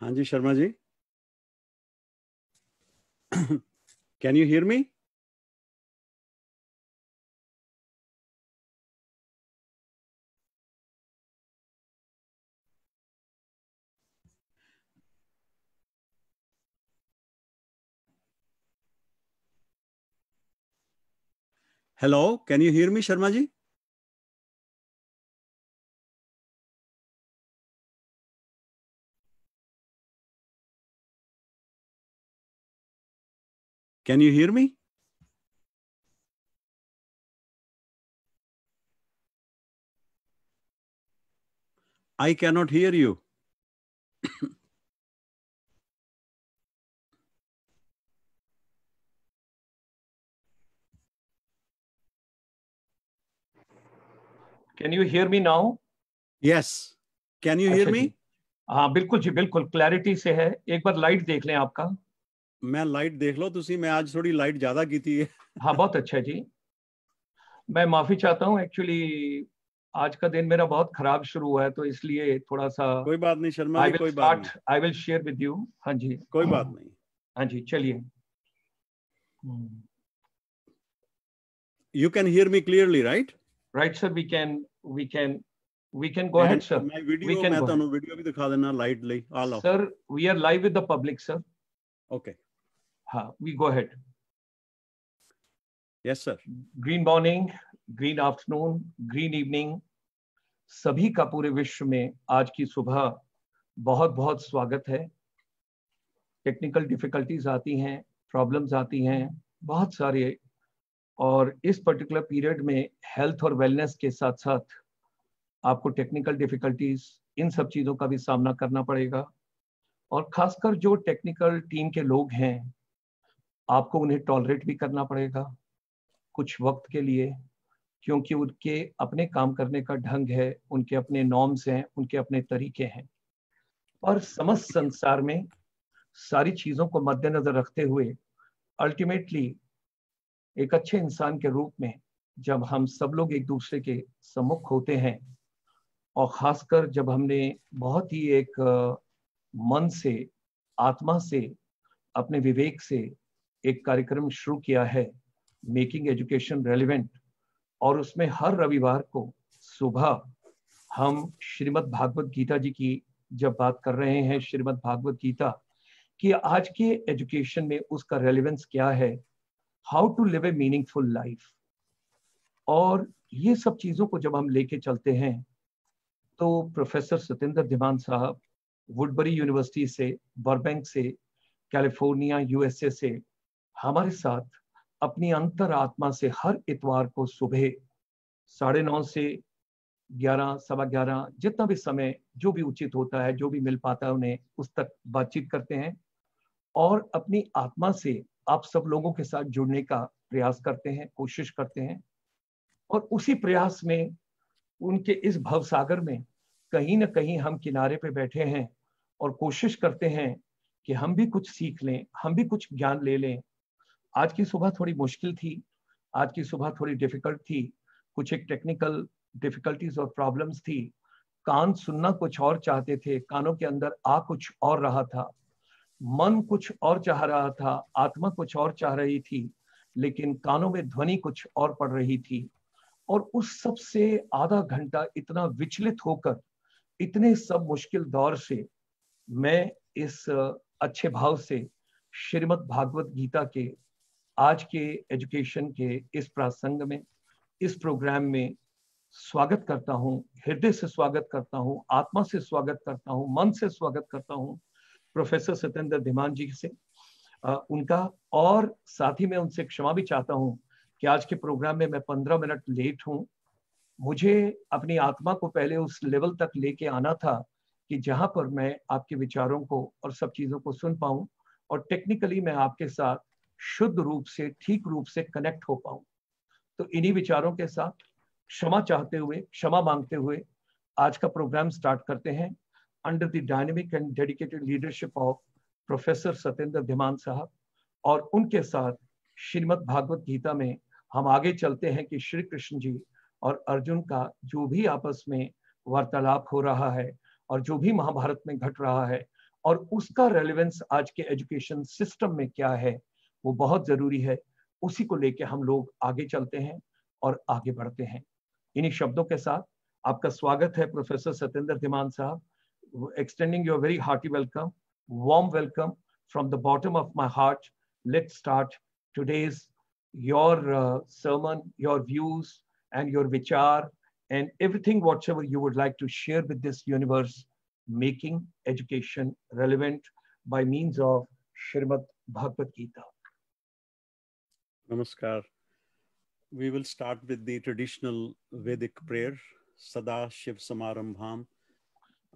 हाँ जी Sharma ji can you hear me hello can you hear me Sharma ji Can you hear me? I cannot hear you. Can you hear me now? Yes. Can you hear me? हाँ बिल्कुल जी बिल्कुल clarity से है एक बार light देख लें आपका ਮੈਂ ਲਾਈਟ ਦੇਖ ਲਓ ਤੁਸੀਂ ਮੈਂ ਅੱਜ ਥੋੜੀ ਲਾਈਟ ਜ਼ਿਆਦਾ ਕੀਤੀ ਹੈ हाँ बहुत अच्छा जी मैं माफी चाहता हूँ एक्चुअली आज का दिन मेरा बहुत खराब शुरू हुआ है तो इसलिए थोड़ा सा कोई बात नहीं शर्मा आई कोई बात नहीं I will share with you हाँ जी कोई बात नहीं हाँ जी चलिए you can hear me clearly right right sir we can we can we can go and ahead sir my video we can main tanu video bhi dikha dena light lai aa lo sir we are live with the public sir okay हाँ we go ahead yes sir green morning green afternoon green evening सभी का पूरे विश्व में आज की सुबह बहुत बहुत स्वागत है टेक्निकल डिफिकल्टीज आती हैं प्रॉब्लम्स आती हैं बहुत सारे और इस पर्टिकुलर पीरियड में हेल्थ और वेलनेस के साथ साथ आपको टेक्निकल डिफिकल्टीज इन सब चीज़ों का भी सामना करना पड़ेगा और खासकर जो टेक्निकल टीम के लोग हैं आपको उन्हें टॉलरेट भी करना पड़ेगा कुछ वक्त के लिए क्योंकि उनके अपने काम करने का ढंग है उनके अपने नॉर्म्स हैं उनके अपने तरीके हैं और समस्त संसार में सारी चीज़ों को मद्देनजर रखते हुए अल्टीमेटली एक अच्छे इंसान के रूप में जब हम सब लोग एक दूसरे के सम्मुख होते हैं और ख़ासकर जब हमने बहुत ही एक मन से आत्मा से अपने विवेक से एक कार्यक्रम शुरू किया है मेकिंग एजुकेशन रेलिवेंट और उसमें हर रविवार को सुबह हम श्रीमद् भागवत गीता जी की जब बात कर रहे हैं श्रीमद् भागवत गीता कि आज के एजुकेशन में उसका रेलिवेंस क्या है how to live a meaningful life और ये सब चीज़ों को जब हम लेके चलते हैं तो प्रोफेसर सतेंद्र धीमान साहब वुडबरी यूनिवर्सिटी से बर्बैंक से कैलिफोर्निया यूएसए से हमारे साथ अपनी अंतर आत्मा से हर इतवार को सुबह साढ़े नौ से ग्यारह सवा ग्यारह जितना भी समय जो भी उचित होता है जो भी मिल पाता है उन्हें उस तक बातचीत करते हैं और अपनी आत्मा से आप सब लोगों के साथ जुड़ने का प्रयास करते हैं कोशिश करते हैं और उसी प्रयास में उनके इस भव सागर में कहीं ना कहीं हम किनारे पे बैठे हैं और कोशिश करते हैं कि हम भी कुछ सीख लें हम भी कुछ ज्ञान ले लें आज की सुबह थोड़ी मुश्किल थी आज की सुबह थोड़ी डिफिकल्ट थी कुछ एक टेक्निकल डिफिकल्टीज और प्रॉब्लम्स थी कान सुनना कुछ और चाहते थे कानों के अंदर आ कुछ और रहा था मन कुछ और चाह रहा था आत्मा कुछ और चाह रही थी लेकिन कानों में ध्वनि कुछ और पड़ रही थी और उस सब से आधा घंटा इतना विचलित होकर इतने सब मुश्किल दौर से मैं इस अच्छे भाव से श्रीमद भागवत गीता के आज के एजुकेशन के इस प्रासंग में इस प्रोग्राम में स्वागत करता हूँ हृदय से स्वागत करता हूँ आत्मा से स्वागत करता हूँ मन से स्वागत करता हूँ प्रोफेसर सत्येंद्र धीमान जी से उनका और साथ ही मैं उनसे क्षमा भी चाहता हूँ कि आज के प्रोग्राम में मैं पंद्रह मिनट लेट हूँ मुझे अपनी आत्मा को पहले उस लेवल तक लेके आना था कि जहाँ पर मैं आपके विचारों को और सब चीज़ों को सुन पाऊँ और टेक्निकली मैं आपके साथ शुद्ध रूप से ठीक रूप से कनेक्ट हो पाऊं तो इन्हीं विचारों के साथ क्षमा चाहते हुए क्षमा मांगते हुए आज का प्रोग्राम स्टार्ट करते हैं under the dynamic and dedicated leadership of professor Satyendra Dhiman साहब और उनके साथ श्रीमद भागवत गीता में हम आगे चलते हैं कि श्री कृष्ण जी और अर्जुन का जो भी आपस में वार्तालाप हो रहा है और जो भी महाभारत में घट रहा है और उसका रेलिवेंस आज के एजुकेशन सिस्टम में क्या है वो बहुत जरूरी है उसी को लेके हम लोग आगे चलते हैं और आगे बढ़ते हैं इन्हीं शब्दों के साथ आपका स्वागत है प्रोफेसर सत्येंद्र धीमान साहब extending your very hearty welcome warm welcome from the bottom of my heart let start today's your sermon your views and your विचार and everything whatsoever you would like to share with this universe making education relevant by means of Shrimad Bhagavad Gita Namaskar. We will start with the traditional Vedic prayer, Sada Shiv Samarambham,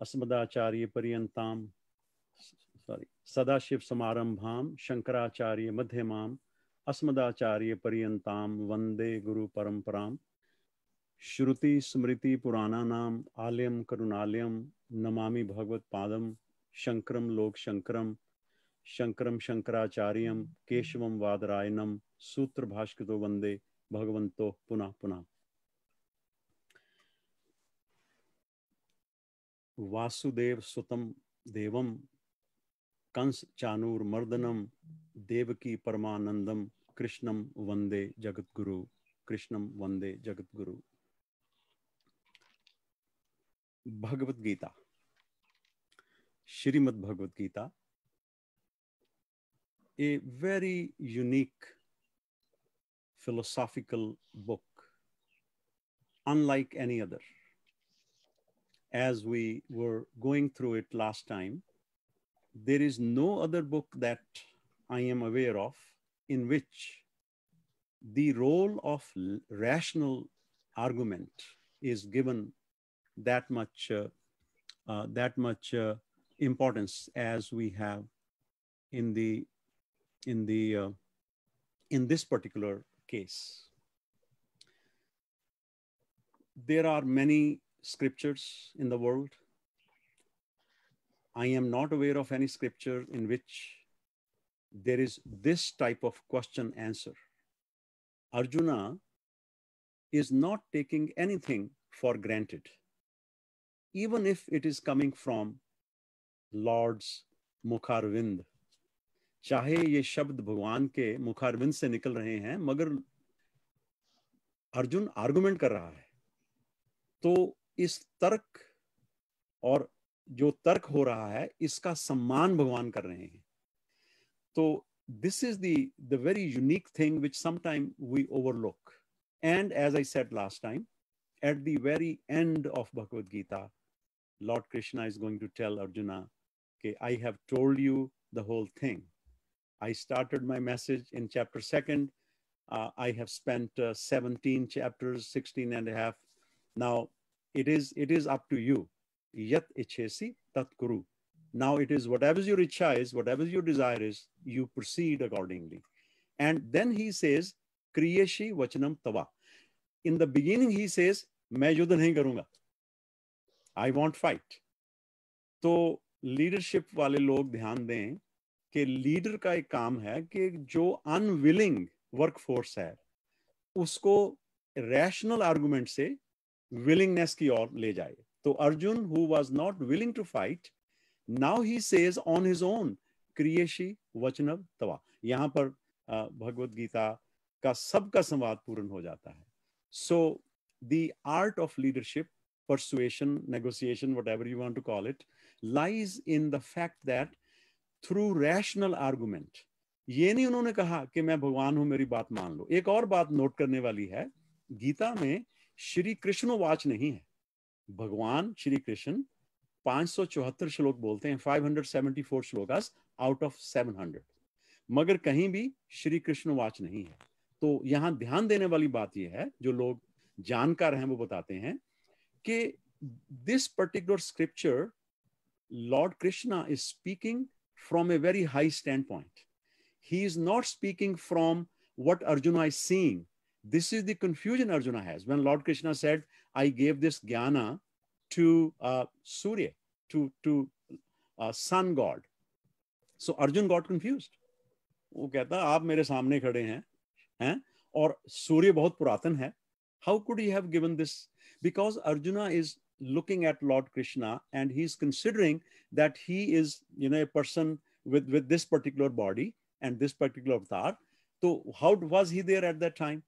Asmadacharya Pariyantam, sorry, Sada Shiv Samarambham, Shankaracharya Madhyamam, Asmadacharya Pariyantam, Vande Guru Paramparam, Shruti Smriti Purananam, Alayam Karunalayam, Namami Bhagavad Padam, Shankaram Lok Shankaram, शंकरम शंकराचार्यम mm-hmm. केशवम वादरायनम सूत्र भाष्कृतो वंदे भगवंतो पुनः पुनः वासुदेव सुतम देवम कंस चानूर मर्दनम देवकी परमानंदम कृष्णम वंदे गुरु कृष्णम वंदे गुरु भगवत गीता श्रीमद् भगवत Gita a very unique philosophical book, unlike any other. As we were going through it last time, there is no other book that I am aware of in which the role of rational argument is given that much uh, uh, that much uh, importance as we have in the in the uh, in this particular case. There are many scriptures in the world. I am not aware of any scripture in which there is this type of question answer. Arjuna is not taking anything for granted, even if it is coming from Lord's Mukharvind चाहे ये शब्द भगवान के मुखारविंद से निकल रहे हैं मगर अर्जुन आर्गुमेंट कर रहा है तो इस तर्क और जो तर्क हो रहा है इसका सम्मान भगवान कर रहे हैं तो this is the very unique thing which समाइम we overlook and as I said last time at the very end of Bhagavad Gita lord Krishna is going to tell Arjuna के I have told you the whole thing I started my message in chapter second. Uh, I have spent uh, 17 chapters, 16 and a half. Now it is, it is up to you. Yat ichesi tat guru. Now it is whatever your icha is, whatever your desire is, you proceed accordingly. And then he says, kriyeshi vachanam tava. In the beginning, he says, I युद्ध fight. करूंगा I won't fight तो leadership वाले कि leader का एक काम है कि जो अनविलिंग वर्कफोर्स है उसको रैशनल आर्गूमेंट से विलिंगनेस की ओर ले जाए तो Arjun who was not willing to fight now he says on his own क्रिएशी वचनव तवा यहां पर भगवत गीता का सबका संवाद पूर्ण हो जाता है so the art of leadership persuasion negotiation whatever you want to call it lies in the fact that through rational argument ये नहीं उन्होंने कहा कि मैं भगवान हूं मेरी बात मान लो एक और बात नोट करने वाली है गीता में श्री कृष्ण वाच नहीं है भगवान श्री कृष्ण 574 श्लोक बोलते हैं 574 श्लोकास आउट ऑफ 700 मगर कहीं भी श्री कृष्ण वाच नहीं है तो यहां ध्यान देने वाली बात यह है जो लोग जानकार हैं वो बताते हैं कि this particular scripture lord Krishna is speaking from a very high standpoint. He is not speaking from what Arjuna is seeing. This is the confusion Arjuna has. When Lord Krishna said, I gave this jnana to uh, Surya, to, to uh, sun god. So Arjun got confused. वो कहता आप मेरे सामने खड़े हैं हैं और सूर्य बहुत पुरातन है how could you have given this because Arjuna is looking at Lord Krishna and he's considering that he is, you know, a person with, with this particular body and this particular avatar. So how was he there at that time?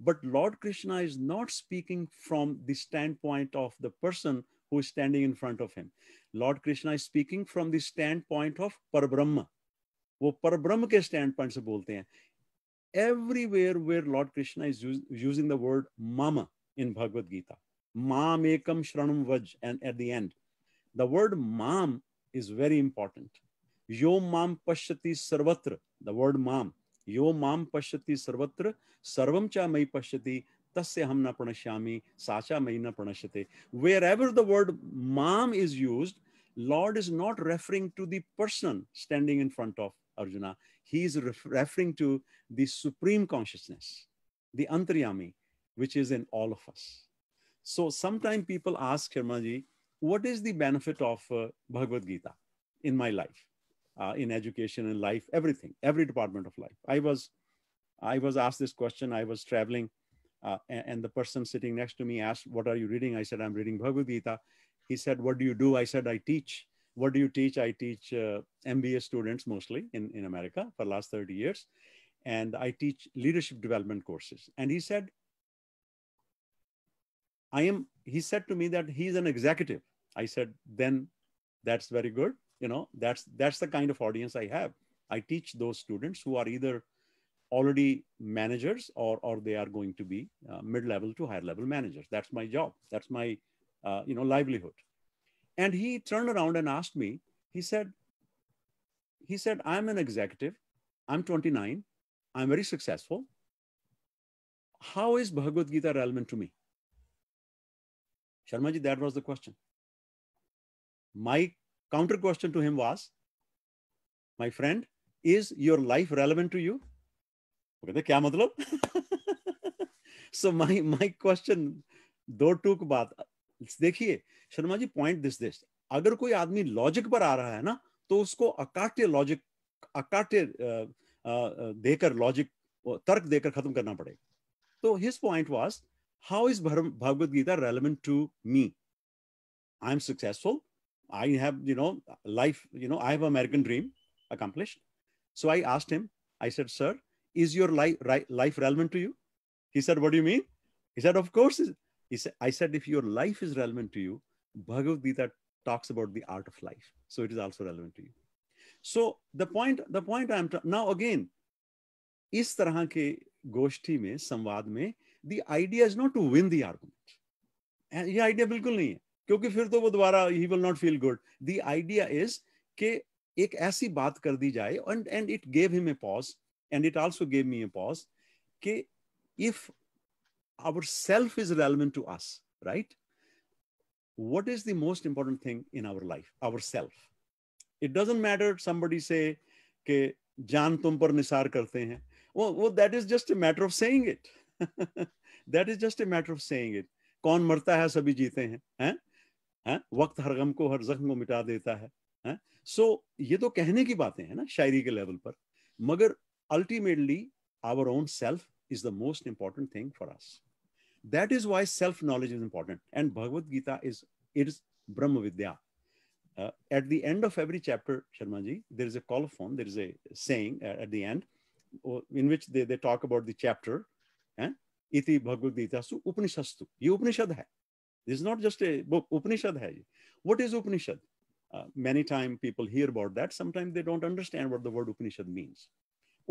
But Lord Krishna is not speaking from the standpoint of the person who is standing in front of him. Lord Krishna is speaking from the standpoint of Parabrahma. वो परब्रह्म के stand point से बोलते हैं everywhere where Lord Krishna is using the word mama in Bhagavad Gita. Mam ekam shranam vaj. And at the end, the word mam is very important. Yo mam pashyati sarvatra. The word mam. Yo mam pashyati sarvatra. Sarvam cha mai pashyati. Tasya ham na pranashyami. Sacha mai na pranashyate. Wherever the word mam is used, Lord is not referring to the person standing in front of Arjuna. He is ref- referring to the supreme consciousness, the Antaryami, which is in all of us. So sometimes people ask Sharmaji, what is the benefit of uh, Bhagavad Gita in my life, uh, in education, in life, everything, every department of life? I was, I was asked this question. I was traveling, uh, and, and the person sitting next to me asked, "What are you reading?" I said, "I'm reading Bhagavad Gita." He said, "What do you do?" I said, "I teach." What do you teach? I teach uh, MBA students mostly in, in America for last 30 years. And I teach leadership development courses. And he said, I am, he said to me that he's an executive. I said, then that's very good. You know, that's that's the kind of audience I have. I teach those students who are either already managers or or they are going to be uh, mid-level to higher level managers. That's my job. That's my uh, you know livelihood. And he turned around and asked me. He said, he said, I'm an executive. I'm 29. I'm very successful. How is Bhagavad Gita relevant to me? Sharma ji, that was the question. My counter question to him was, my friend, is your life relevant to you? Okay, kya matlab? so my my question, दो टूक बात देखिए Sharma ji point this this अगर कोई आदमी logic पर आ रहा है ना तो उसको अकाट्य लॉजिक अकाट्य देकर लॉजिक तर्क देकर खत्म करना पड़ेगा तो his point was how is Bhagavad Gita relevant to me? I'm successful. I have, you know, life, you know, I have American dream accomplished. So I asked him, I said, sir, is your life, life relevant to you? He said, what do you mean? He said, of course. He said, I said, if your life is relevant to you, Bhagavad Gita talks about the art of life. So it is also relevant to you. So the point, the point I'm, now again, इस तरह के goshti में संवाद में the idea is not to win the argument ये idea बिल्कुल नहीं है क्योंकि फिर तो वो दोबारा ही will not feel good the idea is के एक ऐसी बात कर दी जाए and and it gave him a pause and it also gave me a pause कि if our self is relevant to us right what is the most important thing in our life ourself it doesn't matter somebody say ke jaan tum par nisar karte hain well, well that is just a matter of saying it that is just a matter of saying it कौन मरता है सभी जीते हैं हैं हैं वक्त हर गम को हर जख्म को मिटा देता है हैं सो so, ये तो कहने की बातें हैं ना शायरी के लेवल पर मगर ultimately our own self is the most important thing for us that is why self knowledge is important and Bhagavad Gita is it is ब्रह्म विद्या Uh, at the end of every chapter, Sharmaji, there is a colophon, there is a saying uh, at, at the end in which they, they talk about the chapter इति भगवदगीतासु उपनिषस्तु ये उपनिषद है is not just a book Upanishad है ये what is Upanishad many time people hear about that sometime they don't understand what the word Upanishad means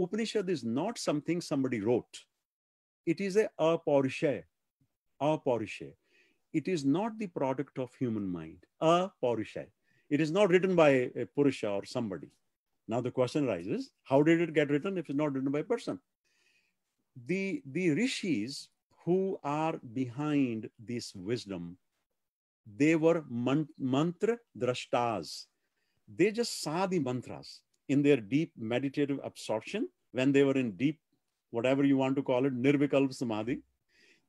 Upanishad is not something somebody wrote it is a अपौरुषय अपौरुषय it is not the product of human mind अपौरुषय it is not written by पुरुष और somebody Now the question arises: How did it get written if it's not written by a person? the, the rishis who are behind this wisdom, they were man, mantra drashtas. They just saw the mantras in their deep meditative absorption when they were in deep, whatever you want to call it, nirvikalp samadhi.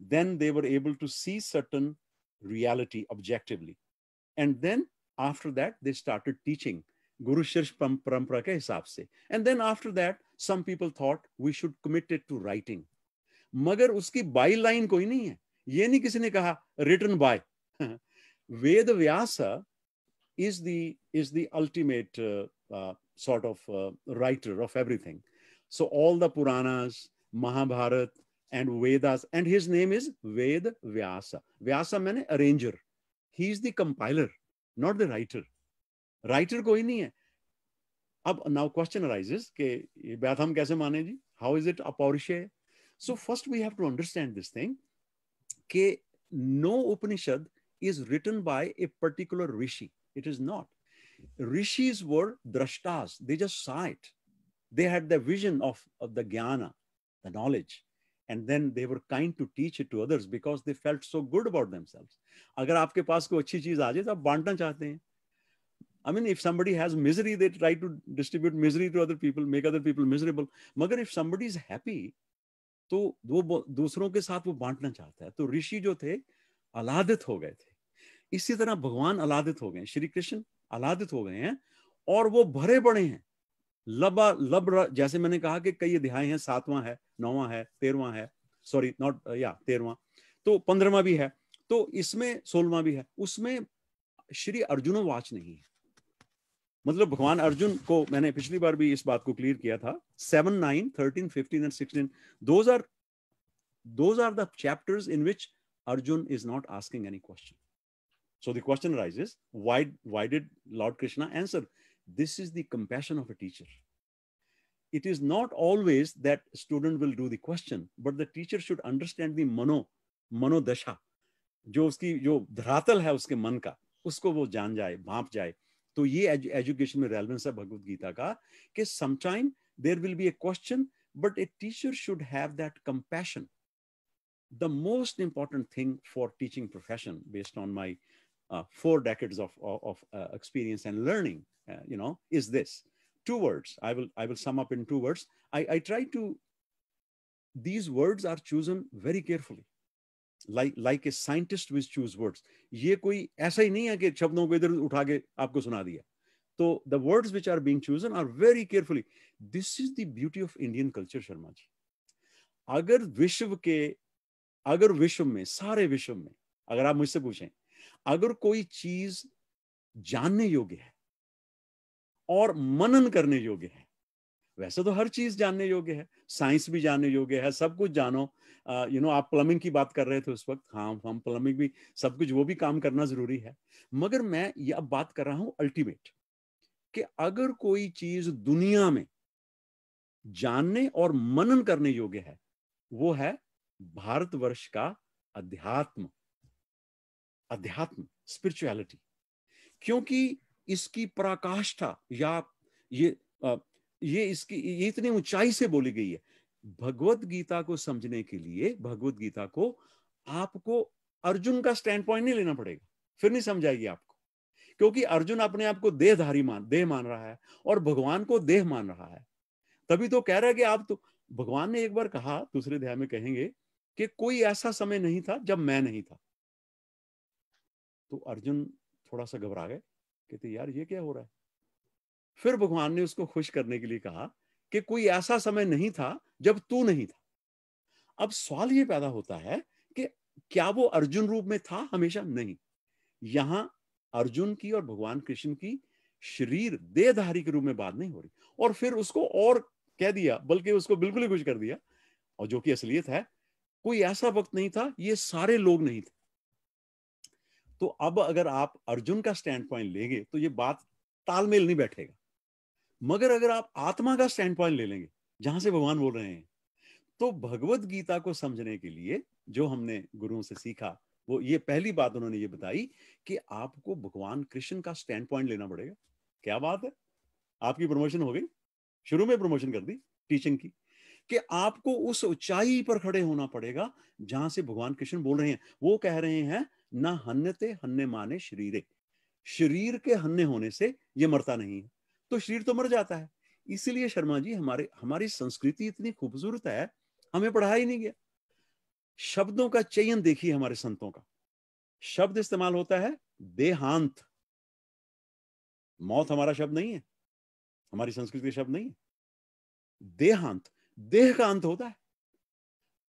Then they were able to see certain reality objectively. And then after that, they started teaching Guru Shirsh Parampara ke hisab se. And then after that, some people thought we should commit it to writing. उसकी byline कोई नहीं है ये नहीं किसी ने कहा is the ultimate uh, uh, sort of uh, writer of everything so all the puranas mahabharat and vedas and his name is ved vyasa vyasa means arranger he is the compiler not the writer writer koi अब now question arises कि बात हम कैसे माने जी how is it अपौरिशय so first we have to understand this thing कि no Upanishad is written by a particular rishi it is not rishis were drashtas they just saw it they had the vision of, of the jnana the knowledge and then they were kind to teach it to others because they felt so good about themselves agar aapke paas koi achhi cheez aa jaye to aap baantna chahte hain I mean, if somebody has misery, they try to distribute misery to other people, make other people miserable. मगर if somebody is happy, तो वो दूसरों के साथ वो बांटना चाहता है तो ऋषि जो थे अलादित हो गए थे इसी तरह भगवान अलादित हो गए श्री कृष्ण अलादित हो गए हैं और वो भरे पड़े हैं लबा लब जैसे मैंने कहा कि कई अध्याय हैं सातवां है नौवां है तेरवा है सॉरी नॉट या तेरवा तो पंद्रवा भी है तो इसमें सोलवा भी है उसमें श्री अर्जुनो वाच नहीं है मतलब भगवान अर्जुन को मैंने पिछली बार भी इस बात को क्लियर किया था seven nine thirteen fifteen and sixteen those are those the chapters in which Arjun is not asking any question so the question rises why'd why'd did lord Krishna answer this is the compassion of a teacher it is not always that student will do the question but the teacher should understand the मनो मनोदशा जो उसकी जो धरातल है उसके मन का उसको वो जान जाए भाप जाए तो ये एजुकेशन में रेलिवेंस है भगवत गीता का कि sometime there will be a question but a teacher should have that compassion the most important thing for teaching profession based on my four decades of of experience and learning you know is this two words I will I will sum up in two words I I try to these words are chosen very carefully like like a scientist which choose words ये कोई ऐसा ही नहीं है कि शब्दों को इधर उठा के आपको सुना दिया तो the words which are being chosen are very carefully this is the beauty of Indian culture Sharma ji अगर विश्व के अगर विश्व में सारे विश्व में अगर आप मुझसे पूछें अगर कोई चीज जानने योग्य है और मनन करने योग्य है वैसे तो हर चीज जानने योग्य है साइंस भी जानने योग्य है सब कुछ जानो यू नो आप प्लम्बिंग की बात कर रहे थे उस वक्त हाँ हम प्लम्बिंग भी सब कुछ वो भी काम करना जरूरी है मगर मैं ये अब बात कर रहा हूं अल्टीमेट कि अगर कोई चीज दुनिया में जानने और मनन करने योग्य है वो है भारतवर्ष का अध्यात्म अध्यात्म स्पिरिचुअलिटी क्योंकि इसकी पराकाष्ठा या ये ये इसकी ये इतनी ऊंचाई से बोली गई है भगवत गीता को समझने के लिए भगवत गीता को आपको अर्जुन का स्टैंड पॉइंट नहीं लेना पड़ेगा फिर नहीं समझाएगी आपको क्योंकि अर्जुन अपने आप को देहधारी मान देह मान रहा है और भगवान को देह मान रहा है तभी तो कह रहा है कि आप तो भगवान ने एक बार कहा दूसरे अध्याय में कहेंगे कि कोई ऐसा समय नहीं था जब मैं नहीं था तो अर्जुन थोड़ा सा घबरा गए कहते यार ये क्या हो रहा है फिर भगवान ने उसको खुश करने के लिए कहा कि कोई ऐसा समय नहीं था जब तू नहीं था अब सवाल ये पैदा होता है कि क्या वो अर्जुन रूप में था हमेशा नहीं यहां अर्जुन की और भगवान कृष्ण की शरीर देहधारी के रूप में बात नहीं हो रही और फिर उसको और कह दिया बल्कि उसको बिल्कुल ही कुछ कर दिया और जो कि असलियत है कोई ऐसा वक्त नहीं था ये सारे लोग नहीं थे तो अब अगर आप अर्जुन का स्टैंड पॉइंट लेंगे तो ये बात तालमेल नहीं बैठेगा मगर अगर आप आत्मा का स्टैंड पॉइंट ले लेंगे जहां से भगवान बोल रहे हैं तो भगवत गीता को समझने के लिए जो हमने गुरुओं से सीखा वो ये पहली बात उन्होंने ये बताई कि आपको भगवान कृष्ण का स्टैंड पॉइंट लेना पड़ेगा क्या बात है आपकी प्रमोशन हो गई शुरू में प्रमोशन कर दी टीचिंग की कि आपको उस ऊंचाई पर खड़े होना पड़ेगा जहां से भगवान कृष्ण बोल रहे हैं वो कह रहे हैं ना हन्यते हन्ने माने शरीरे शरीर के हन्ने होने से ये मरता नहीं है तो शरीर तो मर जाता है इसीलिए शर्मा जी हमारे हमारी संस्कृति इतनी खूबसूरत है हमें पढ़ा ही नहीं गया शब्दों का चयन देखिए हमारे संतों का शब्द इस्तेमाल होता है देहांत मौत हमारा शब्द नहीं है हमारी संस्कृति का शब्द नहीं है देहांत देह का अंत होता है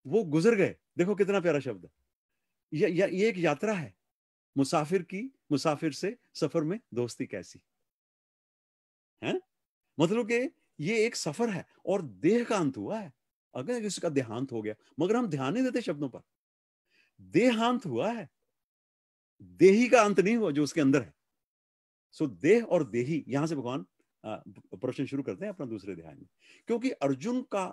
वो गुजर गए देखो कितना प्यारा शब्द है या, या, ये एक यात्रा है मुसाफिर की मुसाफिर से सफर में दोस्ती कैसी है मतलब कि ये एक सफर है और देह का अंत हुआ है अगर किसी देहांत हो गया मगर हम ध्यान नहीं देते शब्दों पर देहांत हुआ है देही का अंत नहीं हुआ जो उसके अंदर है सो देह और देही यहां से भगवान प्रश्न शुरू करते हैं अपना दूसरे ध्यान में क्योंकि अर्जुन का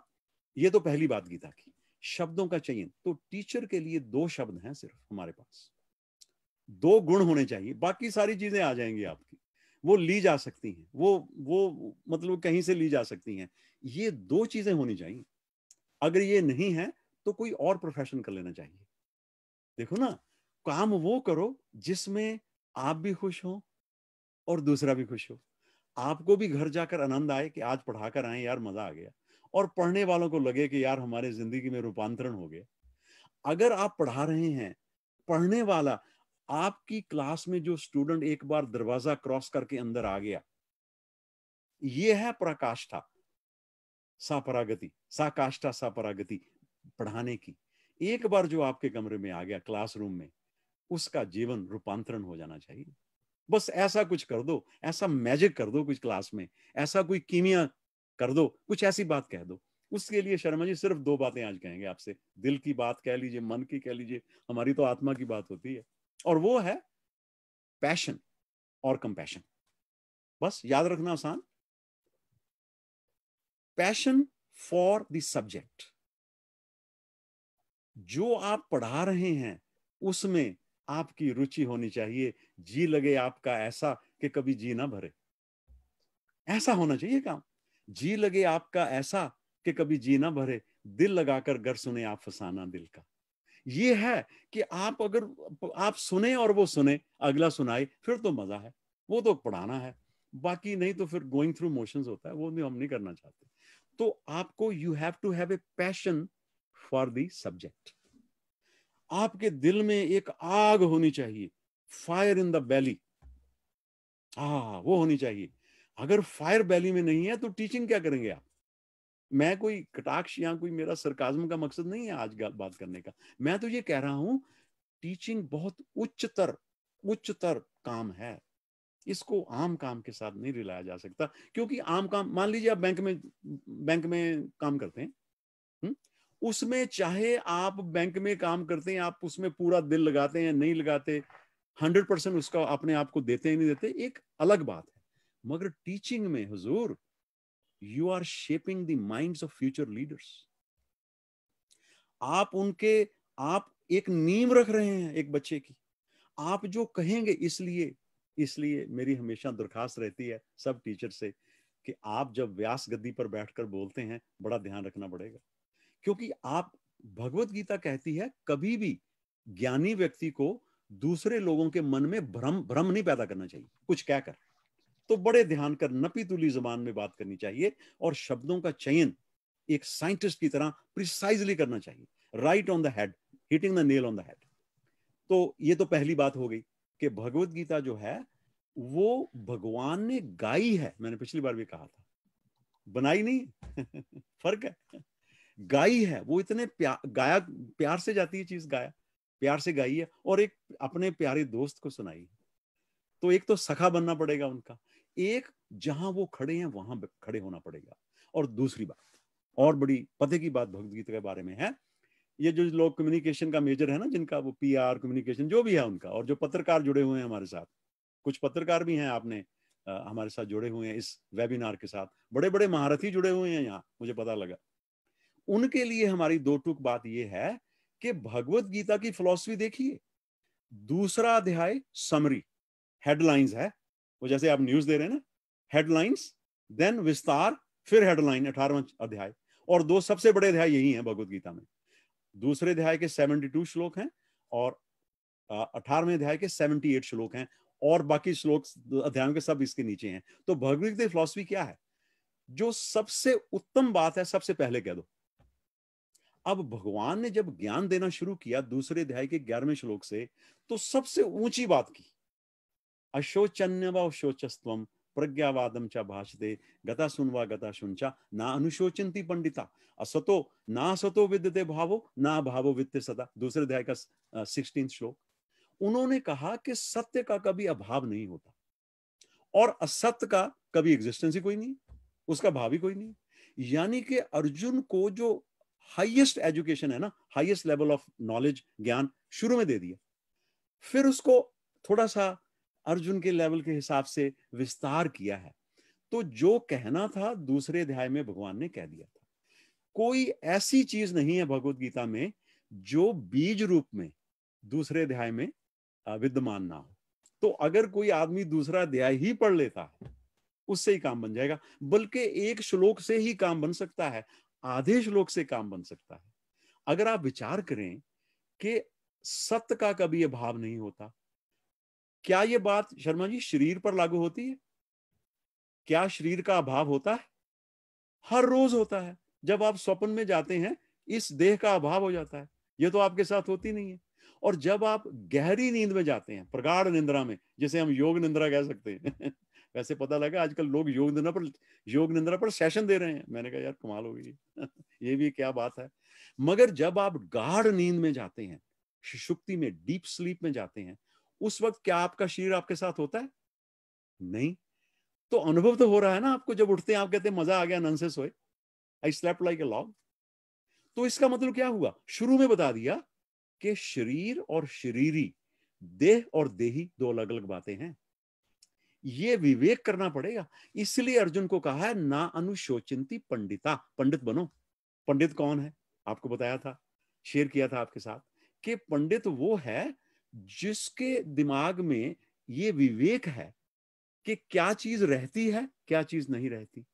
ये तो पहली बात गीता की शब्दों का चयन तो टीचर के लिए दो शब्द हैं सिर्फ हमारे पास दो गुण होने चाहिए बाकी सारी चीजें आ जाएंगी आपकी वो ली जा सकती हैं वो वो मतलब कहीं से ली जा सकती हैं ये दो चीजें होनी चाहिए अगर ये नहीं है तो कोई और प्रोफेशन कर लेना चाहिए देखो ना काम वो करो जिसमें आप भी खुश हो और दूसरा भी खुश हो आपको भी घर जाकर आनंद आए कि आज पढ़ा कर आए यार मजा आ गया और पढ़ने वालों को लगे कि यार हमारे जिंदगी में रूपांतरण हो गया अगर आप पढ़ा रहे हैं पढ़ने वाला आपकी क्लास में जो स्टूडेंट एक बार दरवाजा क्रॉस करके अंदर आ गया ये है पराकाष्ठा सापरागति साकाष्ठा सापरागति पढ़ाने की एक बार जो आपके कमरे में आ गया क्लासरूम में उसका जीवन रूपांतरण हो जाना चाहिए बस ऐसा कुछ कर दो ऐसा मैजिक कर दो कुछ क्लास में ऐसा कोई कीमिया कर दो कुछ ऐसी बात कह दो उसके लिए शर्मा जी सिर्फ दो बातें आज कहेंगे आपसे दिल की बात कह लीजिए मन की कह लीजिए हमारी तो आत्मा की बात होती है और वो है पैशन और कंपैशन बस याद रखना आसान पैशन फॉर द सब्जेक्ट जो आप पढ़ा रहे हैं उसमें आपकी रुचि होनी चाहिए जी लगे आपका ऐसा कि कभी जी ना भरे ऐसा होना चाहिए काम जी लगे आपका ऐसा कि कभी जी ना भरे दिल लगाकर घर सुने आप फसाना दिल का ये है कि आप अगर आप सुने और वो सुने अगला सुनाए फिर तो मजा है वो तो पढ़ाना है बाकी नहीं तो फिर गोइंग थ्रू मोशंस होता है वो नहीं हम नहीं करना चाहते तो आपको you have to have a passion for the subject आपके दिल में एक आग होनी चाहिए फायर इन द बैली हा वो होनी चाहिए अगर फायर बैली में नहीं है तो टीचिंग क्या करेंगे आप मैं कोई कटाक्ष या कोई मेरा सरकाजम का मकसद नहीं है आज बात करने का मैं तो ये कह रहा हूं टीचिंग बहुत उच्चतर उच्चतर काम है इसको आम काम के साथ नहीं रिलाया जा सकता क्योंकि आम काम मान लीजिए आप बैंक में बैंक में काम करते हैं हुँ? उसमें चाहे आप बैंक में काम करते हैं आप उसमें पूरा दिल लगाते हैं नहीं लगाते हंड्रेड परसेंट उसका अपने आप को देते ही नहीं देते एक अलग बात है मगर टीचिंग में हजूर you are shaping the minds of future leaders आप उनके आप एक नीम रख रहे हैं एक बच्चे की आप जो कहेंगे इसलिए इसलिए मेरी हमेशा दरखास्त रहती है सब टीचर से कि आप जब व्यास गद्दी पर बैठकर बोलते हैं बड़ा ध्यान रखना पड़ेगा क्योंकि आप भगवत गीता कहती है कभी भी ज्ञानी व्यक्ति को दूसरे लोगों के मन में भ्रम भ्रम नहीं पैदा करना चाहिए कुछ कहकर तो बड़े ध्यान कर नपी तुली जबान में बात करनी चाहिए और शब्दों का चयन एक साइंटिस्ट की तरह प्रिसाइजली करना चाहिए right on the head hitting the nail on the head तो ये तो पहली बात हो गई कि भगवत गीता जो है वो भगवान ने गाई है मैंने पिछली बार भी कहा था बनाई नहीं फर्क है गाई है वो इतने प्या, गाया प्यार से जाती है चीज गाया प्यार से गाई है और एक अपने प्यारे दोस्त को सुनाई है तो एक तो सखा बनना पड़ेगा उनका एक जहां वो खड़े हैं वहां खड़े होना पड़ेगा और दूसरी बात और बड़ी पते की बात भगवदगीता के बारे में है ये जो लोग कम्युनिकेशन का मेजर है ना जिनका वो पी आर कम्युनिकेशन जो भी है उनका और जो पत्रकार जुड़े हुए हैं हमारे साथ कुछ पत्रकार भी हैं आपने आ, हमारे साथ जुड़े हुए हैं इस वेबिनार के साथ बड़े बड़े महारथी जुड़े हुए हैं यहाँ मुझे पता लगा उनके लिए हमारी दो टूक बात यह है कि भगवत गीता की फिलोसफी देखिए दूसरा अध्याय समरी हेडलाइंस है वो जैसे आप न्यूज दे रहे हैं ना हेडलाइंस देन विस्तार फिर हेडलाइन अठारवा अध्याय और दो सबसे बड़े अध्याय यही है भगवत गीता में दूसरे अध्याय के सेवेंटी टू श्लोक हैं और अठारहवें अध्याय के सेवेंटी एट श्लोक हैं और बाकी श्लोक अध्यायों के सब इसके नीचे हैं तो भगवदगीता फिलोसफी क्या है जो सबसे उत्तम बात है सबसे पहले कह दो अब भगवान ने जब ज्ञान देना शुरू किया दूसरे अध्याय के ग्यारहवें श्लोक से तो सबसे ऊंची बात की अशोचन्यव शोचस्व प्रज्ञावादम च भाषते गता सुनवा गता सुनचा ना अनुशोचंती पंडिता असतो ना सतो विद्यते भावो ना भावो वित्ते सदा दूसरे अध्याय का सिक्सटीन श्लोक उन्होंने कहा कि सत्य का कभी अभाव नहीं होता और असत्य का कभी एग्जिस्टेंस ही कोई नहीं उसका भाव ही कोई नहीं यानी कि अर्जुन को जो हाईएस्ट एजुकेशन है ना हाईएस्ट लेवल ऑफ नॉलेज ज्ञान शुरू में दे दिया फिर उसको थोड़ा सा अर्जुन के लेवल के हिसाब से विस्तार किया है तो जो कहना था दूसरे अध्याय में भगवान ने कह दिया था कोई ऐसी चीज नहीं है भगवत गीता में जो बीज रूप में दूसरे अध्याय में विद्यमान ना हो तो अगर कोई आदमी दूसरा अध्याय ही पढ़ लेता है उससे ही काम बन जाएगा बल्कि एक श्लोक से ही काम बन सकता है आधे श्लोक से काम बन सकता है अगर आप विचार करें कि सत्य का कभी अभाव नहीं होता क्या ये बात शर्मा जी शरीर पर लागू होती है क्या शरीर का अभाव होता है हर रोज होता है जब आप स्वप्न में जाते हैं इस देह का अभाव हो जाता है ये तो आपके साथ होती नहीं है और जब आप गहरी नींद में जाते हैं प्रगाढ़ निंद्रा में जिसे हम योग निंद्रा कह सकते हैं वैसे पता लगा आजकल लोग योग निंद्रा पर योग निंद्रा पर सेशन दे रहे हैं मैंने कहा यार कमाल हो गई ये भी क्या बात है मगर जब आप गाढ़ नींद में जाते हैं शुक्ति में डीप स्लीप में जाते हैं उस वक्त क्या आपका शरीर आपके साथ होता है नहीं तो अनुभव तो हो रहा है ना आपको जब उठते हैं आप कहते हैं मजा आ गया नन सोए I slept like a log तो इसका मतलब क्या हुआ शुरू में बता दिया कि शरीर और शरीरी देह और देही दो अलग अलग बातें हैं ये विवेक करना पड़ेगा इसलिए अर्जुन को कहा है ना अनुशोचिंती पंडिता पंडित बनो पंडित कौन है आपको बताया था शेयर किया था आपके साथ कि पंडित वो है जिसके दिमाग में ये विवेक है कि क्या चीज रहती है क्या चीज नहीं रहती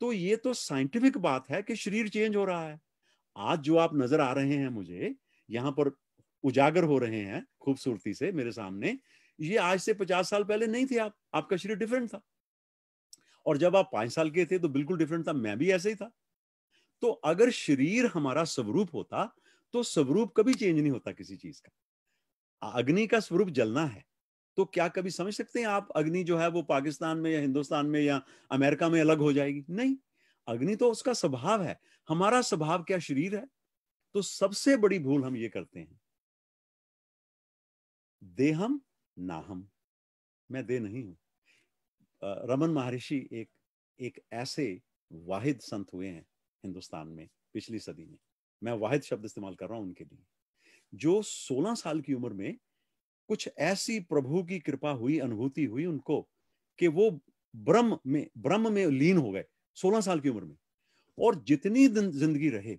तो ये तो साइंटिफिक बात है कि शरीर चेंज हो रहा है आज जो आप नजर आ रहे हैं मुझे यहां पर उजागर हो रहे हैं खूबसूरती से मेरे सामने ये आज से पचास साल पहले नहीं थे आप आपका शरीर डिफरेंट था और जब आप पांच साल के थे तो बिल्कुल डिफरेंट था मैं भी ऐसे ही था तो अगर शरीर हमारा स्वरूप होता तो स्वरूप कभी चेंज नहीं होता किसी चीज का अग्नि का स्वरूप जलना है तो क्या कभी समझ सकते हैं आप अग्नि जो है वो पाकिस्तान में या हिंदुस्तान में या अमेरिका में अलग हो जाएगी नहीं अग्नि तो उसका स्वभाव है हमारा स्वभाव क्या शरीर है तो सबसे बड़ी भूल हम ये करते हैं देहम नाहम मैं दे नहीं हूं रमन महर्षि एक एक ऐसे वाहिद संत हुए हैं हिंदुस्तान में पिछली सदी में मैं वाहिद शब्द इस्तेमाल कर रहा हूं उनके लिए जो 16 साल की उम्र में कुछ ऐसी प्रभु की कृपा हुई अनुभूति हुई उनको कि वो ब्रह्म में ब्रह्म में लीन हो गए 16 साल की उम्र में और जितनी जिंदगी रहे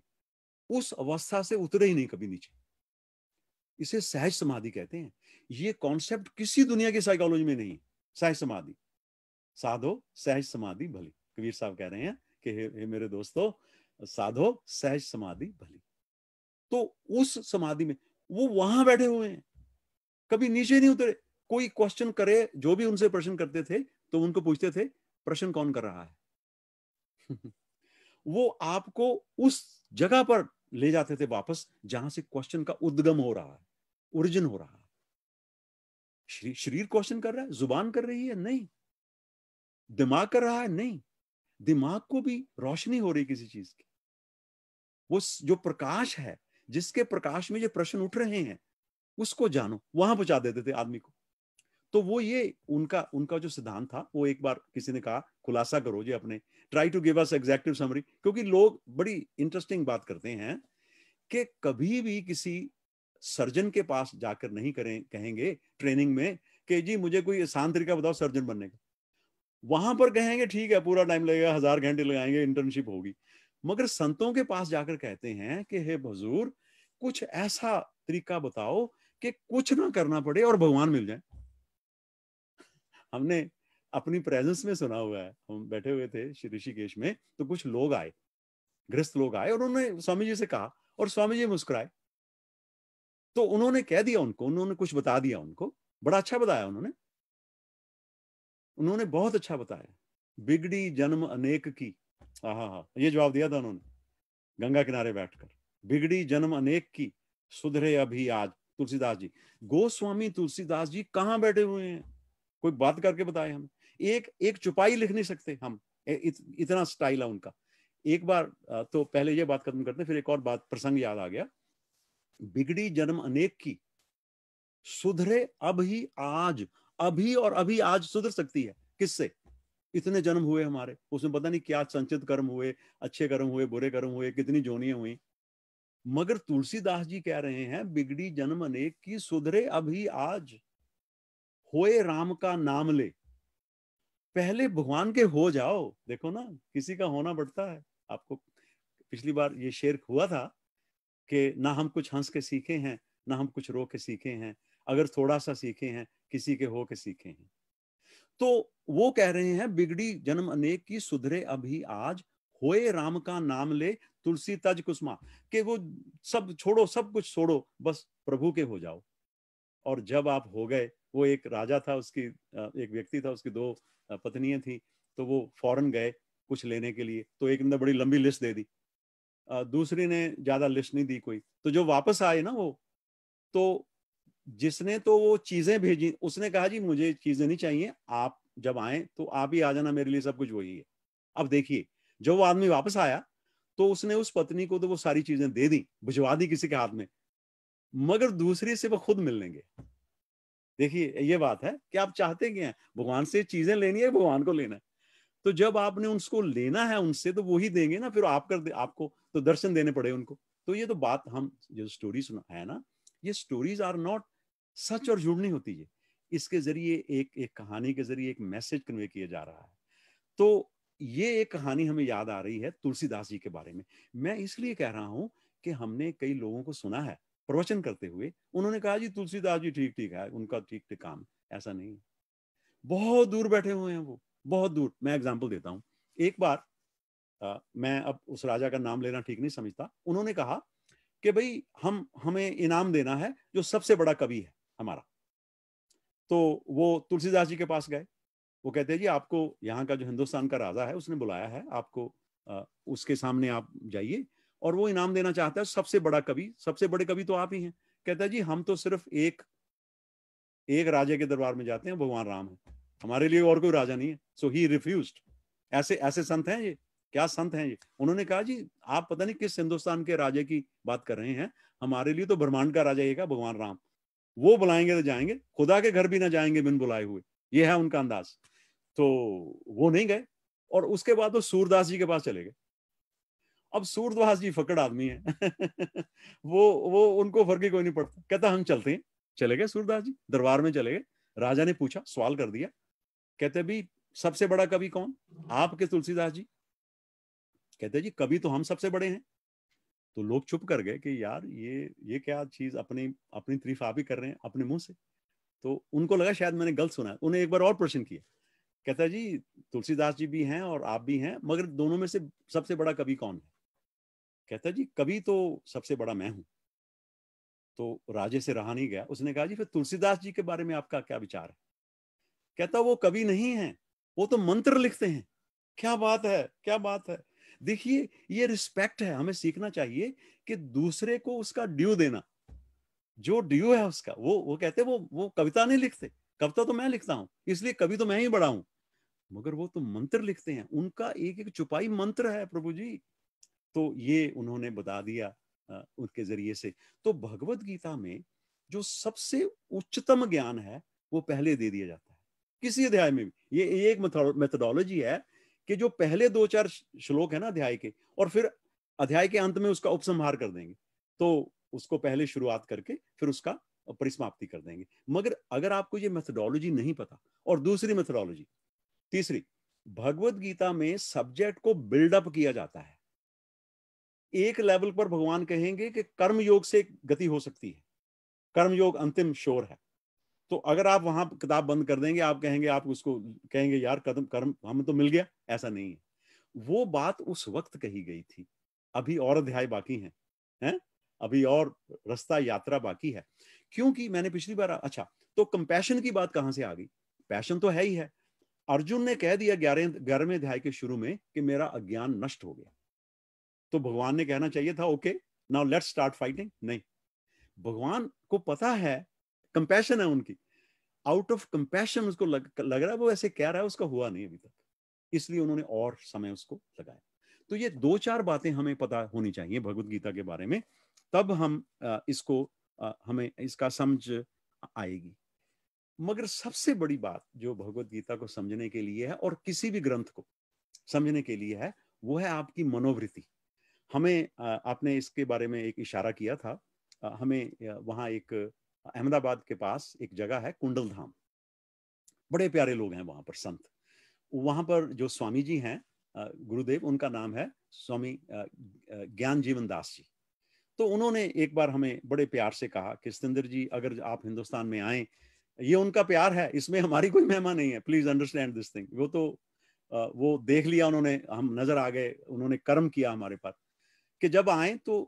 उस अवस्था से उतरे ही नहीं कभी नीचे इसे सहज समाधि कहते हैं ये कॉन्सेप्ट किसी दुनिया की साइकोलॉजी में नहीं सहज समाधि साधो सहज समाधि भली कबीर साहब कह रहे हैं कि हे, हे मेरे दोस्तों साधो सहज समाधि भली तो उस समाधि में वो वहां बैठे हुए हैं कभी नीचे नहीं उतरे कोई क्वेश्चन करे जो भी उनसे प्रश्न करते थे तो उनको पूछते थे प्रश्न कौन कर रहा है वो आपको उस जगह पर ले जाते थे वापस जहां से क्वेश्चन का उद्गम हो रहा है ओरिजिन हो रहा है श्री, शरीर क्वेश्चन कर रहा है जुबान कर रही है नहीं दिमाग कर रहा है नहीं दिमाग को भी रोशनी हो रही किसी चीज की वो जो प्रकाश है जिसके प्रकाश में ये प्रश्न उठ रहे हैं उसको जानो वहां पहुंचा देते थे आदमी को तो वो ये उनका उनका जो सिद्धांत था वो एक बार किसी ने कहा खुलासा करो जी अपने try to give us executive summary क्योंकि लोग बड़ी इंटरेस्टिंग बात करते हैं कि कभी भी किसी सर्जन के पास जाकर नहीं करें कहेंगे ट्रेनिंग में कि जी मुझे कोई आसान तरीका बताओ सर्जन बनने का वहां पर कहेंगे ठीक है पूरा टाइम लगेगा हजार घंटे लगाएंगे इंटर्नशिप होगी मगर संतों के पास जाकर कहते हैं कि हे हजूर कुछ ऐसा तरीका बताओ कि कुछ ना करना पड़े और भगवान मिल जाए हमने अपनी प्रेजेंस में सुना हुआ है हम बैठे हुए थे ऋषिकेश में तो कुछ लोग आए ग्रस्त लोग आए और उन्होंने स्वामी जी से कहा और स्वामी जी मुस्कुराए तो उन्होंने कह दिया उनको उन्होंने कुछ बता दिया उनको बड़ा अच्छा बताया उन्होंने उन्होंने बहुत अच्छा बताया बिगड़ी जन्म अनेक की हाँ, हाँ हाँ ये जवाब दिया था उन्होंने गंगा किनारे बैठकर बिगड़ी जन्म अनेक की सुधरे अभी आज तुलसीदास जी गोस्वामी तुलसीदास जी कहाँ बैठे हुए हैं कोई बात करके बताए हम एक एक चुपाई लिख नहीं सकते हम इत, इतना स्टाइल है उनका एक बार तो पहले ये बात खत्म करते फिर एक और बात प्रसंग याद आ गया बिगड़ी जन्म अनेक की सुधरे अभी आज अभी और अभी आज सुधर सकती है किससे इतने जन्म हुए हमारे उसमें पता नहीं क्या संचित कर्म हुए अच्छे कर्म हुए बुरे कर्म हुए कितनी जोनियां हुई मगर तुलसीदास जी कह रहे हैं बिगड़ी जन्म अनेक की सुधरे अभी आज होए राम का नाम ले पहले भगवान के हो जाओ देखो ना किसी का होना पड़ता है आपको पिछली बार ये शेर हुआ था कि ना हम कुछ हंस के सीखे हैं ना हम कुछ रो के सीखे हैं अगर थोड़ा सा सीखे हैं किसी के हो के सीखे हैं तो वो कह रहे हैं बिगड़ी जन्म अनेक की सुधरे अभी आज होए राम का नाम ले तुलसी तज कुसमा के वो सब छोड़ो सब कुछ छोड़ो बस प्रभु के हो जाओ और जब आप हो गए वो एक राजा था उसकी एक व्यक्ति था उसकी दो पत्नियां थी तो वो फॉरन गए कुछ लेने के लिए तो एक ने बड़ी लंबी लिस्ट दे दी दूसरी ने ज्यादा लिस्ट नहीं दी कोई तो जो वापस आए ना वो तो जिसने तो वो चीजें भेजी उसने कहा जी मुझे चीजें नहीं चाहिए आप जब आए तो आप ही आ जाना मेरे लिए सब कुछ वही है अब देखिए जब वो आदमी वापस आया तो उसने उस पत्नी को तो वो सारी चीजें दे दी भिजवा दी किसी के हाथ में मगर दूसरी से वो खुद मिल लेंगे देखिए ये बात है कि आप चाहते क्या है भगवान से चीजें लेनी है भगवान को लेना है तो जब आपने उसको लेना है उनसे तो वो ही देंगे ना फिर आप कर दे आपको तो दर्शन देने पड़े उनको तो ये तो बात हम जो स्टोरी सुना है ना ये स्टोरीज आर नॉट सच और जुड़ नहीं होती ये इसके जरिए एक एक कहानी के जरिए एक मैसेज कन्वे किया जा रहा है तो ये एक कहानी हमें याद आ रही है तुलसीदास जी के बारे में मैं इसलिए कह रहा हूं कि हमने कई लोगों को सुना है प्रवचन करते हुए उन्होंने कहा जी तुलसीदास जी ठीक ठीक है उनका ठीक ठीक काम ऐसा नहीं बहुत दूर बैठे हुए हैं वो बहुत दूर मैं एग्जाम्पल देता हूँ एक बार आ, मैं अब उस राजा का नाम लेना ठीक नहीं समझता उन्होंने कहा कि भाई हम हमें इनाम देना है जो सबसे बड़ा कवि है हमारा तो वो तुलसीदास जी के पास गए वो कहते हैं जी आपको यहाँ का जो हिंदुस्तान का राजा है उसने बुलाया है आपको आ, उसके सामने आप जाइए और वो इनाम देना चाहता है सबसे बड़ा कवि सबसे बड़े कवि तो आप ही हैं कहता है जी हम तो सिर्फ एक एक राजे के दरबार में जाते हैं भगवान राम है हमारे लिए और कोई राजा नहीं है सो ही रिफ्यूज ऐसे ऐसे संत हैं ये क्या संत हैं ये उन्होंने कहा जी आप पता नहीं किस हिंदुस्तान के राजे की बात कर रहे हैं हमारे लिए तो ब्रह्मांड का राजा ये का भगवान राम वो बुलाएंगे तो जाएंगे खुदा के घर भी ना जाएंगे बिन बुलाए हुए ये है उनका अंदाज तो वो नहीं गए और उसके बाद वो तो सूरदास जी के पास चले गए अब सूरदास जी फकड़ आदमी है वो वो उनको फर्क ही कोई नहीं पड़ता कहता हम चलते हैं चले गए सूरदास जी दरबार में चले गए राजा ने पूछा सवाल कर दिया कहते भी सबसे बड़ा कवि कौन आपके तुलसीदास जी कहते जी कभी तो हम सबसे बड़े हैं तो लोग चुप कर गए कि यार ये ये क्या चीज अपनी अपनी तरीफ आप ही कर रहे हैं अपने मुंह से तो उनको लगा शायद मैंने गलत सुना उन्हें एक बार और प्रश्न किया कहता जी तुलसीदास जी भी हैं और आप भी हैं मगर दोनों में से सबसे बड़ा कवि कौन है कहता जी कवि तो सबसे बड़ा मैं हूं तो राजे से रहा नहीं गया उसने कहा जी फिर तुलसीदास जी के बारे में आपका क्या विचार है कहता वो कवि नहीं है वो तो मंत्र लिखते हैं क्या बात है क्या बात है देखिए ये रिस्पेक्ट है हमें सीखना चाहिए कि दूसरे को उसका ड्यू देना जो ड्यू है उसका वो वो कहते वो वो कविता नहीं लिखते कविता तो मैं लिखता हूं इसलिए कवि तो मैं ही बड़ा हूं मगर वो तो मंत्र लिखते हैं उनका एक एक छुपाई मंत्र है प्रभु जी तो ये उन्होंने बता दिया उनके जरिए से तो भगवत गीता में जो सबसे उच्चतम ज्ञान है वो पहले दे दिया जाता है किसी अध्याय में भी ये एक मेथोडोलॉजी है कि जो पहले दो चार श्लोक है ना अध्याय के और फिर अध्याय के अंत में उसका उपसंहार कर देंगे तो उसको पहले शुरुआत करके फिर उसका परिसमाप्ति कर देंगे मगर अगर आपको ये मेथडोलॉजी नहीं पता और दूसरी मेथडोलॉजी तीसरी भगवत गीता में सब्जेक्ट को बिल्डअप किया जाता है एक लेवल पर भगवान कहेंगे कि कर्म योग से गति हो सकती है कर्म योग अंतिम शोर है तो अगर आप वहां किताब बंद कर देंगे आप कहेंगे आप उसको कहेंगे यार कदम कर्म हमें तो मिल गया ऐसा नहीं है वो बात उस वक्त कही गई थी अभी और अध्याय बाकी हैं हैं अभी और रास्ता यात्रा बाकी है क्योंकि मैंने पिछली बार अच्छा तो कंपैशन की बात कहां से आ गई पैशन तो है ही है अर्जुन ने कह दिया ग्यारह ग्यारहवें अध्याय के शुरू में कि मेरा अज्ञान नष्ट हो गया तो भगवान ने कहना चाहिए था okay now let's start fighting नहीं भगवान को पता है कंपैशन है उनकी आउट ऑफ कंपैशन उसको लग, लग रहा है वो ऐसे कह रहा है उसका हुआ नहीं अभी तक इसलिए उन्होंने और समय उसको लगाया तो ये दो चार बातें हमें पता होनी चाहिए भगवत गीता के बारे में तब हम इसको हमें इसका समझ आएगी मगर सबसे बड़ी बात जो भगवत गीता को समझने के लिए है और किसी भी ग्रंथ को समझने के लिए है वो है आपकी मनोवृत्ति हमें आपने इसके बारे में एक इशारा किया था हमें वहां एक अहमदाबाद के पास एक जगह है कुंडल धाम बड़े प्यारे लोग हैं वहां पर संत वहां पर जो स्वामी जी हैं गुरुदेव उनका नाम है स्वामी ज्ञान जीवन दास जी तो उन्होंने एक बार हमें बड़े प्यार से कहा कि सतेंद्र जी अगर आप हिंदुस्तान में आए ये उनका प्यार है इसमें हमारी कोई महिमा नहीं है प्लीज अंडरस्टैंड दिस थिंग वो तो वो देख लिया उन्होंने हम नजर आ गए उन्होंने कर्म किया हमारे पर कि जब आए तो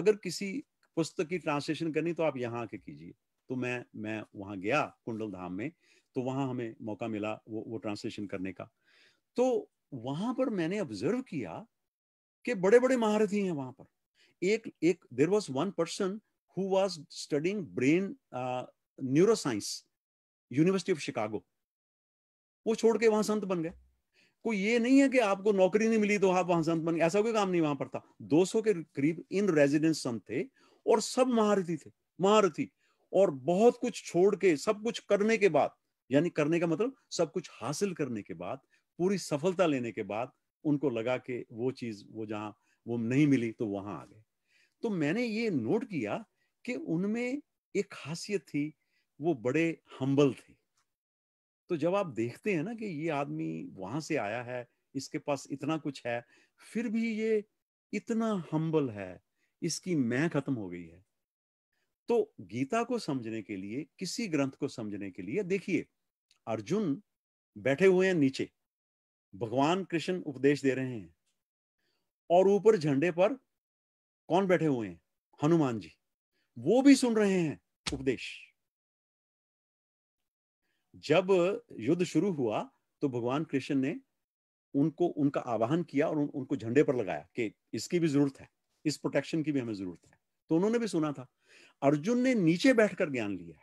अगर किसी पुस्तक की ट्रांसलेशन करनी तो आप यहाँ आके कीजिए तो मैं मैं वहां गया कुंडल धाम में तो वहां हमें मौका मिला वो वो ट्रांसलेशन करने का तो वहां पर मैंने ऑब्जर्व किया कि बड़े बड़े महारथी हैं वहां पर एक एक there was one person who was studying brain neuroscience university of Chicago वो छोड़ के वहां संत बन गए कोई ये नहीं है कि आपको नौकरी नहीं मिली तो आप वहां संत बन गए ऐसा कोई काम नहीं वहां पर था 200 के करीब इन रेजिडेंस संत थे और सब महारथी थे महारथी और बहुत कुछ छोड़ के सब कुछ करने के बाद यानी करने का मतलब सब कुछ हासिल करने के बाद पूरी सफलता लेने के बाद उनको लगा कि वो चीज वो जहां वो नहीं मिली तो वहां आ गए तो मैंने ये नोट किया कि उनमें एक खासियत थी वो बड़े हम्बल थे तो जब आप देखते हैं ना कि ये आदमी वहां से आया है इसके पास इतना कुछ है फिर भी ये इतना हम्बल है इसकी मैं खत्म हो गई है तो गीता को समझने के लिए किसी ग्रंथ को समझने के लिए देखिए अर्जुन बैठे हुए हैं नीचे भगवान कृष्ण उपदेश दे रहे हैं और ऊपर झंडे पर कौन बैठे हुए हैं हनुमान जी वो भी सुन रहे हैं उपदेश जब युद्ध शुरू हुआ तो भगवान कृष्ण ने उनको उनका आवाहन किया और उन, उनको झंडे पर लगाया कि इसकी भी जरूरत है इस प्रोटेक्शन की भी हमें जरूरत है तो उन्होंने भी सुना था अर्जुन ने नीचे बैठकर ज्ञान लिया है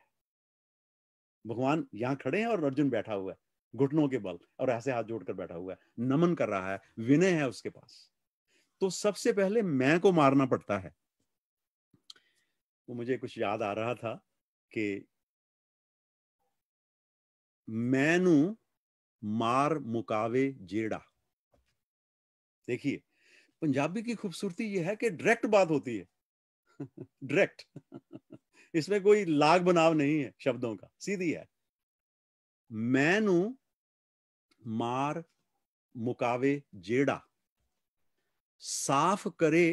भगवान यहां खड़े हैं और अर्जुन बैठा हुआ है घुटनों के बल और ऐसे हाथ जोड़कर बैठा हुआ है नमन कर रहा है विनय है उसके पास तो सबसे पहले मैं को मारना पड़ता है तो मुझे कुछ याद आ रहा था कि मैनू मार मुकावे जेड़ा देखिए पंजाबी की खूबसूरती ये है कि डायरेक्ट बात होती है डायरेक्ट इसमें कोई लाग बनाव नहीं है शब्दों का सीधी है मैनू मार मुकावे जेड़ा साफ करे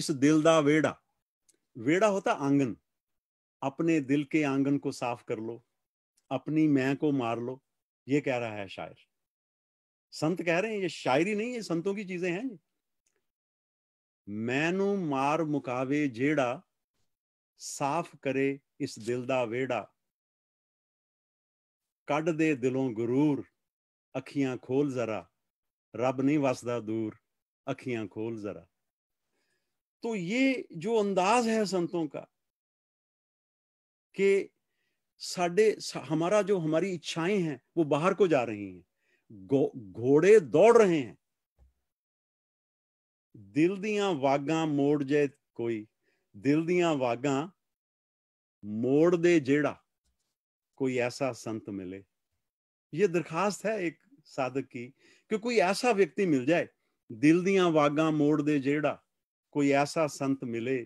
इस दिल दा वेड़ा वेड़ा होता आंगन अपने दिल के आंगन को साफ कर लो अपनी मैं को मार लो ये कह रहा है शायर संत कह रहे हैं ये शायरी नहीं ये संतों की चीजें हैं मैनू मार मुकावे जेड़ा साफ करे इस दिल दा वेड़ा कड दे दिलों गुरूर अखियां खोल जरा रब नहीं वसदा दूर अखियां खोल जरा तो ये जो अंदाज है संतों का कि साढ़े हमारा जो हमारी इच्छाएं हैं वो बाहर को जा रही हैं घोड़े दौड़ रहे हैं दिल दिया वागा मोड़ जाए कोई दिल दिया वागा मोड़ दे जेड़ा कोई ऐसा संत मिले ये दरखास्त है एक साधक की कि कोई ऐसा व्यक्ति मिल जाए दिल दिया वागा मोड़ दे जेड़ा कोई ऐसा संत मिले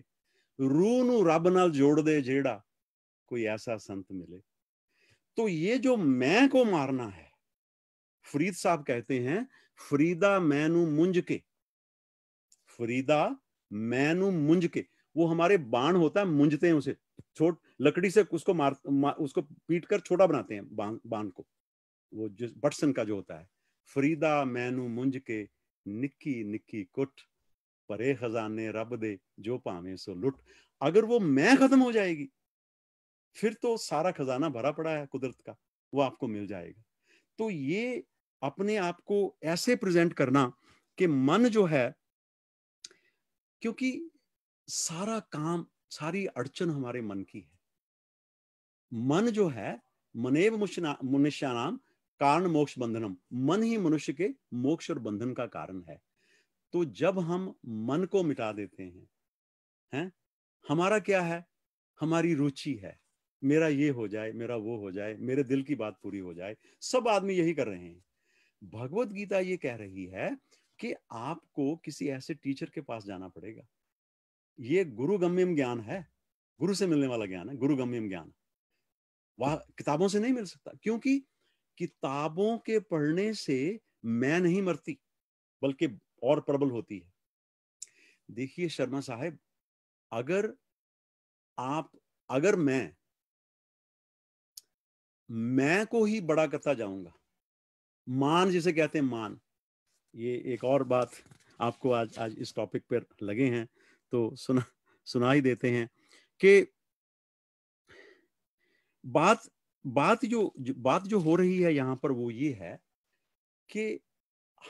रूह ਨੂੰ रब ਨਾਲ जोड़ दे जेड़ा कोई ऐसा संत मिले तो ये जो मैं को मारना है फरीद साहब कहते हैं फरीदा मैनू मुंज के फरीदा मैनू मुंज के वो हमारे बाण होता है मुंजते हैं उसे छोट लकड़ी से उसको मार उसको पीट कर छोटा बनाते हैं बाण बाण को वो जिस बटसन का जो होता है फरीदा मैनू मुंज के निक्की निक्की कुट परे खजाने रब दे जो पावे सो लुट अगर वो मैं खत्म हो जाएगी फिर तो सारा खजाना भरा पड़ा है कुदरत का वो आपको मिल जाएगा तो ये अपने आप को ऐसे प्रेजेंट करना कि मन जो है क्योंकि सारा काम सारी अड़चन हमारे मन की है मन जो है मनेव नाम कारण मोक्ष बंधनम मन ही मनुष्य के मोक्ष और बंधन का कारण है तो जब हम मन को मिटा देते हैं हैं हमारा क्या है हमारी रुचि है मेरा ये हो जाए मेरा वो हो जाए मेरे दिल की बात पूरी हो जाए सब आदमी यही कर रहे हैं भगवत गीता ये कह रही है कि आपको किसी ऐसे टीचर के पास जाना पड़ेगा ये गुरु गम्यम ज्ञान है गुरु से मिलने वाला ज्ञान है गुरु गम्यम ज्ञान वह किताबों से नहीं मिल सकता क्योंकि किताबों के पढ़ने से मैं नहीं मरती बल्कि और प्रबल होती है देखिए शर्मा साहब अगर आप अगर मैं मैं को ही बड़ा करता जाऊंगा मान जिसे कहते हैं मान ये एक और बात आपको आज आज इस टॉपिक पर लगे हैं तो सुना सुनाई देते हैं कि बात बात जो, जो बात जो हो रही है यहाँ पर वो ये है कि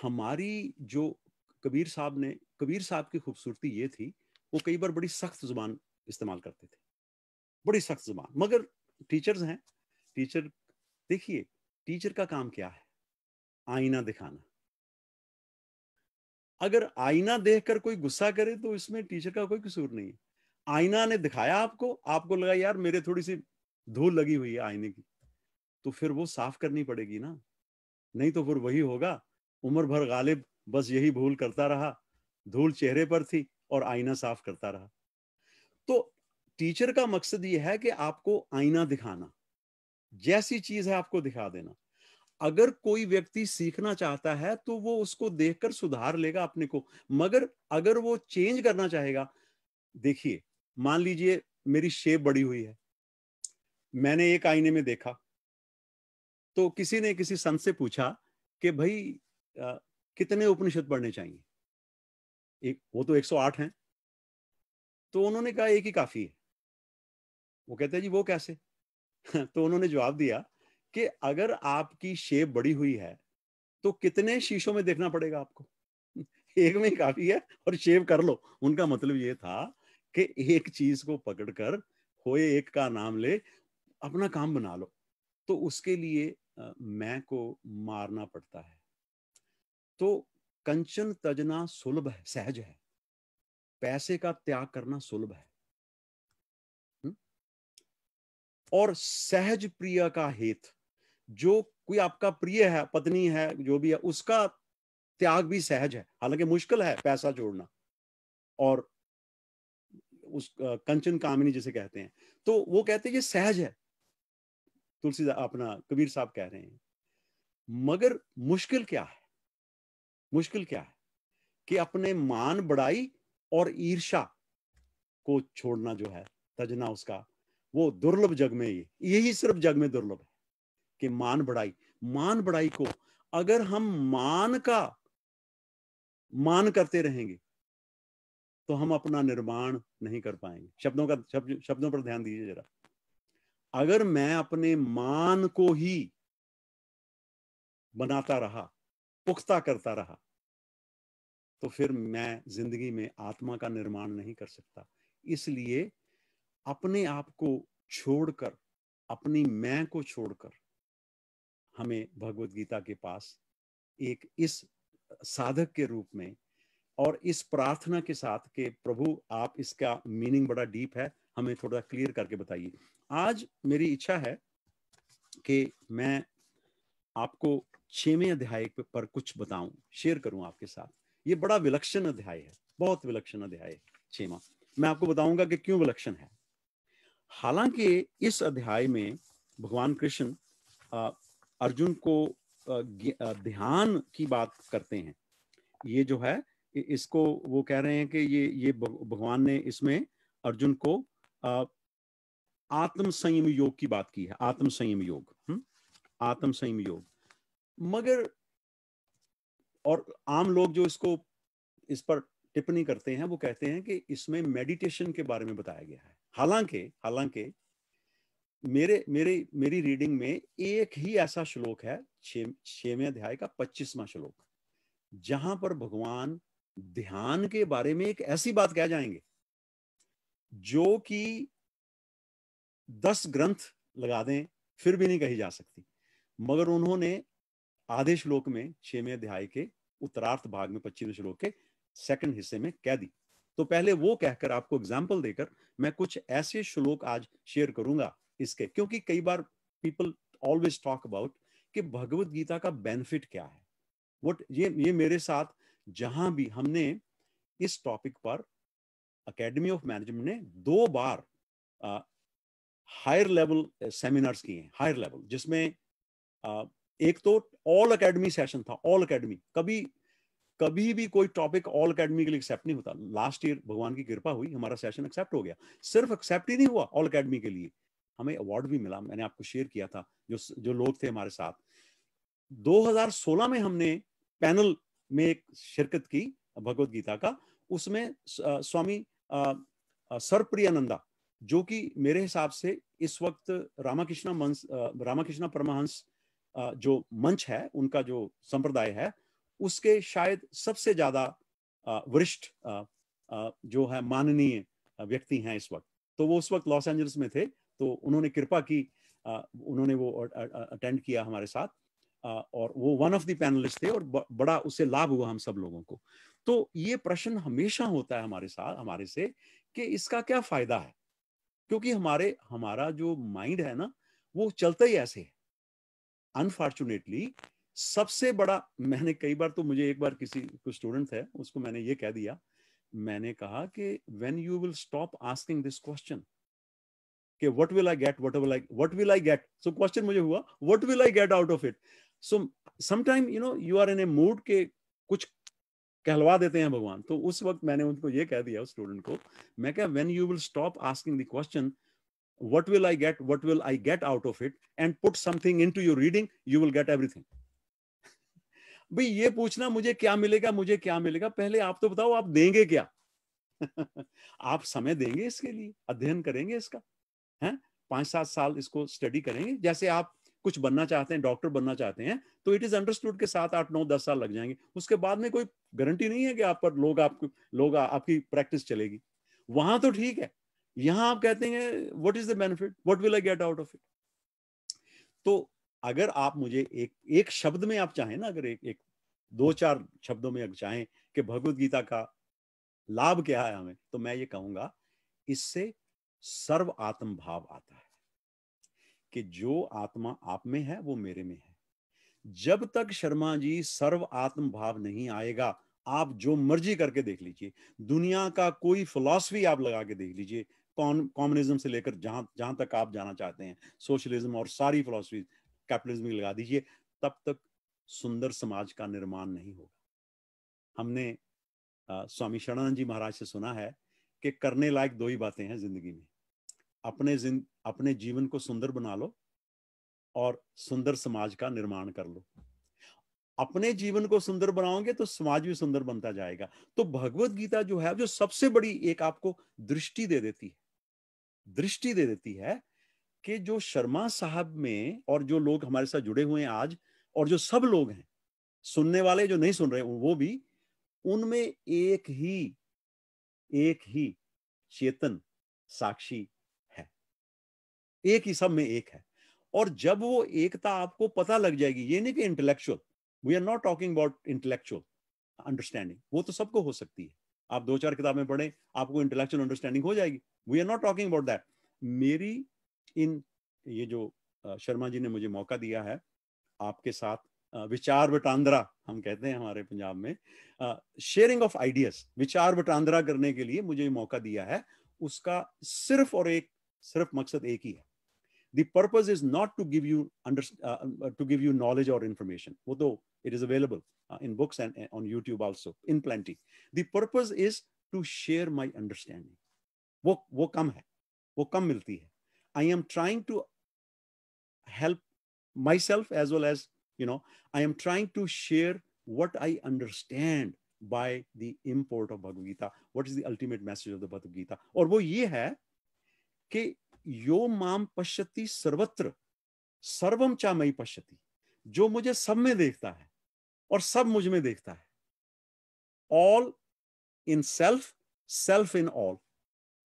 हमारी जो कबीर साहब ने कबीर साहब की खूबसूरती ये थी वो कई बार बड़ी सख्त जुबान इस्तेमाल करते थे बड़ी सख्त जुबान मगर टीचर्स हैं टीचर देखिए टीचर का काम क्या है आईना दिखाना अगर आईना देखकर कोई गुस्सा करे तो इसमें टीचर का कोई कसूर नहीं है आईना ने दिखाया आपको आपको लगा यार मेरे थोड़ी सी धूल लगी हुई है आईने की तो फिर वो साफ करनी पड़ेगी ना नहीं तो फिर वही होगा उम्र भर गालिब बस यही भूल करता रहा धूल चेहरे पर थी और आईना साफ करता रहा तो टीचर का मकसद यह है कि आपको आईना दिखाना जैसी चीज है आपको दिखा देना अगर कोई व्यक्ति सीखना चाहता है तो वो उसको देखकर सुधार लेगा अपने को मगर अगर वो चेंज करना चाहेगा देखिए मान लीजिए मेरी शेप बड़ी हुई है मैंने एक आईने में देखा तो किसी ने किसी संत से पूछा कि भाई आ, कितने उपनिषद पढ़ने चाहिए एक वो तो 108 हैं तो उन्होंने कहा एक ही काफी है वो कहते हैं जी वो कैसे तो उन्होंने जवाब दिया कि अगर आपकी शेप बड़ी हुई है तो कितने शीशों में देखना पड़ेगा आपको एक में ही काफी है और शेव कर लो उनका मतलब ये था कि एक चीज को पकड़कर होए एक का नाम ले अपना काम बना लो तो उसके लिए मैं को मारना पड़ता है तो कंचन तजना सुलभ है सहज है पैसे का त्याग करना सुलभ है हु? और सहज प्रिय का हेत जो कोई आपका प्रिय है पत्नी है जो भी है उसका त्याग भी सहज है हालांकि मुश्किल है पैसा जोड़ना और उस कंचन कामिनी जिसे कहते हैं तो वो कहते हैं ये सहज है तुलसी अपना कबीर साहब कह रहे हैं मगर मुश्किल क्या है मुश्किल क्या है कि अपने मान बड़ाई और ईर्षा को छोड़ना जो है तजना उसका वो दुर्लभ जग में ही यही सिर्फ जग में दुर्लभ है कि मान बढ़ाई मान बढ़ाई को अगर हम मान का मान करते रहेंगे तो हम अपना निर्माण नहीं कर पाएंगे शब्दों का शब्द शब्दों पर ध्यान दीजिए जरा अगर मैं अपने मान को ही बनाता रहा पुख्ता करता रहा तो फिर मैं जिंदगी में आत्मा का निर्माण नहीं कर सकता इसलिए अपने आप को छोड़कर अपनी मैं को छोड़कर हमें भगवत गीता के पास एक इस साधक के रूप में और इस प्रार्थना के साथ के प्रभु आप इसका मीनिंग बड़ा डीप है हमें थोड़ा क्लियर करके बताइए आज मेरी इच्छा है कि मैं आपको छवें अध्याय पर कुछ बताऊं शेयर करूं आपके साथ ये बड़ा विलक्षण अध्याय है बहुत विलक्षण अध्याय छेवा मैं आपको बताऊंगा कि क्यों विलक्षण है हालांकि इस अध्याय में भगवान कृष्ण अर्जुन को ध्यान की बात करते हैं ये जो है इसको वो कह रहे हैं कि ये ये भगवान ने इसमें अर्जुन को आत्म संयम योग की बात की है आत्म संयम योग हम्म? आत्म संयम योग मगर और आम लोग जो इसको इस पर टिप्पणी करते हैं वो कहते हैं कि इसमें मेडिटेशन के बारे में बताया गया है हालांकि हालांकि मेरे मेरे मेरी रीडिंग में एक ही ऐसा श्लोक है छेवें अध्याय का पच्चीसवा श्लोक जहां पर भगवान ध्यान के बारे में एक ऐसी बात कह जाएंगे जो कि दस ग्रंथ लगा दें फिर भी नहीं कही जा सकती मगर उन्होंने आधे श्लोक में छेवें अध्याय के उत्तरार्थ भाग में पच्चीसवें श्लोक के सेकंड हिस्से में कह दी तो पहले वो कहकर आपको एग्जाम्पल देकर मैं कुछ ऐसे श्लोक आज शेयर करूंगा इसके क्योंकि कई बार पीपल ऑलवेज टॉक अबाउट कि भगवत गीता का बेनिफिट क्या है वट ये ये मेरे साथ जहां भी हमने इस टॉपिक पर अकेडमी ऑफ मैनेजमेंट ने दो बार हायर लेवल सेमिनार्स किए हैं हायर लेवल जिसमें आ, एक तो ऑल अकेडमी सेशन था ऑल अकेडमी कभी कभी भी कोई टॉपिक ऑल अकेडमी के लिए एक्सेप्ट नहीं होता लास्ट ईयर भगवान की कृपा हुई हमारा सेशन एक्सेप्ट हो गया सिर्फ एक्सेप्ट ही नहीं हुआ ऑल अकेडमी के लिए हमें अवार्ड भी मिला मैंने आपको शेयर किया था जो जो लोग थे हमारे साथ 2016 में हमने पैनल में एक शिरकत की भगवत गीता का उसमें स्वामी सर्वप्रियानंदा जो कि मेरे हिसाब से इस वक्त रामाकृष्णा मंच रामाकृष्णा परमहंस जो मंच है उनका जो संप्रदाय है उसके शायद सबसे ज्यादा वरिष्ठ जो है माननीय व्यक्ति हैं इस वक्त तो वो उस वक्त लॉस एंजल्स में थे तो उन्होंने कृपा की उन्होंने वो अटेंड किया हमारे साथ और वो वन ऑफ द पैनलिस्ट थे और बड़ा उससे लाभ हुआ हम सब लोगों को तो ये प्रश्न हमेशा होता है हमारे साथ हमारे से कि इसका क्या फायदा है क्योंकि हमारे हमारा जो माइंड है ना वो चलता ही ऐसे है अनफॉर्चुनेटली सबसे बड़ा मैंने कई बार तो मुझे एक बार किसी कुछ स्टूडेंट है उसको मैंने ये कह दिया मैंने कहा कि when you will stop asking this question कि what will I get what will I what will I get so question मुझे हुआ what will I get out of it so some time you know you are in a mood के कुछ कहलवा देते हैं भगवान तो उस वक्त मैंने उनको ये कह दिया उस स्टूडेंट को मैं क्या when you will stop asking the question what will I get what will I get out of it and put something into your reading you will get everything भाई ये पूछना मुझे क्या मिलेगा मुझे क्या मिलेगा पहले आप तो बताओ आप देंगे क्या आप समय देंगे इसके लिए अध्ययन करेंगे इसका हैं पांच सात साल इसको स्टडी करेंगे जैसे आप कुछ बनना चाहते हैं डॉक्टर बनना चाहते हैं तो इट इज अंडरस्टूड के साथ आठ नौ दस साल लग जाएंगे उसके बाद में कोई गारंटी नहीं है कि आप पर लोग आपको लोग आपकी प्रैक्टिस चलेगी वहां तो ठीक है यहां आप कहते हैं what is the benefit what will I get out of it तो अगर आप मुझे एक एक शब्द में आप चाहें ना अगर एक, एक दो चार शब्दों में अगर चाहें कि भगवत गीता का लाभ क्या है हमें तो मैं ये कहूंगा इससे सर्व आत्म भाव आता है कि जो आत्मा आप में है वो मेरे में है जब तक शर्मा जी सर्व आत्म भाव नहीं आएगा आप जो मर्जी करके देख लीजिए दुनिया का कोई फिलॉसफी आप लगा के देख लीजिए कौन कॉम्युनिज्म से लेकर जहां जहां तक आप जाना चाहते हैं सोशलिज्म और सारी फिलॉसफी कैपिटलिज्म लगा दीजिए तब तक सुंदर समाज का निर्माण नहीं होगा हमने आ, स्वामी शरणानंद जी महाराज से सुना है कि करने लायक दो ही बातें हैं जिंदगी में अपने जिन अपने जीवन को सुंदर बना लो और सुंदर समाज का निर्माण कर लो अपने जीवन को सुंदर बनाओगे तो समाज भी सुंदर बनता जाएगा तो भगवत गीता जो है जो सबसे बड़ी एक आपको दृष्टि दे देती है दृष्टि दे देती है कि जो शर्मा साहब में और जो लोग हमारे साथ जुड़े हुए हैं आज और जो सब लोग हैं सुनने वाले जो नहीं सुन रहे वो भी उनमें एक ही एक ही चेतन साक्षी एक ही सब में एक है और जब वो एकता आपको पता लग जाएगी ये नहीं कि intellectual we are not talking about intellectual understanding वो तो सबको हो सकती है आप दो चार किताबें पढ़े आपको इंटेलेक्चुअल अंडरस्टैंडिंग हो जाएगी we are not talking about that मेरी इन ये जो शर्मा जी ने मुझे मौका दिया है आपके साथ विचार वटांदरा हम कहते हैं हमारे पंजाब में शेयरिंग ऑफ आइडियाज विचार वटांदरा करने के लिए मुझे मौका दिया है उसका सिर्फ और एक सिर्फ मकसद एक ही है the purpose is not to give you under, uh, uh, to give you knowledge or information although it is available uh, in books and, on youtube also in plenty the purpose is to share my understanding i am trying to help myself as well as you know i am trying to share what i understand by the import of bhagavad gita what is the ultimate message of the bhagavad gita or wo ye hai कि यो माम पश्यति सर्वत्र सर्वम चा मई पश्यति जो मुझे सब में देखता है और सब मुझ में देखता है all in self self in all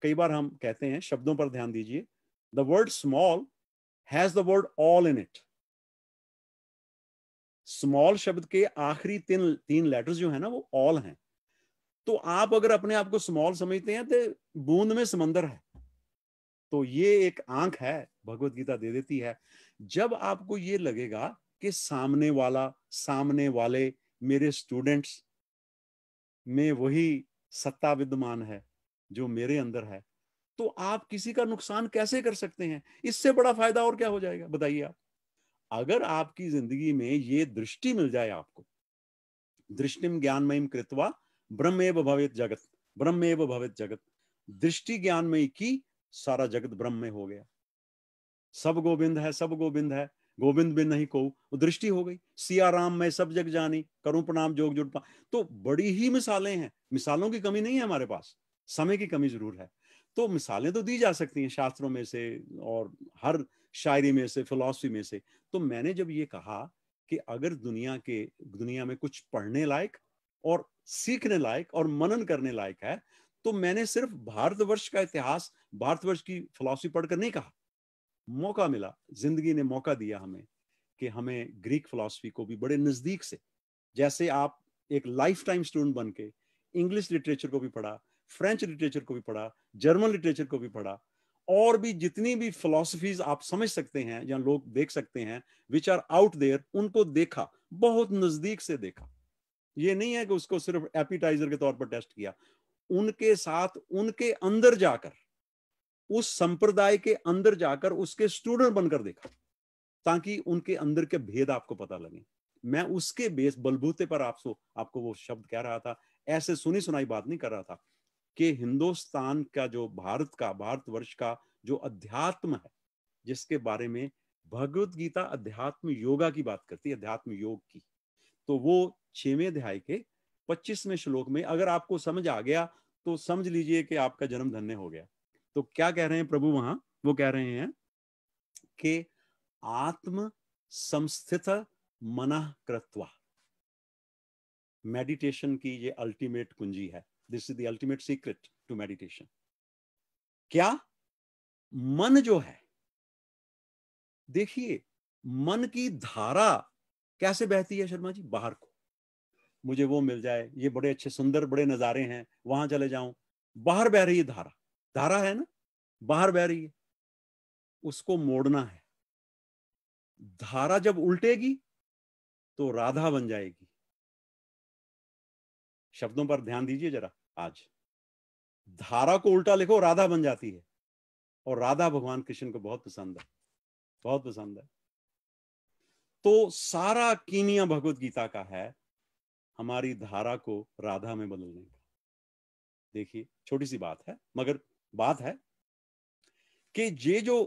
कई बार हम कहते हैं शब्दों पर ध्यान दीजिए the word small has the word all in it small शब्द के आखिरी तीन तीन लेटर्स जो है ना वो ऑल हैं तो आप अगर अपने आप को स्मॉल समझते हैं तो बूंद में समंदर है तो ये एक आंख है भगवत गीता दे देती है जब आपको ये लगेगा कि सामने वाला सामने वाले मेरे स्टूडेंट्स में वही सत्ता विद्यमान है जो मेरे अंदर है तो आप किसी का नुकसान कैसे कर सकते हैं इससे बड़ा फायदा और क्या हो जाएगा बताइए आप अगर आपकी जिंदगी में ये दृष्टि मिल जाए आपको दृष्टिम ज्ञानमयी कृतवा ब्रह्मेव भवित जगत ब्रह्मेव भवित जगत दृष्टि ज्ञानमयी की सारा जगत ब्रह्म में हो गया सब गोविंद है सब गोविंद है गोविंद बिन नहीं कहू दृष्टि हो गई सिया राम में सब जग जानी करूं प्रणाम जोग जुट पा तो बड़ी ही मिसालें हैं मिसालों की कमी नहीं है हमारे पास समय की कमी जरूर है तो मिसालें तो दी जा सकती हैं शास्त्रों में से और हर शायरी में से फिलोसफी में से तो मैंने जब ये कहा कि अगर दुनिया के दुनिया में कुछ पढ़ने लायक और सीखने लायक और मनन करने लायक है तो मैंने सिर्फ भारतवर्ष का इतिहास भारतवर्ष की फिलोसफी पढ़कर नहीं कहा मौका मिला जिंदगी ने मौका दिया हमें कि हमें ग्रीक फिलोसफी को भी बड़े नजदीक से जैसे आप एक लाइफ टाइम स्टूडेंट बन के इंग्लिश लिटरेचर को भी पढ़ा फ्रेंच लिटरेचर को भी पढ़ा जर्मन लिटरेचर को भी पढ़ा और भी जितनी भी फिलोसफीज आप समझ सकते हैं या लोग देख सकते हैं विच आर आउट देयर उनको देखा बहुत नजदीक से देखा ये नहीं है कि उसको सिर्फ एपिटाइजर के तौर पर टेस्ट किया उनके साथ उनके अंदर जाकर उस संप्रदाय के अंदर जाकर उसके स्टूडेंट बनकर देखा ताकि उनके अंदर के भेद आपको पता लगे मैं उसके बेस बलबूते पर आपको आपको वो शब्द कह रहा था ऐसे सुनी सुनाई बात नहीं कर रहा था कि हिंदुस्तान का जो भारत का भारत वर्ष का जो अध्यात्म है जिसके बारे में भगवत गीता अध्यात्म योगा की बात करती है अध्यात्म योग की तो वो छेवें अध्याय के पच्चीसवें श्लोक में अगर आपको समझ आ गया तो समझ लीजिए कि आपका जन्म धन्य हो गया तो क्या कह रहे हैं प्रभु वहां वो कह रहे हैं कि आत्म संस्थित मन कृत्वा मेडिटेशन की ये अल्टीमेट कुंजी है this is the ultimate secret to meditation क्या मन जो है देखिए मन की धारा कैसे बहती है शर्मा जी बाहर को मुझे वो मिल जाए ये बड़े अच्छे सुंदर बड़े नज़ारे हैं वहां चले जाऊं बाहर बह रही है धारा धारा है ना बाहर बह रही है उसको मोड़ना है धारा जब उल्टेगी तो राधा बन जाएगी शब्दों पर ध्यान दीजिए जरा आज धारा को उल्टा लिखो राधा बन जाती है और राधा भगवान कृष्ण को बहुत पसंद है बहुत पसंद है तो सारा कीनिया भगवत गीता का है हमारी धारा को राधा में बदलने का देखिए छोटी सी बात है मगर बात है कि ये जो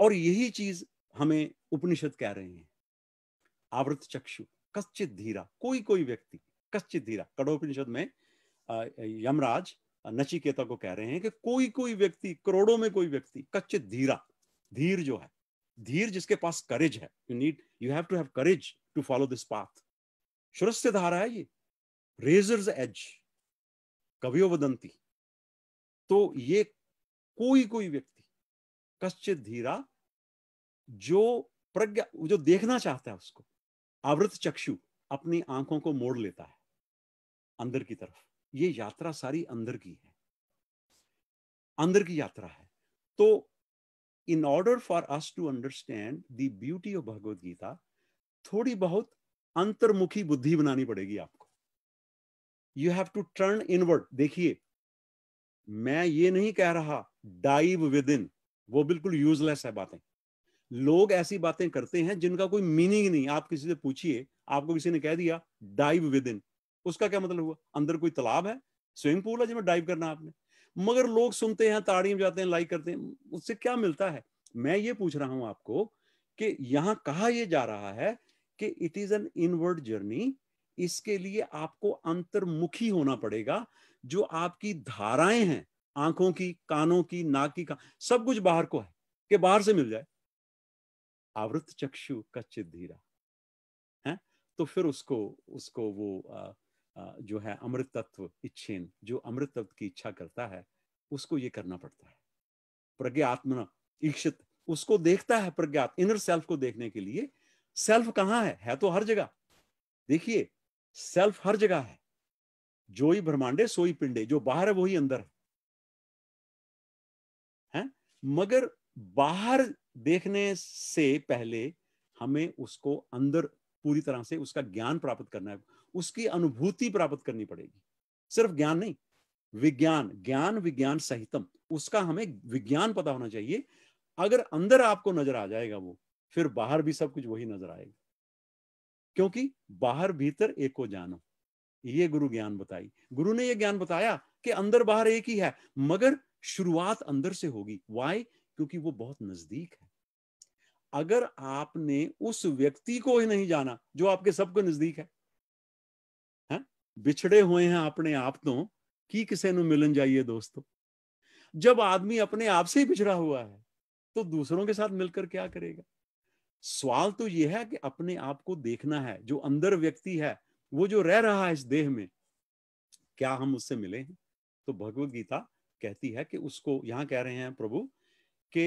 और यही चीज हमें उपनिषद कह रहे हैं आवृत चक्षु कश्चित धीरा कोई कोई व्यक्ति कश्चित धीरा कड़ोपनिषद में यमराज नचिकेता को कह रहे हैं कि कोई कोई व्यक्ति करोड़ों में कोई व्यक्ति कच्चित धीरा धीर जो है धीर जिसके पास करेज है you need you have to have courage to follow this path सुरस्य धारा है ये रेजर्स एज कवियो वदंती तो ये कोई कोई व्यक्ति कश्चित धीरा जो प्रज्ञा जो देखना चाहता है उसको आवृत चक्षु अपनी आंखों को मोड़ लेता है अंदर की तरफ ये यात्रा सारी अंदर की है अंदर की यात्रा है तो in order for us to understand the beauty of Bhagavad Gita थोड़ी बहुत अंतर्मुखी बुद्धि बनानी पड़ेगी आपको you have to turn inward देखिए मैं ये नहीं कह रहा डाइव विद इन वो बिल्कुल यूजलेस है बातें लोग ऐसी बातें करते हैं जिनका कोई मीनिंग नहीं आप किसी से पूछिए आपको किसी ने कह दिया डाइव विद इन उसका क्या मतलब हुआ अंदर कोई तालाब है स्विमिंग पूल है जिसमें डाइव करना आपने मगर लोग सुनते हैं ताड़ियां जाते हैं लाइक करते हैं उससे क्या मिलता है मैं ये पूछ रहा हूं आपको कि यहां कहा यह जा रहा है कि it is an inward journey इसके लिए आपको अंतर्मुखी होना पड़ेगा जो आपकी धाराएं हैं आंखों की कानों की नाक की का सब कुछ बाहर को है कि बाहर से मिल जाए आवृत चक्षु कच्चित धीरा है तो फिर उसको उसको वो आ, आ, जो है अमृत तत्व इच्छेन जो अमृत तत्व की इच्छा करता है उसको ये करना पड़ता है प्रज्ञात्मना ईक्षित उसको देखता है प्रज्ञात इनर सेल्फ को देखने के लिए सेल्फ कहाँ है है तो हर जगह देखिए सेल्फ हर जगह है जो ही ब्रह्मांडे सोई पिंडे जो बाहर है वही अंदर है है? मगर बाहर देखने से पहले हमें उसको अंदर पूरी तरह से उसका ज्ञान प्राप्त करना है उसकी अनुभूति प्राप्त करनी पड़ेगी सिर्फ ज्ञान नहीं विज्ञान ज्ञान विज्ञान सहितम उसका हमें विज्ञान पता होना चाहिए अगर अंदर आपको नजर आ जाएगा वो फिर बाहर भी सब कुछ वही नजर आएगा क्योंकि बाहर भीतर एक को जानो ये गुरु ज्ञान बताई गुरु ने यह ज्ञान बताया कि अंदर बाहर एक ही है मगर शुरुआत अंदर से होगी वाई क्योंकि वो बहुत नजदीक है अगर आपने उस व्यक्ति को ही नहीं जाना जो आपके सबको नजदीक है बिछड़े हुए हैं अपने आप तो की किसे न मिलन जाइए दोस्तों जब आदमी अपने आप से ही बिछड़ा हुआ है तो दूसरों के साथ मिलकर क्या करेगा सवाल तो यह है कि अपने आप को देखना है जो अंदर व्यक्ति है वो जो रह रहा है इस देह में क्या हम उससे मिले हैं तो भगवत गीता कहती है कि उसको यहां कह रहे हैं प्रभु के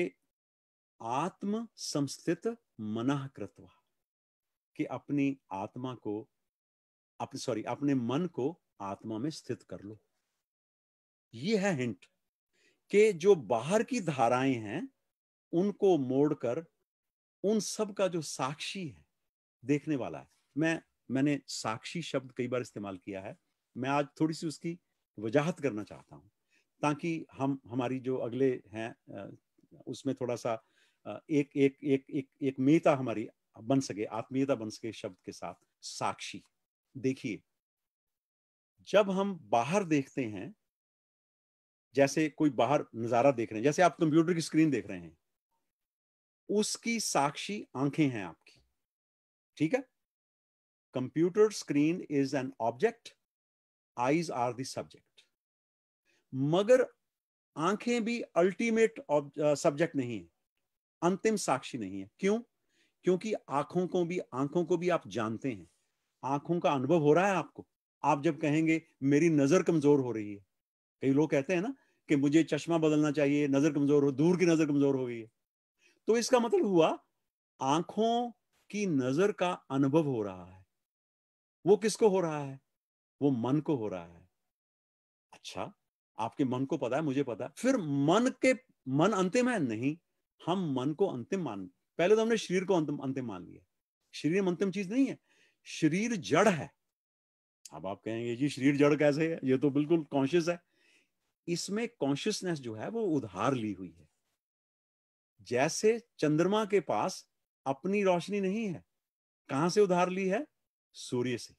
आत्म संस्थित मना कृतवा कि अपनी आत्मा को अप, सॉरी अपने मन को आत्मा में स्थित कर लो ये है हिंट कि जो बाहर की धाराएं हैं उनको मोड़कर उन सब का जो साक्षी है देखने वाला है मैं मैंने साक्षी शब्द कई बार इस्तेमाल किया है मैं आज थोड़ी सी उसकी वजाहत करना चाहता हूँ ताकि हम हमारी जो अगले हैं उसमें थोड़ा सा एक एक एक एक एक मेहता हमारी बन सके आत्मीयता बन सके शब्द के साथ साक्षी देखिए जब हम बाहर देखते हैं जैसे कोई बाहर नज़ारा देख रहे हैं जैसे आप कंप्यूटर की स्क्रीन देख रहे हैं उसकी साक्षी आंखें हैं आपकी ठीक है computer screen is an object eyes are the subject मगर आंखें भी अल्टीमेट सब्जेक्ट नहीं है अंतिम साक्षी नहीं है क्यों क्योंकि आंखों को भी आंखों को भी आप जानते हैं आंखों का अनुभव हो रहा है आपको आप जब कहेंगे मेरी नजर कमजोर हो रही है कई लोग कहते हैं ना कि मुझे चश्मा बदलना चाहिए नजर कमजोर हो दूर की नजर कमजोर हो गई है तो इसका मतलब हुआ आंखों की नजर का अनुभव हो रहा है वो किसको हो रहा है वो मन को हो रहा है अच्छा आपके मन को पता है मुझे पता है फिर मन के मन अंतिम है नहीं हम मन को अंतिम मान पहले तो हमने शरीर को अंतिम अंतिम मान लिया शरीर अंतिम चीज नहीं है शरीर जड़ है अब आप कहेंगे जी शरीर जड़ कैसे है ये तो बिल्कुल कॉन्शियस है इसमें कॉन्शियसनेस जो है वो उधार ली हुई है जैसे चंद्रमा के पास अपनी रोशनी नहीं है कहां से उधार ली है सूर्य से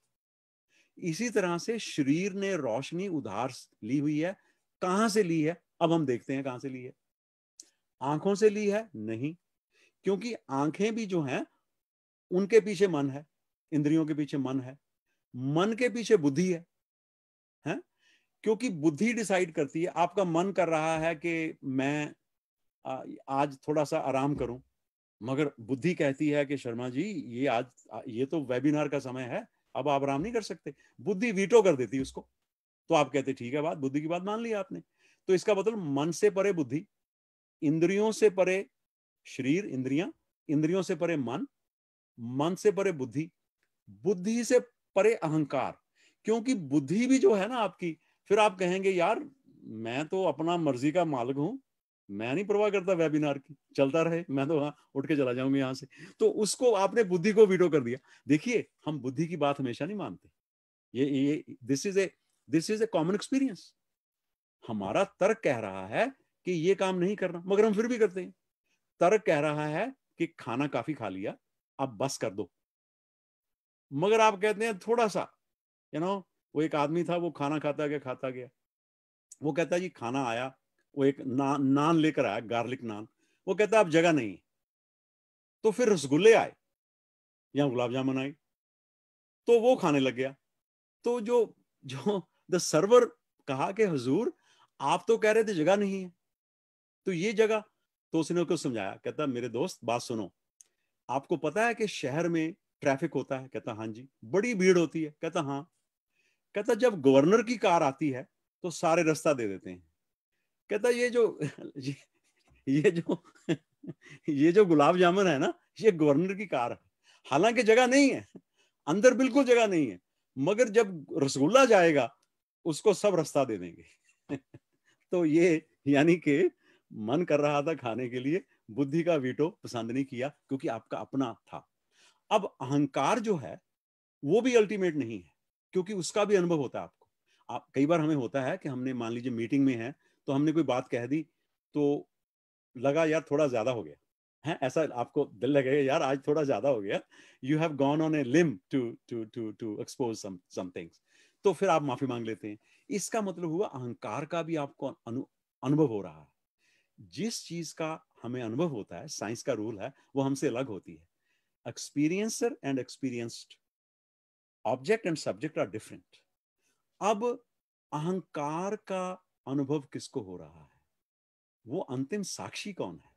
इसी तरह से शरीर ने रोशनी उधार ली हुई है कहां से ली है अब हम देखते हैं कहां से ली है आंखों से ली है नहीं क्योंकि आंखें भी जो हैं उनके पीछे मन है इंद्रियों के पीछे मन है मन के पीछे बुद्धि है हैं क्योंकि बुद्धि डिसाइड करती है आपका मन कर रहा है कि मैं आज थोड़ा सा आराम करूं मगर बुद्धि कहती है कि शर्मा जी ये आज ये तो वेबिनार का समय है अब आप आराम नहीं कर सकते बुद्धि वीटो कर देती उसको तो आप कहते ठीक है बात बुद्धि की बात मान ली आपने तो इसका मतलब मन से परे बुद्धि इंद्रियों से परे शरीर इंद्रियां इंद्रियों से परे मन मन से परे बुद्धि बुद्धि से परे अहंकार क्योंकि बुद्धि भी जो है ना आपकी फिर आप कहेंगे यार मैं तो अपना मर्जी का मालिक हूं मैं नहीं परवाह करता वेबिनार की चलता रहे मैं तो हाँ उठ के चला जाऊंगा यहां से तो उसको आपने बुद्धि को वीडो कर दिया देखिए हम बुद्धि की बात हमेशा नहीं मानते ये ये this is a this is a common experience हमारा तर्क कह रहा है कि ये काम नहीं करना मगर हम फिर भी करते हैं तर्क कह रहा है कि खाना काफी खा लिया अब बस कर दो मगर आप कहते हैं थोड़ा सा यू नो वो एक आदमी था वो खाना खाता गया खाता गया वो कहता जी खाना आया वो एक ना नान लेकर आया गार्लिक नान वो कहता आप जगह नहीं तो फिर रसगुल्ले आए या गुलाब जामुन आई तो वो खाने लग गया तो जो जो द सर्वर कहा कि हजूर आप तो कह रहे थे जगह नहीं है तो ये जगह तो उसने उसको समझाया कहता मेरे दोस्त बात सुनो आपको पता है कि शहर में ट्रैफिक होता है कहता हाँ जी बड़ी भीड़ होती है कहता हाँ कहता जब गवर्नर की कार आती है तो सारे रास्ता दे देते हैं कहता ये जो ये, ये जो ये जो गुलाब जामुन है ना ये गवर्नर की कार है हालांकि जगह नहीं है अंदर बिल्कुल जगह नहीं है मगर जब रसगुल्ला जाएगा उसको सब रास्ता दे देंगे तो ये यानी कि मन कर रहा था खाने के लिए बुद्धि का वीटो पसंद नहीं किया क्योंकि आपका अपना था अब अहंकार जो है वो भी अल्टीमेट नहीं है क्योंकि उसका भी अनुभव होता है आपको आप कई बार हमें होता है कि हमने मान लीजिए मीटिंग में है तो हमने कोई बात कह दी तो लगा यार थोड़ा ज्यादा हो गया है ऐसा आपको दिल लगेगा यार आज थोड़ा ज्यादा हो गया you have gone on a limb to to to to expose some things तो फिर आप माफी मांग लेते हैं इसका मतलब हुआ अहंकार का भी आपको अनु, अनुभव हो रहा है जिस चीज का हमें अनुभव होता है साइंस का रूल है वो हमसे अलग होती है experiencer and experienced object and subject are different अब अहंकार का अनुभव किसको हो रहा है वो अंतिम साक्षी कौन है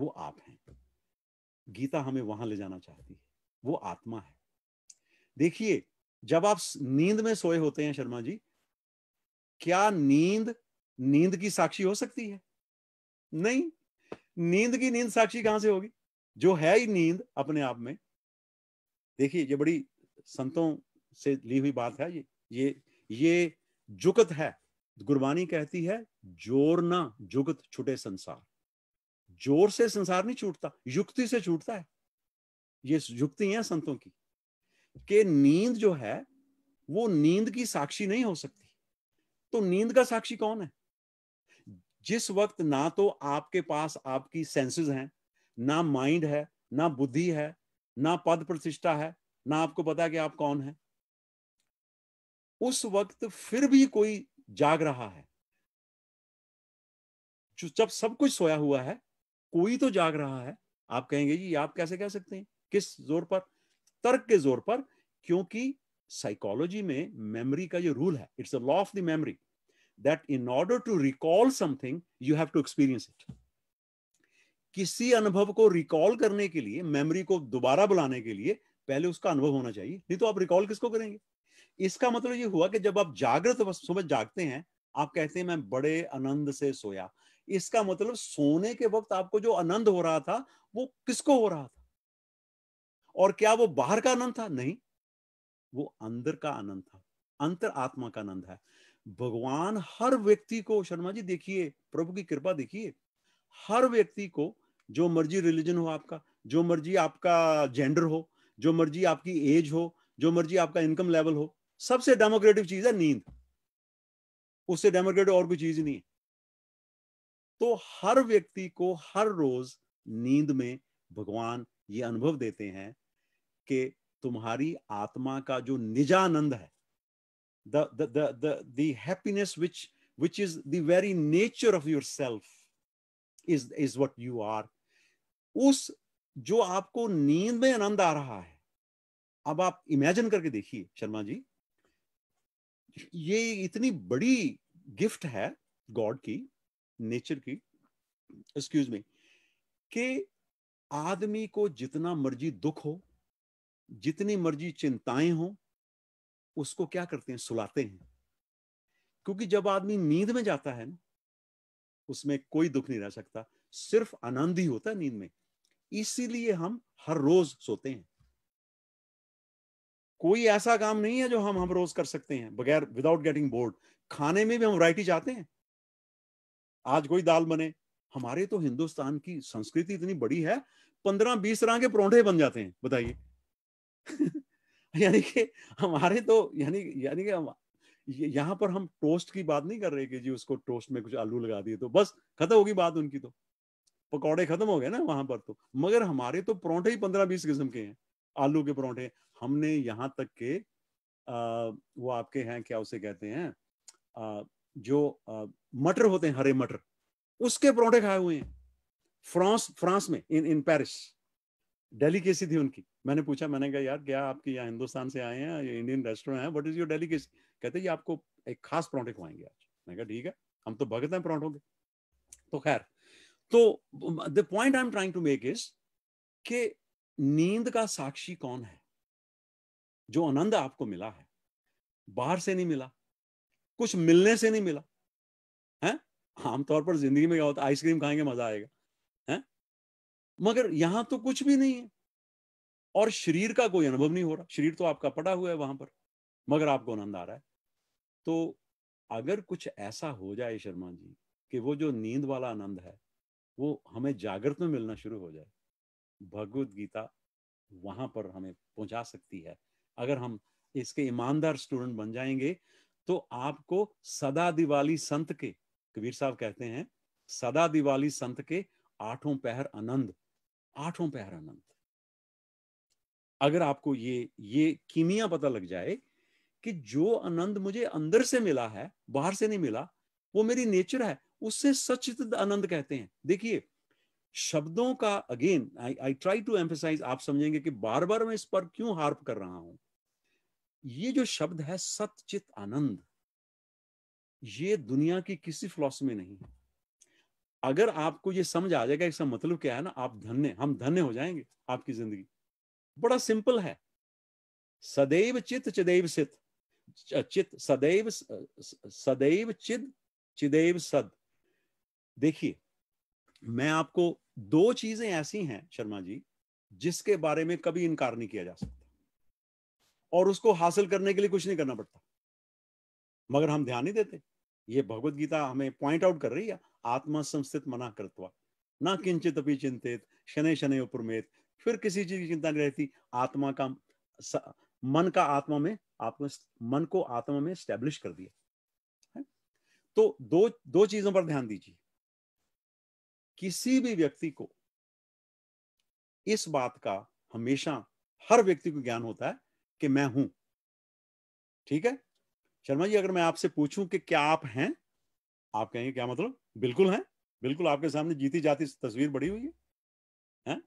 वो आप हैं गीता हमें वहां ले जाना चाहती है वो आत्मा है देखिए जब आप नींद में सोए होते हैं शर्मा जी क्या नींद नींद की साक्षी हो सकती है नहीं नींद की नींद साक्षी कहां से होगी जो है ही नींद अपने आप में देखिए ये बड़ी संतों से ली हुई बात है ये ये ये जुकत है तो गुरबाणी कहती है जोर ना जुगत छुटे संसार जोर से संसार नहीं छूटता युक्ति से छूटता है ये युक्ति है संतों की के नींद जो है वो नींद की साक्षी नहीं हो सकती तो नींद का साक्षी कौन है जिस वक्त ना तो आपके पास आपकी सेंसेस हैं ना माइंड है ना बुद्धि है ना पद प्रतिष्ठा है ना आपको पता कि आप कौन है उस वक्त फिर भी कोई जाग रहा है जब सब कुछ सोया हुआ है कोई तो जाग रहा है आप कहेंगे जी आप कैसे कह सकते हैं किस जोर पर तर्क के जोर पर क्योंकि साइकोलॉजी में मेमोरी का जो रूल है it's a law of the memory that in order to recall something you have to experience it किसी अनुभव को रिकॉल करने के लिए मेमोरी को दोबारा बुलाने के लिए पहले उसका अनुभव होना चाहिए नहीं तो आप रिकॉल किसको करेंगे इसका मतलब ये हुआ कि जब आप जागृत सुबह जागते हैं आप कहते हैं मैं बड़े आनंद से सोया इसका मतलब सोने के वक्त आपको जो आनंद हो रहा था वो किसको हो रहा था और क्या वो बाहर का आनंद था नहीं वो अंदर का आनंद था अंतर आत्मा का आनंद है भगवान हर व्यक्ति को शर्मा जी देखिए प्रभु की कृपा देखिए हर व्यक्ति को जो मर्जी रिलीजन हो आपका जो मर्जी आपका जेंडर हो जो मर्जी आपकी एज हो जो मर्जी आपका इनकम लेवल हो सबसे डेमोक्रेटिक चीज है नींद उससे डेमोक्रेटिक और कोई चीज नहीं है तो हर व्यक्ति को हर रोज नींद में भगवान ये अनुभव देते हैं कि तुम्हारी आत्मा का जो निजानंद है the happiness which which is the nature of which self is is what you are उस जो आपको नींद में आनंद आ रहा है अब आप इमेजिन करके देखिए शर्मा जी ये इतनी बड़ी गिफ्ट है गॉड की नेचर की एक्सक्यूज मी कि आदमी को जितना मर्जी दुख हो जितनी मर्जी चिंताएं हो उसको क्या करते हैं सुलाते हैं क्योंकि जब आदमी नींद में जाता है ना उसमें कोई दुख नहीं रह सकता सिर्फ आनंद ही होता है नींद में इसीलिए हम हर रोज सोते हैं कोई ऐसा काम नहीं है जो हम हम रोज कर सकते हैं बगैर विदाउट गेटिंग बोर्ड खाने में भी हम वैरायटी चाहते हैं आज कोई दाल बने हमारे तो हिंदुस्तान की संस्कृति इतनी बड़ी है पंद्रह बीस तरह के परौंठे बन जाते हैं बताइए यानी कि हमारे तो यानी यानी कि यहाँ पर हम टोस्ट की बात नहीं कर रहे कि जी उसको टोस्ट में कुछ आलू लगा दिए तो बस खत्म होगी बात उनकी तो पकौड़े खत्म हो गए ना वहां पर तो मगर हमारे तो परौंठे ही पंद्रह बीस किस्म के हैं आलू के परौंठे हमने यहाँ तक के आ, वो आपके हैं क्या उसे कहते हैं आ, जो मटर होते हैं हरे मटर उसके परोठे खाए हुए हैं फ्रांस फ्रांस में इन इन पेरिस डेलीकेसी थी उनकी मैंने पूछा मैंने कहा यार क्या आपके यहाँ हिंदुस्तान से आए हैं ये इंडियन रेस्टोरेंट है व्हाट इज योर डेलीकेसी कहते हैं आपको एक खास परोठे खुआएंगे आज मैंने कहा ठीक है हम तो भगत हैं परोठों के तो खैर तो the point I am trying to make is के नींद का साक्षी कौन है जो आनंद आपको मिला है बाहर से नहीं मिला कुछ मिलने से नहीं मिला है आमतौर पर जिंदगी में क्या होता है आइसक्रीम खाएंगे मजा आएगा है मगर यहां तो कुछ भी नहीं है और शरीर का कोई अनुभव नहीं हो रहा शरीर तो आपका पड़ा हुआ है वहां पर मगर आपको आनंद आ रहा है तो अगर कुछ ऐसा हो जाए शर्मा जी कि वो जो नींद वाला आनंद है वो हमें जागृत में मिलना शुरू हो जाए भगवत गीता वहां पर हमें पहुंचा सकती है अगर हम इसके ईमानदार स्टूडेंट बन जाएंगे तो आपको सदा दिवाली संत के कबीर साहब कहते हैं सदा दिवाली संत के आठों पहर आनंद आठों पहर आनंद अगर आपको ये ये कीमिया पता लग जाए कि जो आनंद मुझे अंदर से मिला है बाहर से नहीं मिला वो मेरी नेचर है उससे सचित आनंद कहते हैं देखिए शब्दों का again I I try to emphasize आप समझेंगे कि बार बार मैं इस पर क्यों हार्प कर रहा हूं ये जो शब्द है सतचित आनंद ये दुनिया की किसी फ्लॉस में नहीं है अगर आपको ये समझ आ जाएगा इसका मतलब क्या है ना आप धन्य हम धन्य हो जाएंगे आपकी जिंदगी बड़ा सिंपल है सदैव चित चिदैव सित चित सदैव सदैव चिद चिदैव सद देखिए मैं आपको दो चीजें ऐसी हैं शर्मा जी जिसके बारे में कभी इनकार नहीं किया जा सकता और उसको हासिल करने के लिए कुछ नहीं करना पड़ता मगर हम ध्यान नहीं देते ये भगवत गीता हमें पॉइंट आउट कर रही है आत्मा संस्थित मना करतवा ना किंचित अपनी चिंतित शनि शनि उपरमेत फिर किसी चीज की चिंता नहीं रहती आत्मा का मन का आत्मा में आत्मा मन को आत्मा में स्टैब्लिश कर दिया है? तो दो दो चीजों पर ध्यान दीजिए किसी भी व्यक्ति को इस बात का हमेशा हर व्यक्ति को ज्ञान होता है कि मैं हूं ठीक है शर्मा जी अगर मैं आपसे पूछूं कि क्या आप हैं आप कहेंगे क्या मतलब बिल्कुल हैं बिल्कुल आपके सामने जीती जाती तस्वीर बड़ी हुई है हैं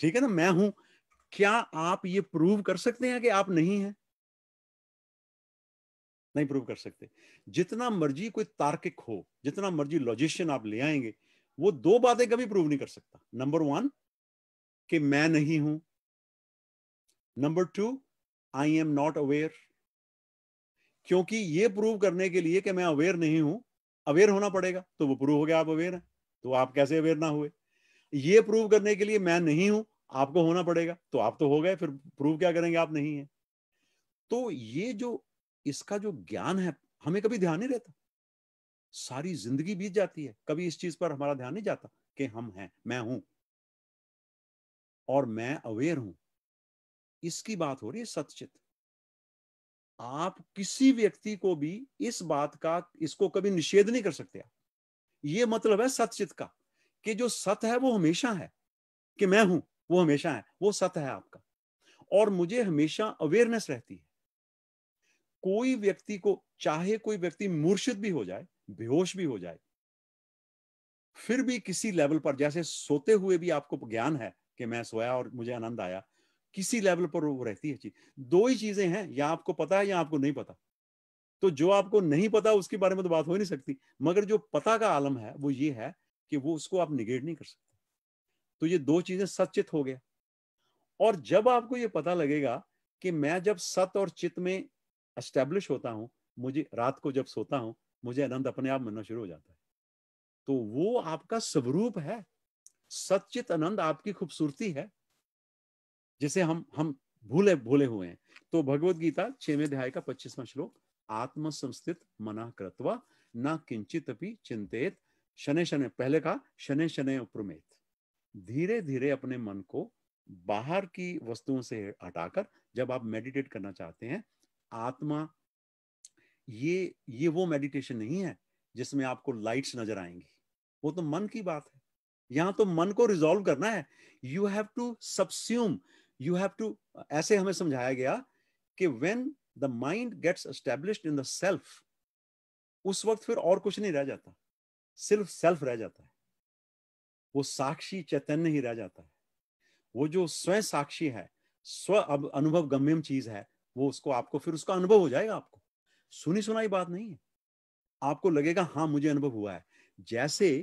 ठीक है ना मैं हूं क्या आप ये प्रूव कर सकते हैं कि आप नहीं हैं नहीं प्रूव कर सकते जितना मर्जी कोई तार्किक हो जितना मर्जी लॉजिशियन आप ले आएंगे वो दो बातें कभी प्रूव नहीं कर सकता नंबर वन कि मैं नहीं हूं number two I am not aware क्योंकि ये प्रूव करने के लिए कि मैं अवेयर नहीं हूं अवेयर होना पड़ेगा तो वो प्रूव हो गया आप अवेयर हैं तो आप कैसे अवेयर ना हुए ये प्रूव करने के लिए मैं नहीं हूं आपको होना पड़ेगा तो आप तो हो गए फिर प्रूव क्या करेंगे आप नहीं है तो ये जो इसका जो ज्ञान है हमें कभी ध्यान नहीं रहता सारी जिंदगी बीत जाती है कभी इस चीज पर हमारा ध्यान नहीं जाता कि हम हैं मैं हूं और मैं अवेयर हूं इसकी बात हो रही है सचित आप किसी व्यक्ति को भी इस बात का इसको कभी निषेध नहीं कर सकते आप ये मतलब है सचित का कि जो सत है वो हमेशा है कि मैं हूं वो हमेशा है वो सत है आपका और मुझे हमेशा अवेयरनेस रहती है कोई व्यक्ति को चाहे कोई व्यक्ति मूर्छित भी हो जाए बेहोश भी हो जाए फिर भी किसी लेवल पर जैसे सोते हुए भी आपको ज्ञान है कि मैं सोया और मुझे आनंद आया किसी लेवल पर वो रहती है चीज दो ही चीजें हैं या आपको पता है या आपको नहीं पता तो जो आपको नहीं पता उसके बारे में तो बात हो नहीं सकती मगर जो पता का आलम है वो ये है कि वो उसको आप निगेट नहीं कर सकते तो ये दो चीजें सचित हो गया और जब आपको ये पता लगेगा कि मैं जब सत और चित में एस्टेब्लिश होता हूं मुझे रात को जब सोता हूं मुझे आनंद अपने आप मिलना शुरू हो जाता है तो वो आपका स्वरूप है सचित आनंद आपकी खूबसूरती है जिसे हम हम भूले भूले हुए हैं तो भगवत गीता छेवें अध्याय का पच्चीसवा श्लोक आत्म संस्थित मना कृत्वा न किंचित अपनी चिंतित शनि शनि पहले का शनि शनि उप्रमेत धीरे धीरे अपने मन को बाहर की वस्तुओं से हटाकर जब आप मेडिटेट करना चाहते हैं आत्मा ये ये वो मेडिटेशन नहीं है जिसमें आपको लाइट्स नजर आएंगी वो तो मन की बात है यहाँ तो मन को रिजॉल्व करना है you have to subsume you have to ऐसे हमें समझाया गया कि when the mind gets established in the self उस वक्त फिर और कुछ नहीं रह जाता सिर्फ सेल्फ रह जाता है वो साक्षी चैतन्य ही रह जाता है वो जो स्वयं साक्षी है स्व अब अनुभव गम्यम चीज है वो उसको आपको फिर उसका अनुभव हो जाएगा आपको सुनी सुनाई बात नहीं है आपको लगेगा हाँ मुझे अनुभव हुआ है जैसे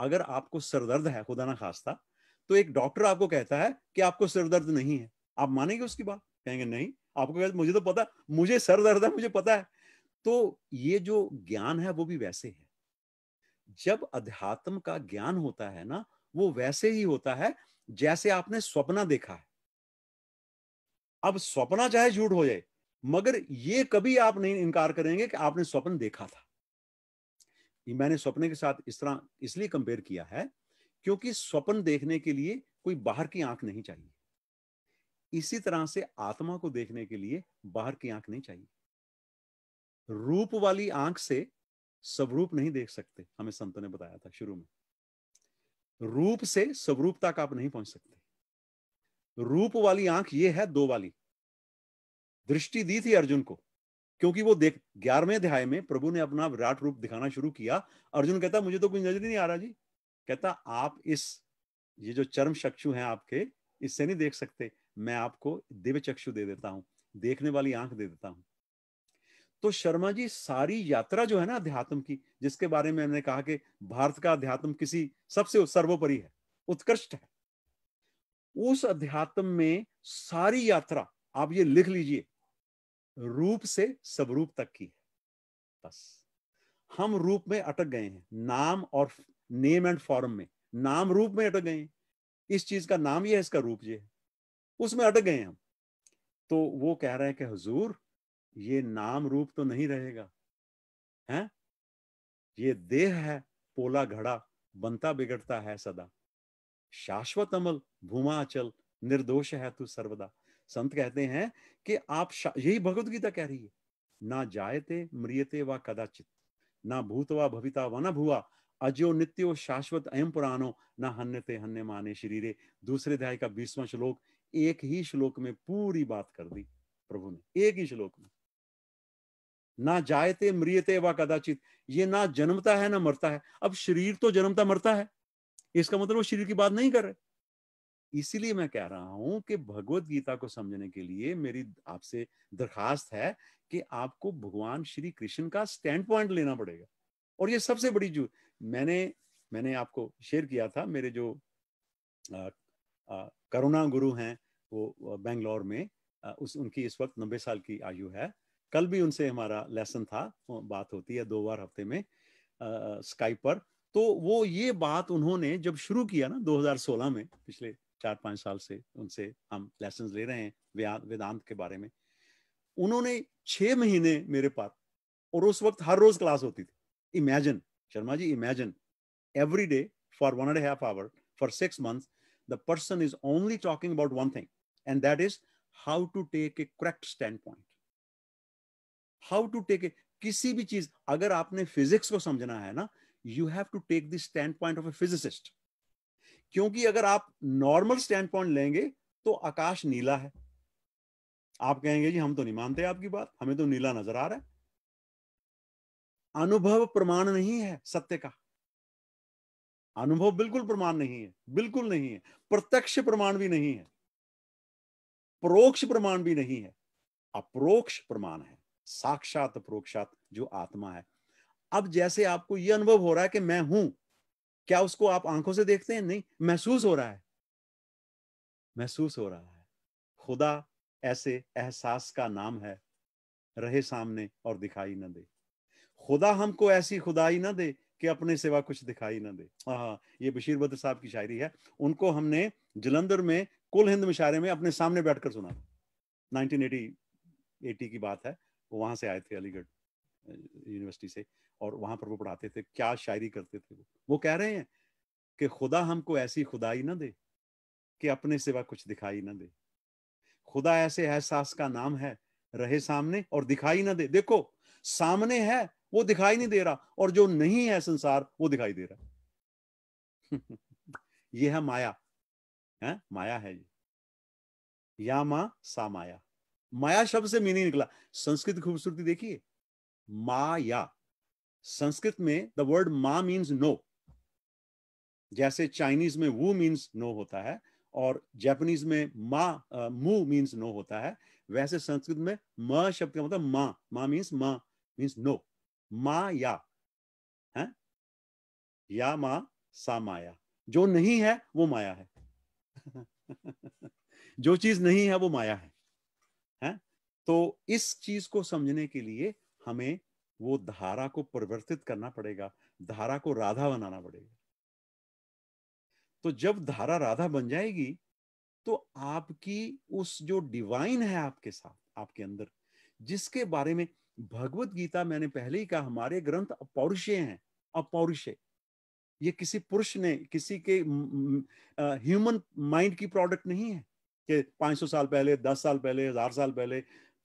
अगर आपको सरदर्द है खुदा ना खास्ता तो एक डॉक्टर आपको कहता है कि आपको सर दर्द नहीं है आप मानेंगे उसकी बात कहेंगे नहीं आपको कहते मुझे तो पता मुझे सर दर्द है मुझे पता है तो ये जो ज्ञान है वो भी वैसे है जब अध्यात्म का ज्ञान होता है ना वो वैसे ही होता है जैसे आपने स्वप्ना देखा है अब स्वप्ना चाहे झूठ हो जाए मगर ये कभी आप नहीं इनकार करेंगे कि आपने स्वप्न देखा था मैंने स्वप्न के साथ इस तरह इसलिए कंपेयर किया है क्योंकि स्वप्न देखने के लिए कोई बाहर की आंख नहीं चाहिए इसी तरह से आत्मा को देखने के लिए बाहर की आंख नहीं चाहिए रूप वाली आंख से स्वरूप नहीं देख सकते हमें संतों ने बताया था शुरू में रूप से स्वरूप तक आप नहीं पहुंच सकते रूप वाली आंख ये है दो वाली दृष्टि दी थी अर्जुन को क्योंकि वो देख ग्यारहवें अध्याय में प्रभु ने अपना विराट रूप दिखाना शुरू किया अर्जुन कहता मुझे तो कुछ नजर ही नहीं आ रहा जी कहता आप इस ये जो चर्म चक्षु हैं आपके इससे नहीं देख सकते मैं आपको दिव्य चक्षु दे देता हूं देखने वाली आंख दे देता हूं तो शर्मा जी सारी यात्रा जो है ना अध्यात्म की जिसके बारे में हमने कहा कि भारत का अध्यात्म किसी सबसे सर्वोपरि है उत्कृष्ट है उस अध्यात्म में सारी यात्रा आप ये लिख लीजिए रूप से स्वरूप तक की है बस हम रूप में अटक गए हैं नाम और नेम एंड फॉर्म में नाम रूप में अटक गए इस चीज का नाम ये है इसका रूप ये है उसमें अटक गए हम तो वो कह रहे हैं कि हजूर ये नाम रूप तो नहीं रहेगा है ये देह है पोला घड़ा बनता बिगड़ता है सदा शाश्वत अमल भूमा अचल निर्दोष है तू सर्वदा संत कहते हैं कि आप यही भगवत गीता कह रही है ना जायते मृियते व कदाचित ना भूत व भविता व न भुआ अजो नित्यो शाश्वत अयम पुराणो न हन्यते हन्य माने शरीरे दूसरे अध्याय का बीसवां श्लोक एक ही श्लोक में पूरी बात कर दी प्रभु ने एक ही श्लोक में ना जायते मृियते व कदाचित ये ना जन्मता है ना मरता है अब शरीर तो जन्मता मरता है इसका मतलब वो शरीर की बात नहीं कर रहे इसीलिए मैं कह रहा हूं कि भगवत गीता को समझने के लिए मेरी आपसे दरखास्त है कि आपको भगवान श्री कृष्ण का स्टैंड पॉइंट लेना पड़ेगा और ये सबसे बड़ी जो मैंने मैंने आपको शेयर किया था मेरे जो करुणा गुरु हैं वो बेंगलोर में आ, उस उनकी इस वक्त नब्बे साल की आयु है कल भी उनसे हमारा लेसन था बात होती है दो बार हफ्ते में स्काइप पर तो वो ये बात उन्होंने जब शुरू किया ना 2016 में पिछले चार पांच साल से उनसे हम लेसन ले रहे हैं वेदांत के बारे में उन्होंने छह महीने मेरे पास और उस वक्त हर रोज क्लास होती थी Imagine, sharma ji imagine every day for one and a half hour for six months, the person is only talking about one thing, and that is how to take a correct standpoint. How to take a kisi bhi cheez agar aapne physics ko समझना hai na you have to take the standpoint of a physicist kyunki agar aap normal standpoint lenge to akash neela hai aap kahenge ji hum to nahi mante aapki baat hame to neela nazar aa raha hai अनुभव प्रमाण नहीं है सत्य का अनुभव बिल्कुल प्रमाण नहीं है बिल्कुल नहीं है प्रत्यक्ष प्रमाण भी नहीं है परोक्ष प्रमाण भी नहीं है अप्रोक्ष प्रमाण है साक्षात प्रोक्षात जो आत्मा है अब जैसे आपको यह अनुभव हो रहा है कि मैं हूं क्या उसको आप आंखों से देखते हैं नहीं महसूस हो रहा है महसूस हो रहा है खुदा ऐसे एहसास का नाम है रहे सामने और दिखाई न दे खुदा हमको ऐसी खुदाई ना दे कि अपने सिवा कुछ दिखाई ना दे हाँ ये बशीर बद्र साहब की शायरी है उनको हमने जलंधर में कुल हिंद मशारे में अपने सामने बैठकर सुना था 80 की बात है वो वहाँ से आए थे अलीगढ़ यूनिवर्सिटी से और वहां पर वो पढ़ाते थे क्या शायरी करते थे वो वो कह रहे हैं कि खुदा हमको ऐसी खुदाई ना दे कि अपने सिवा कुछ दिखाई ना दे खुदा ऐसे एहसास का नाम है रहे सामने और दिखाई ना दे देखो सामने है वो दिखाई नहीं दे रहा और जो नहीं है संसार वो दिखाई दे रहा ये है माया है माया है ये या मा सा माया माया शब्द से मीनिंग निकला संस्कृत खूबसूरती देखिए माया संस्कृत में द वर्ड मा मीन्स नो जैसे चाइनीज में वू मीन्स नो होता है और जैपनीज में मा मू मीन्स नो होता है वैसे संस्कृत में म शब्द का मतलब मा मा मीन्स मा मीन्स नो या है या मा सा माया जो नहीं है वो माया है जो चीज नहीं है वो माया है हैं तो इस चीज को समझने के लिए हमें वो धारा को परिवर्तित करना पड़ेगा धारा को राधा बनाना पड़ेगा तो जब धारा राधा बन जाएगी तो आपकी उस जो डिवाइन है आपके साथ आपके अंदर जिसके बारे में भगवत गीता मैंने पहले ही कहा हमारे ग्रंथ अपौरुषे हैं अपौरुषे ये किसी पुरुष ने किसी के ह्यूमन माइंड की प्रोडक्ट नहीं है कि 500 साल पहले 10 साल पहले हजार साल पहले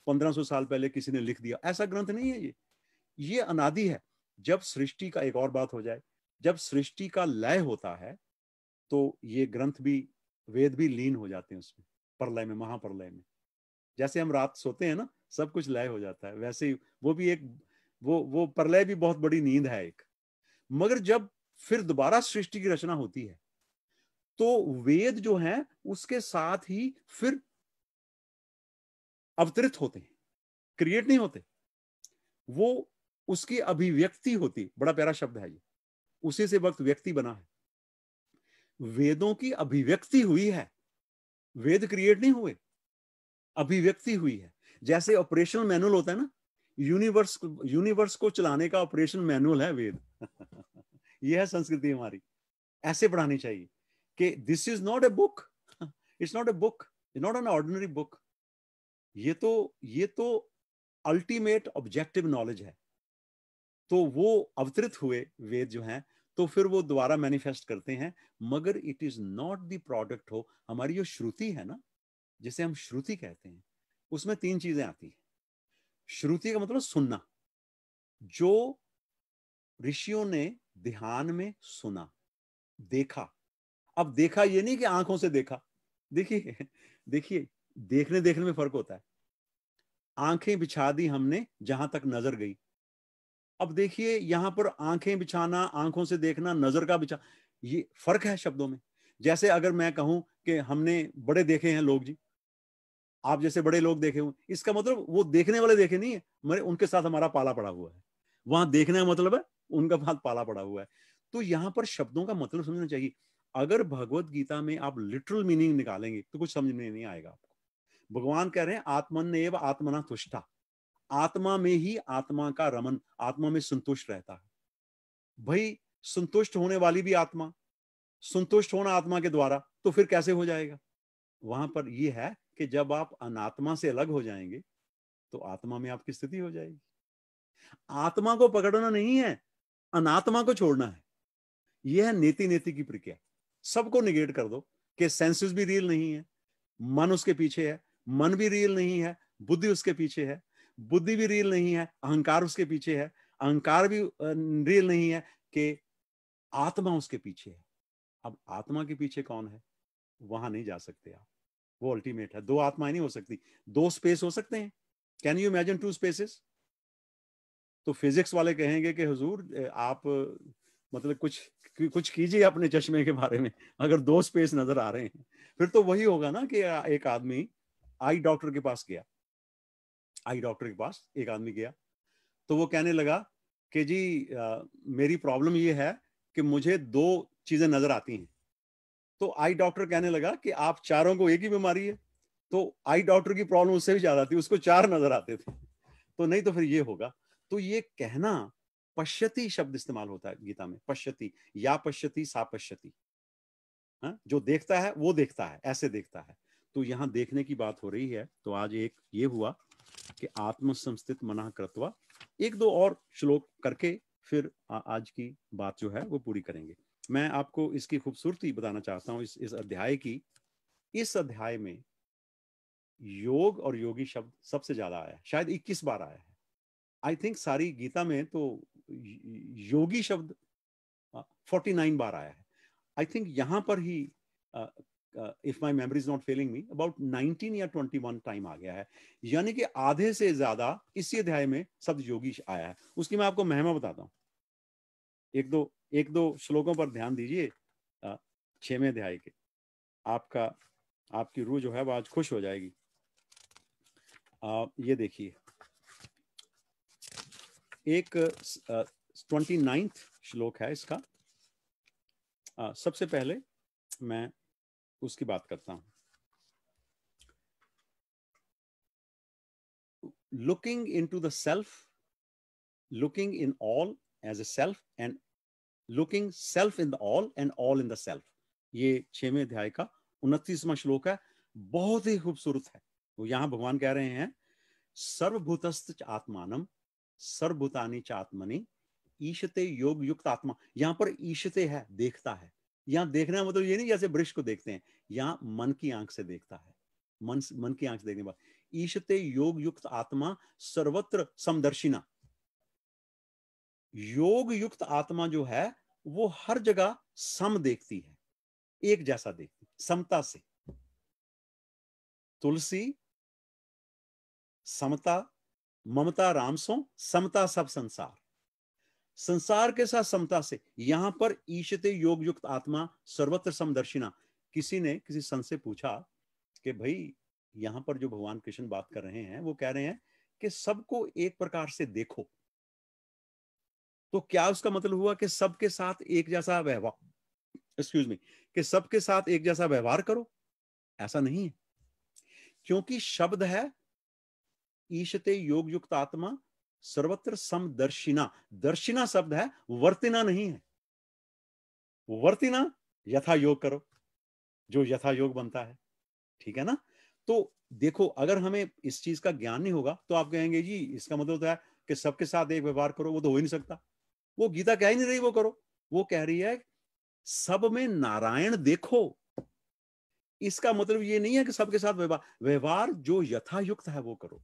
1500 साल पहले किसी ने लिख दिया ऐसा ग्रंथ नहीं है ये ये अनादि है जब सृष्टि का एक और बात हो जाए जब सृष्टि का लय होता है तो ये ग्रंथ भी वेद भी लीन हो जाते हैं उसमें प्रलय में महाप्रलय में जैसे हम रात सोते हैं ना सब कुछ लय हो जाता है वैसे ही वो भी एक वो वो प्रलय भी बहुत बड़ी नींद है एक मगर जब फिर दोबारा सृष्टि की रचना होती है तो वेद जो है उसके साथ ही फिर अवतरित होते हैं क्रिएट नहीं होते वो उसकी अभिव्यक्ति होती बड़ा प्यारा शब्द है ये उसी से वक्त व्यक्ति बना है वेदों की अभिव्यक्ति हुई है वेद क्रिएट नहीं हुए अभिव्यक्ति हुई है जैसे ऑपरेशनल मैनुअल होता है ना यूनिवर्स यूनिवर्स को चलाने का ऑपरेशन मैनुअल है वेद यह है संस्कृति हमारी ऐसे पढ़ानी चाहिए कि this is not a book it's not a book it not an ordinary book ये तो ये तो अल्टीमेट ऑब्जेक्टिव नॉलेज है तो वो अवतरित हुए वेद जो हैं तो फिर वो दोबारा मैनिफेस्ट करते हैं मगर it is not the product हो हमारी जो श्रुति है ना जिसे हम श्रुति कहते हैं उसमें तीन चीजें आती है श्रुति का मतलब सुनना जो ऋषियों ने ध्यान में सुना देखा अब देखा ये नहीं कि आंखों से देखा देखिए देखिए देखने देखने में फर्क होता है आंखें बिछा दी हमने जहां तक नजर गई अब देखिए यहां पर आंखें बिछाना आंखों से देखना नजर का बिछा ये फर्क है शब्दों में जैसे अगर मैं कहूं कि हमने बड़े देखे हैं लोग जी आप जैसे बड़े लोग देखे हुए इसका मतलब वो देखने वाले देखे नहीं है मेरे उनके साथ हमारा पाला पड़ा हुआ है वहां देखने का मतलब है उनका साथ पाला पड़ा हुआ है तो यहाँ पर शब्दों का मतलब समझना चाहिए अगर भगवत गीता में आप लिटरल मीनिंग निकालेंगे तो कुछ समझ में नहीं आएगा आपको भगवान कह रहे हैं आत्मन एव आत्मना तुष्टा आत्मा में ही आत्मा का रमन आत्मा में संतुष्ट रहता है भाई संतुष्ट होने वाली भी आत्मा संतुष्ट होना आत्मा के द्वारा तो फिर कैसे हो जाएगा वहां पर यह है कि जब आप अनात्मा से अलग हो जाएंगे तो आत्मा में आपकी स्थिति हो जाएगी आत्मा को पकड़ना नहीं है अनात्मा को छोड़ना है यह है नेति नेति की प्रक्रिया सबको निगेट कर दो कि सेंसेस भी रियल नहीं है मन उसके पीछे है मन भी रियल नहीं है बुद्धि उसके पीछे है बुद्धि भी रियल नहीं है अहंकार उसके पीछे है अहंकार भी रियल नहीं है कि आत्मा उसके पीछे है अब आत्मा के पीछे कौन है वहां नहीं जा सकते आप वो अल्टीमेट है दो आत्माएं नहीं हो सकती दो स्पेस हो सकते हैं can you imagine two spaces तो फिजिक्स वाले कहेंगे कि हजूर आप मतलब कुछ कुछ कीजिए अपने चश्मे के बारे में अगर दो स्पेस नजर आ रहे हैं फिर तो वही होगा ना कि एक आदमी आई डॉक्टर के पास गया आई डॉक्टर के पास एक आदमी गया तो वो कहने लगा कि जी आ, मेरी प्रॉब्लम ये है कि मुझे दो चीजें नजर आती हैं तो आई डॉक्टर कहने लगा कि आप चारों को एक ही बीमारी है तो आई डॉक्टर की प्रॉब्लम उससे भी ज्यादा थी उसको चार नजर आते थे तो नहीं तो फिर ये होगा तो ये कहना पश्यति शब्द इस्तेमाल होता है गीता में पश्यति या पश्यति सा पश्यति हाँ, जो देखता है वो देखता है ऐसे देखता है तो यहां देखने की बात हो रही है तो आज एक ये हुआ कि आत्मसंस्थित मना कृत्वा एक दो और श्लोक करके फिर आ, आज की बात जो है वो पूरी करेंगे मैं आपको इसकी खूबसूरती बताना चाहता हूँ इस इस अध्याय की इस अध्याय में योग और योगी शब्द सबसे ज्यादा आया शायद 21 बार आया है आई थिंक सारी गीता में तो योगी शब्द 49 बार आया है आई थिंक यहां पर ही if my memory is not failing me about 19 या 21 टाइम आ गया है यानी कि आधे से ज्यादा इसी अध्याय में शब्द योगी आया है उसकी मैं आपको महिमा बताता हूँ एक दो एक दो श्लोकों पर ध्यान दीजिए छवें अध्याय के आपका आपकी रूह जो है वो आज खुश हो जाएगी आ, ये देखिए एक ट्वेंटी नाइन्थ श्लोक है इसका आ, सबसे पहले मैं उसकी बात करता हूं looking into the self looking in all as a self and looking self in the all and all in the self ये छेवें अध्याय का उनतीसवा श्लोक है बहुत ही खूबसूरत है वो यहाँ भगवान कह रहे हैं सर्वभूतस्थ आत्मान सर्वभूतानी च आत्मनि ईशते योग युक्त आत्मा यहाँ पर ईशते है देखता है यहाँ का मतलब ये नहीं जैसे वृक्ष को देखते हैं यहाँ मन की आंख से देखता है मन मन की आंख से देखने बाद ईशते योग युक्त आत्मा सर्वत्र समदर्शिना योग युक्त आत्मा जो है वो हर जगह सम देखती है एक जैसा देखती समता से तुलसी समता ममता रामसो समता सब संसार संसार के साथ समता से यहां पर ईशते योग युक्त आत्मा सर्वत्र समदर्शिना किसी ने किसी संत से पूछा कि भाई यहां पर जो भगवान कृष्ण बात कर रहे हैं वो कह रहे हैं कि सबको एक प्रकार से देखो तो क्या उसका मतलब हुआ कि सबके साथ एक जैसा व्यवहार एक्सक्यूज मी कि सबके साथ एक जैसा व्यवहार करो ऐसा नहीं है क्योंकि शब्द है ईशते योग युक्त आत्मा सर्वत्र समदर्शिना दर्शिना शब्द है वर्तिना नहीं है वर्तिना यथा योग करो जो यथा योग बनता है ठीक है ना तो देखो अगर हमें इस चीज का ज्ञान नहीं होगा तो आप कहेंगे जी इसका मतलब तो है कि सबके साथ एक व्यवहार करो वो तो हो ही नहीं सकता वो गीता कह ही नहीं रही वो करो वो कह रही है सब में नारायण देखो इसका मतलब ये नहीं है कि सबके साथ व्यवहार व्यवहार जो यथायुक्त है वो करो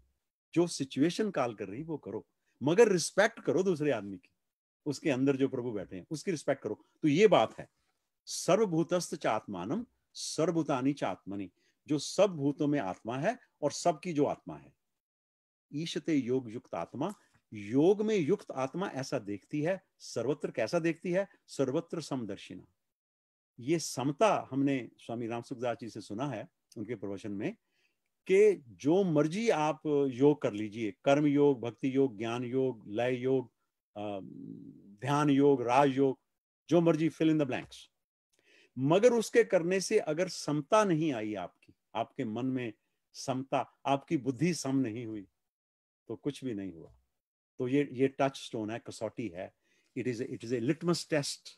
जो सिचुएशन काल कर रही वो करो मगर रिस्पेक्ट करो दूसरे आदमी की उसके अंदर जो प्रभु बैठे हैं उसकी रिस्पेक्ट करो तो ये बात है सर्वभूतस्थ चात्मानम सर्वभूतानी चात्मनी जो सब भूतों में आत्मा है और सबकी जो आत्मा है ईशते योग युक्त आत्मा योग में युक्त आत्मा ऐसा देखती है सर्वत्र कैसा देखती है सर्वत्र समदर्शिना ये समता हमने स्वामी राम सुखदास जी से सुना है उनके प्रवचन में कि जो मर्जी आप योग कर लीजिए कर्म योग भक्ति योग ज्ञान योग लय योग ध्यान योग राज योग जो मर्जी फिल इन द ब्लैंक्स मगर उसके करने से अगर समता नहीं आई आपकी आपके मन में समता आपकी बुद्धि सम नहीं हुई तो कुछ भी नहीं हुआ तो ये ये टच स्टोन है कसौटी है it is it is a litmus test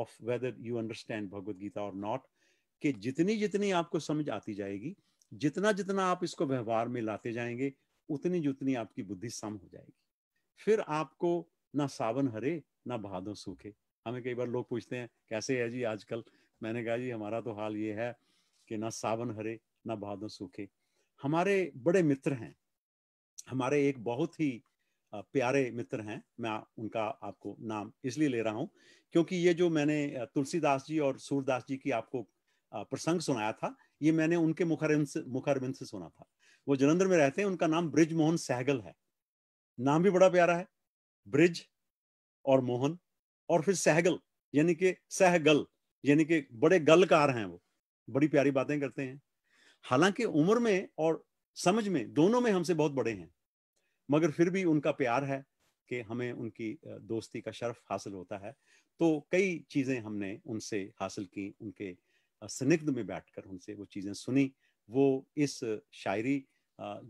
of whether you understand Bhagavad Gita और नॉट कि जितनी जितनी आपको समझ आती जाएगी जितना जितना आप इसको व्यवहार में लाते जाएंगे उतनी जितनी आपकी बुद्धि सम हो जाएगी फिर आपको ना सावन हरे ना भादों सूखे हमें कई बार लोग पूछते हैं कैसे है जी आजकल मैंने कहा जी हमारा तो हाल ये है कि ना सावन हरे ना भादों सूखे हमारे बड़े मित्र हैं हमारे एक बहुत ही प्यारे मित्र हैं मैं उनका आपको नाम इसलिए ले रहा हूं क्योंकि ये जो मैंने तुलसीदास जी और सूरदास जी की आपको प्रसंग सुनाया था ये मैंने उनके मुखरविंद से मुखरबिंद से सुना था वो जलंधर में रहते हैं उनका नाम ब्रिज मोहन सहगल है नाम भी बड़ा प्यारा है ब्रिज और मोहन और फिर सहगल यानी कि सहगल यानी कि बड़े गलकार हैं वो बड़ी प्यारी बातें करते हैं हालांकि उम्र में और समझ में दोनों में हमसे बहुत बड़े हैं मगर फिर भी उनका प्यार है कि हमें उनकी दोस्ती का शर्फ हासिल होता है तो कई चीज़ें हमने उनसे हासिल की उनके स्निग्ध में बैठकर उनसे वो चीज़ें सुनी वो इस शायरी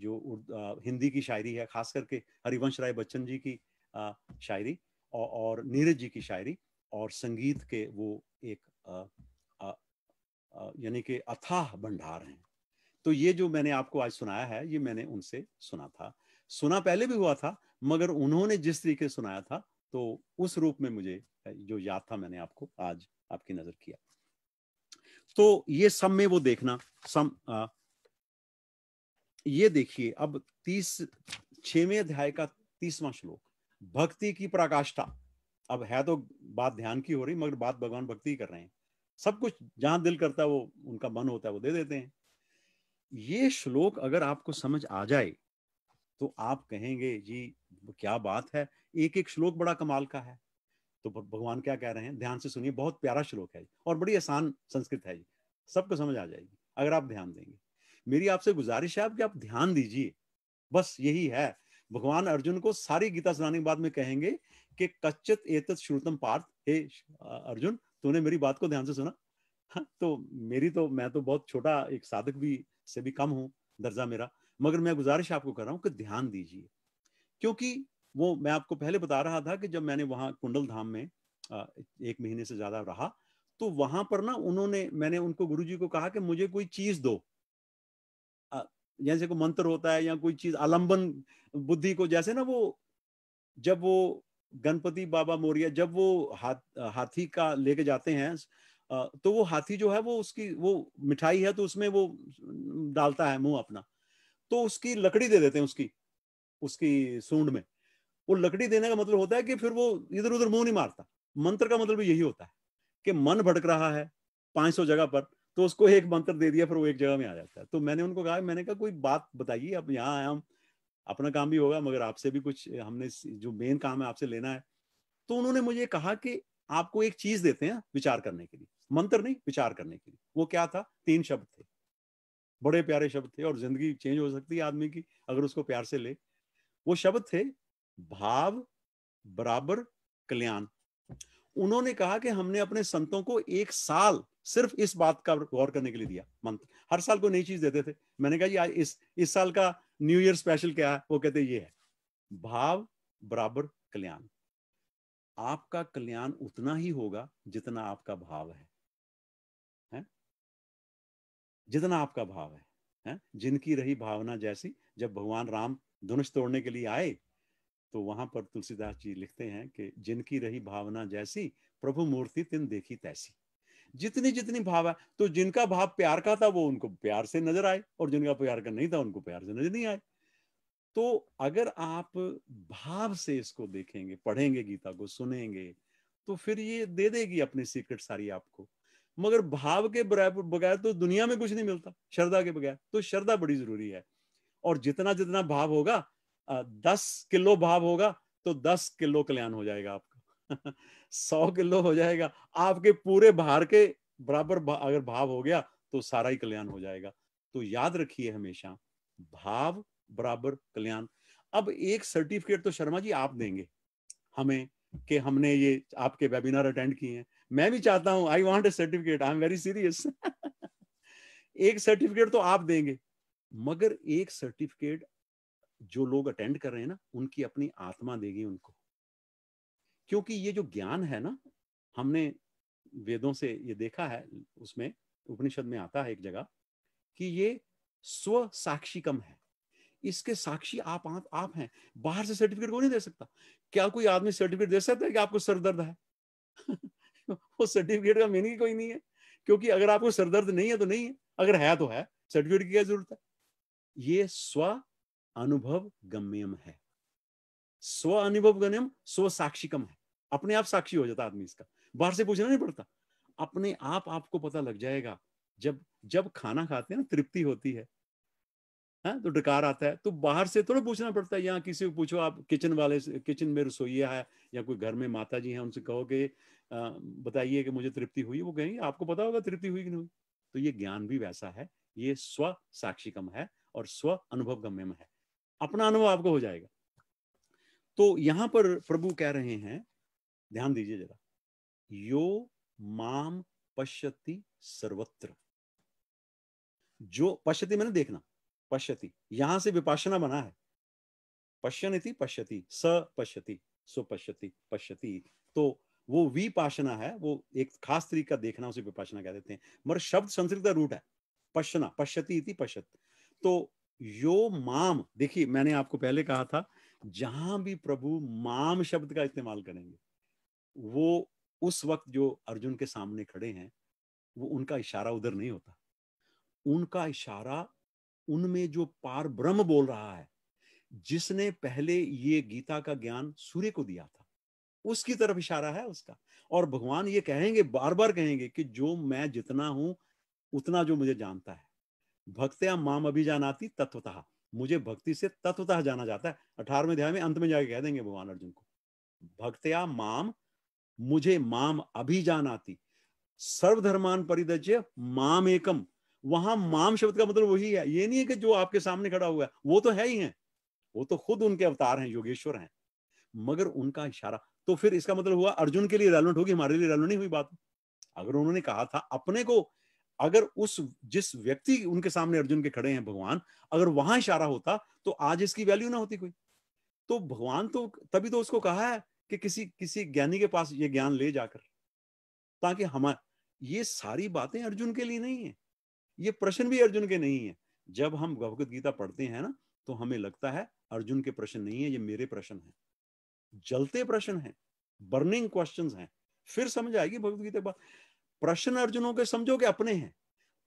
जो हिंदी की शायरी है खास करके हरिवंश राय बच्चन जी की शायरी और नीरज जी की शायरी और संगीत के वो एक यानी कि अथाह भंडार हैं तो ये जो मैंने आपको आज सुनाया है ये मैंने उनसे सुना था सुना पहले भी हुआ था मगर उन्होंने जिस तरीके सुनाया था तो उस रूप में मुझे जो याद था मैंने आपको आज आपकी नजर किया तो ये सब में वो देखना सम आ, ये देखिए अब तीस छवें अध्याय का तीसवां श्लोक भक्ति की प्राकाष्ठा अब है तो बात ध्यान की हो रही मगर बात भगवान भक्ति कर रहे हैं सब कुछ जहां दिल करता है वो उनका मन होता है वो दे देते हैं ये श्लोक अगर आपको समझ आ जाए तो आप कहेंगे जी क्या बात है एक एक श्लोक बड़ा कमाल का है तो भगवान क्या कह रहे हैं ध्यान से सुनिए बहुत प्यारा श्लोक है और बड़ी आसान संस्कृत है सबको समझ आ जाएगी अगर आप ध्यान देंगे मेरी आपसे गुजारिश है आप कि आप ध्यान दीजिए बस यही है भगवान अर्जुन को सारी गीता सुनाने के बाद में कहेंगे कि कच्चित एतत श्रुतम पार्थ हे अर्जुन तूने मेरी बात को ध्यान से सुना तो मेरी तो मैं तो बहुत छोटा एक साधक भी से भी कम हूँ दर्जा मेरा मगर मैं गुजारिश आपको कर रहा हूँ कि ध्यान दीजिए क्योंकि वो मैं आपको पहले बता रहा था कि जब मैंने वहाँ कुंडल धाम में एक महीने से ज्यादा रहा तो वहां पर ना उन्होंने मैंने उनको गुरु को कहा कि मुझे कोई चीज दो जैसे कोई मंत्र होता है या कोई चीज आलम्बन बुद्धि को जैसे ना वो जब वो गणपति बाबा मोरिया जब वो हाथ हाथी का लेके जाते हैं तो वो हाथी जो है वो उसकी वो मिठाई है तो उसमें वो डालता है मुंह अपना तो उसकी लकड़ी दे देते हैं उसकी उसकी सूंड में वो लकड़ी देने का मतलब होता है कि फिर वो इधर उधर मुंह नहीं मारता मंत्र का मतलब यही होता है कि मन भटक रहा है 500 जगह पर तो उसको एक मंत्र दे दिया फिर वो एक जगह में आ जाता है तो मैंने उनको कहा मैंने कहा कोई बात बताइए अब यहाँ आया हम अपना काम भी होगा मगर आपसे भी कुछ हमने जो मेन काम है आपसे लेना है तो उन्होंने मुझे कहा कि आपको एक चीज देते हैं विचार करने के लिए मंत्र नहीं विचार करने के लिए वो क्या था तीन शब्द थे बड़े प्यारे शब्द थे और जिंदगी चेंज हो सकती है आदमी की अगर उसको प्यार से ले वो शब्द थे भाव बराबर कल्याण उन्होंने कहा कि हमने अपने संतों को एक साल सिर्फ इस बात का गौर करने के लिए दिया मंत्र हर साल को नई चीज देते थे मैंने कहा आज इस इस साल का न्यू ईयर स्पेशल क्या है वो कहते ये है भाव बराबर कल्याण आपका कल्याण उतना ही होगा जितना आपका भाव है जितना आपका भाव है, है? जिनकी रही भावना जैसी जब भगवान राम धनुष तोड़ने के लिए आए तो वहां पर तुलसीदास जी लिखते हैं कि जिनकी रही भावना जैसी प्रभु मूर्ति तिन देखी तैसी जितनी जितनी भाव है तो जिनका भाव प्यार का था वो उनको प्यार से नजर आए और जिनका प्यार का नहीं था उनको प्यार से नजर नहीं आए तो अगर आप भाव से इसको देखेंगे पढ़ेंगे गीता को सुनेंगे तो फिर ये दे देगी अपने सीक्रेट सारी आपको मगर भाव के बगैर तो दुनिया में कुछ नहीं मिलता श्रद्धा के बगैर तो श्रद्धा बड़ी जरूरी है और जितना जितना भाव होगा दस किलो भाव होगा तो दस किलो कल्याण हो जाएगा आपका सौ किलो हो जाएगा आपके पूरे भार के बराबर भा, अगर भाव हो गया तो सारा ही कल्याण हो जाएगा तो याद रखिए हमेशा भाव बराबर कल्याण अब एक सर्टिफिकेट तो शर्मा जी आप देंगे हमें कि हमने ये आपके वेबिनार अटेंड किए हैं मैं भी चाहता हूं I want a certificate I am very serious एक सर्टिफिकेट तो आप देंगे मगर एक सर्टिफिकेट जो लोग अटेंड कर रहे हैं ना उनकी अपनी आत्मा देगी उनको क्योंकि ये जो ज्ञान है ना हमने वेदों से ये देखा है उसमें उपनिषद में आता है एक जगह कि ये स्व साक्षी कम है इसके साक्षी आप आप, आप हैं बाहर से सर्टिफिकेट को नहीं दे सकता क्या कोई आदमी सर्टिफिकेट दे सकता है कि आपको सर दर्द है वो सर्टिफिकेट का मीनिंग कोई नहीं है क्योंकि अगर आपको सरदर्द नहीं है तो नहीं है अगर है तो है सर्टिफिकेट की क्या जरूरत है ये स्व अनुभव गम्यम है स्व अनुभव गम्यम स्व साक्षिकम है अपने आप साक्षी हो जाता आदमी इसका बाहर से पूछना नहीं पड़ता अपने आप आपको पता लग जाएगा जब जब खाना खाते हैं ना तृप्ति होती है है हाँ, तो डकार आता है तो बाहर से थोड़ा पूछना पड़ता है यहाँ किसी को पूछो आप किचन वाले किचन में रसोईया है या कोई घर में माता जी है उनसे कहो कि बताइए कि मुझे तृप्ति हुई वो कहेंगे आपको पता होगा तृप्ति हुई कि नहीं हुई तो ये ज्ञान भी वैसा है ये स्व साक्षीकम है और स्व अनुभव गम्य में है अपना अनुभव आपको हो जाएगा तो यहां पर प्रभु कह रहे हैं ध्यान दीजिए जरा यो माम पश्यति सर्वत्र जो पश्यति मैंने देखना पश्यति यहां से विपाशना बना है पश्यन पश्यति स पश्यति सुपश्यति पश्यति तो वो विपाशना है वो एक खास तरीका देखना उसे विपाशना कह देते हैं मगर शब्द संस्कृत का रूट है पश्यना पश्यति इति पश्यत तो यो माम देखिए मैंने आपको पहले कहा था जहां भी प्रभु माम शब्द का इस्तेमाल करेंगे वो उस वक्त जो अर्जुन के सामने खड़े हैं वो उनका इशारा उधर नहीं होता उनका इशारा उनमें जो पार ब्रह्म बोल रहा है जिसने पहले ये गीता का ज्ञान सूर्य को दिया था उसकी तरफ इशारा है उसका और भगवान ये कहेंगे बार बार कहेंगे कि जो मैं जितना हूं उतना जो मुझे जानता है भक्त्या माम अभी जानाती तत्वतः मुझे भक्ति से तत्वतः जाना जाता है अठारहवें अध्याय में अंत में जाके कह देंगे भगवान अर्जुन को भक्त्या माम मुझे माम अभी आती सर्वधर्मान परिदज्य माम एकम वहां माम शब्द का मतलब वही है ये नहीं है कि जो आपके सामने खड़ा हुआ है वो तो है ही है वो तो खुद उनके अवतार हैं योगेश्वर हैं मगर उनका इशारा तो फिर इसका मतलब हुआ अर्जुन के लिए रेलवेंट होगी हमारे लिए रेलवेंट नहीं हुई बात अगर उन्होंने कहा था अपने को अगर उस जिस व्यक्ति उनके सामने अर्जुन के खड़े हैं भगवान अगर वहां इशारा होता तो आज इसकी वैल्यू ना होती कोई तो भगवान तो तभी तो उसको कहा है कि किसी किसी ज्ञानी के पास ये ज्ञान ले जाकर ताकि हमारे ये सारी बातें अर्जुन के लिए नहीं है ये प्रश्न भी अर्जुन के नहीं है जब हम भगवत गीता पढ़ते हैं ना तो हमें लगता है अर्जुन के प्रश्न नहीं है ये मेरे प्रश्न है जलते प्रश्न है बर्निंग क्वेश्चन है फिर समझ आएगी भगवदगीता प्रश्न अर्जुनों के समझो के अपने हैं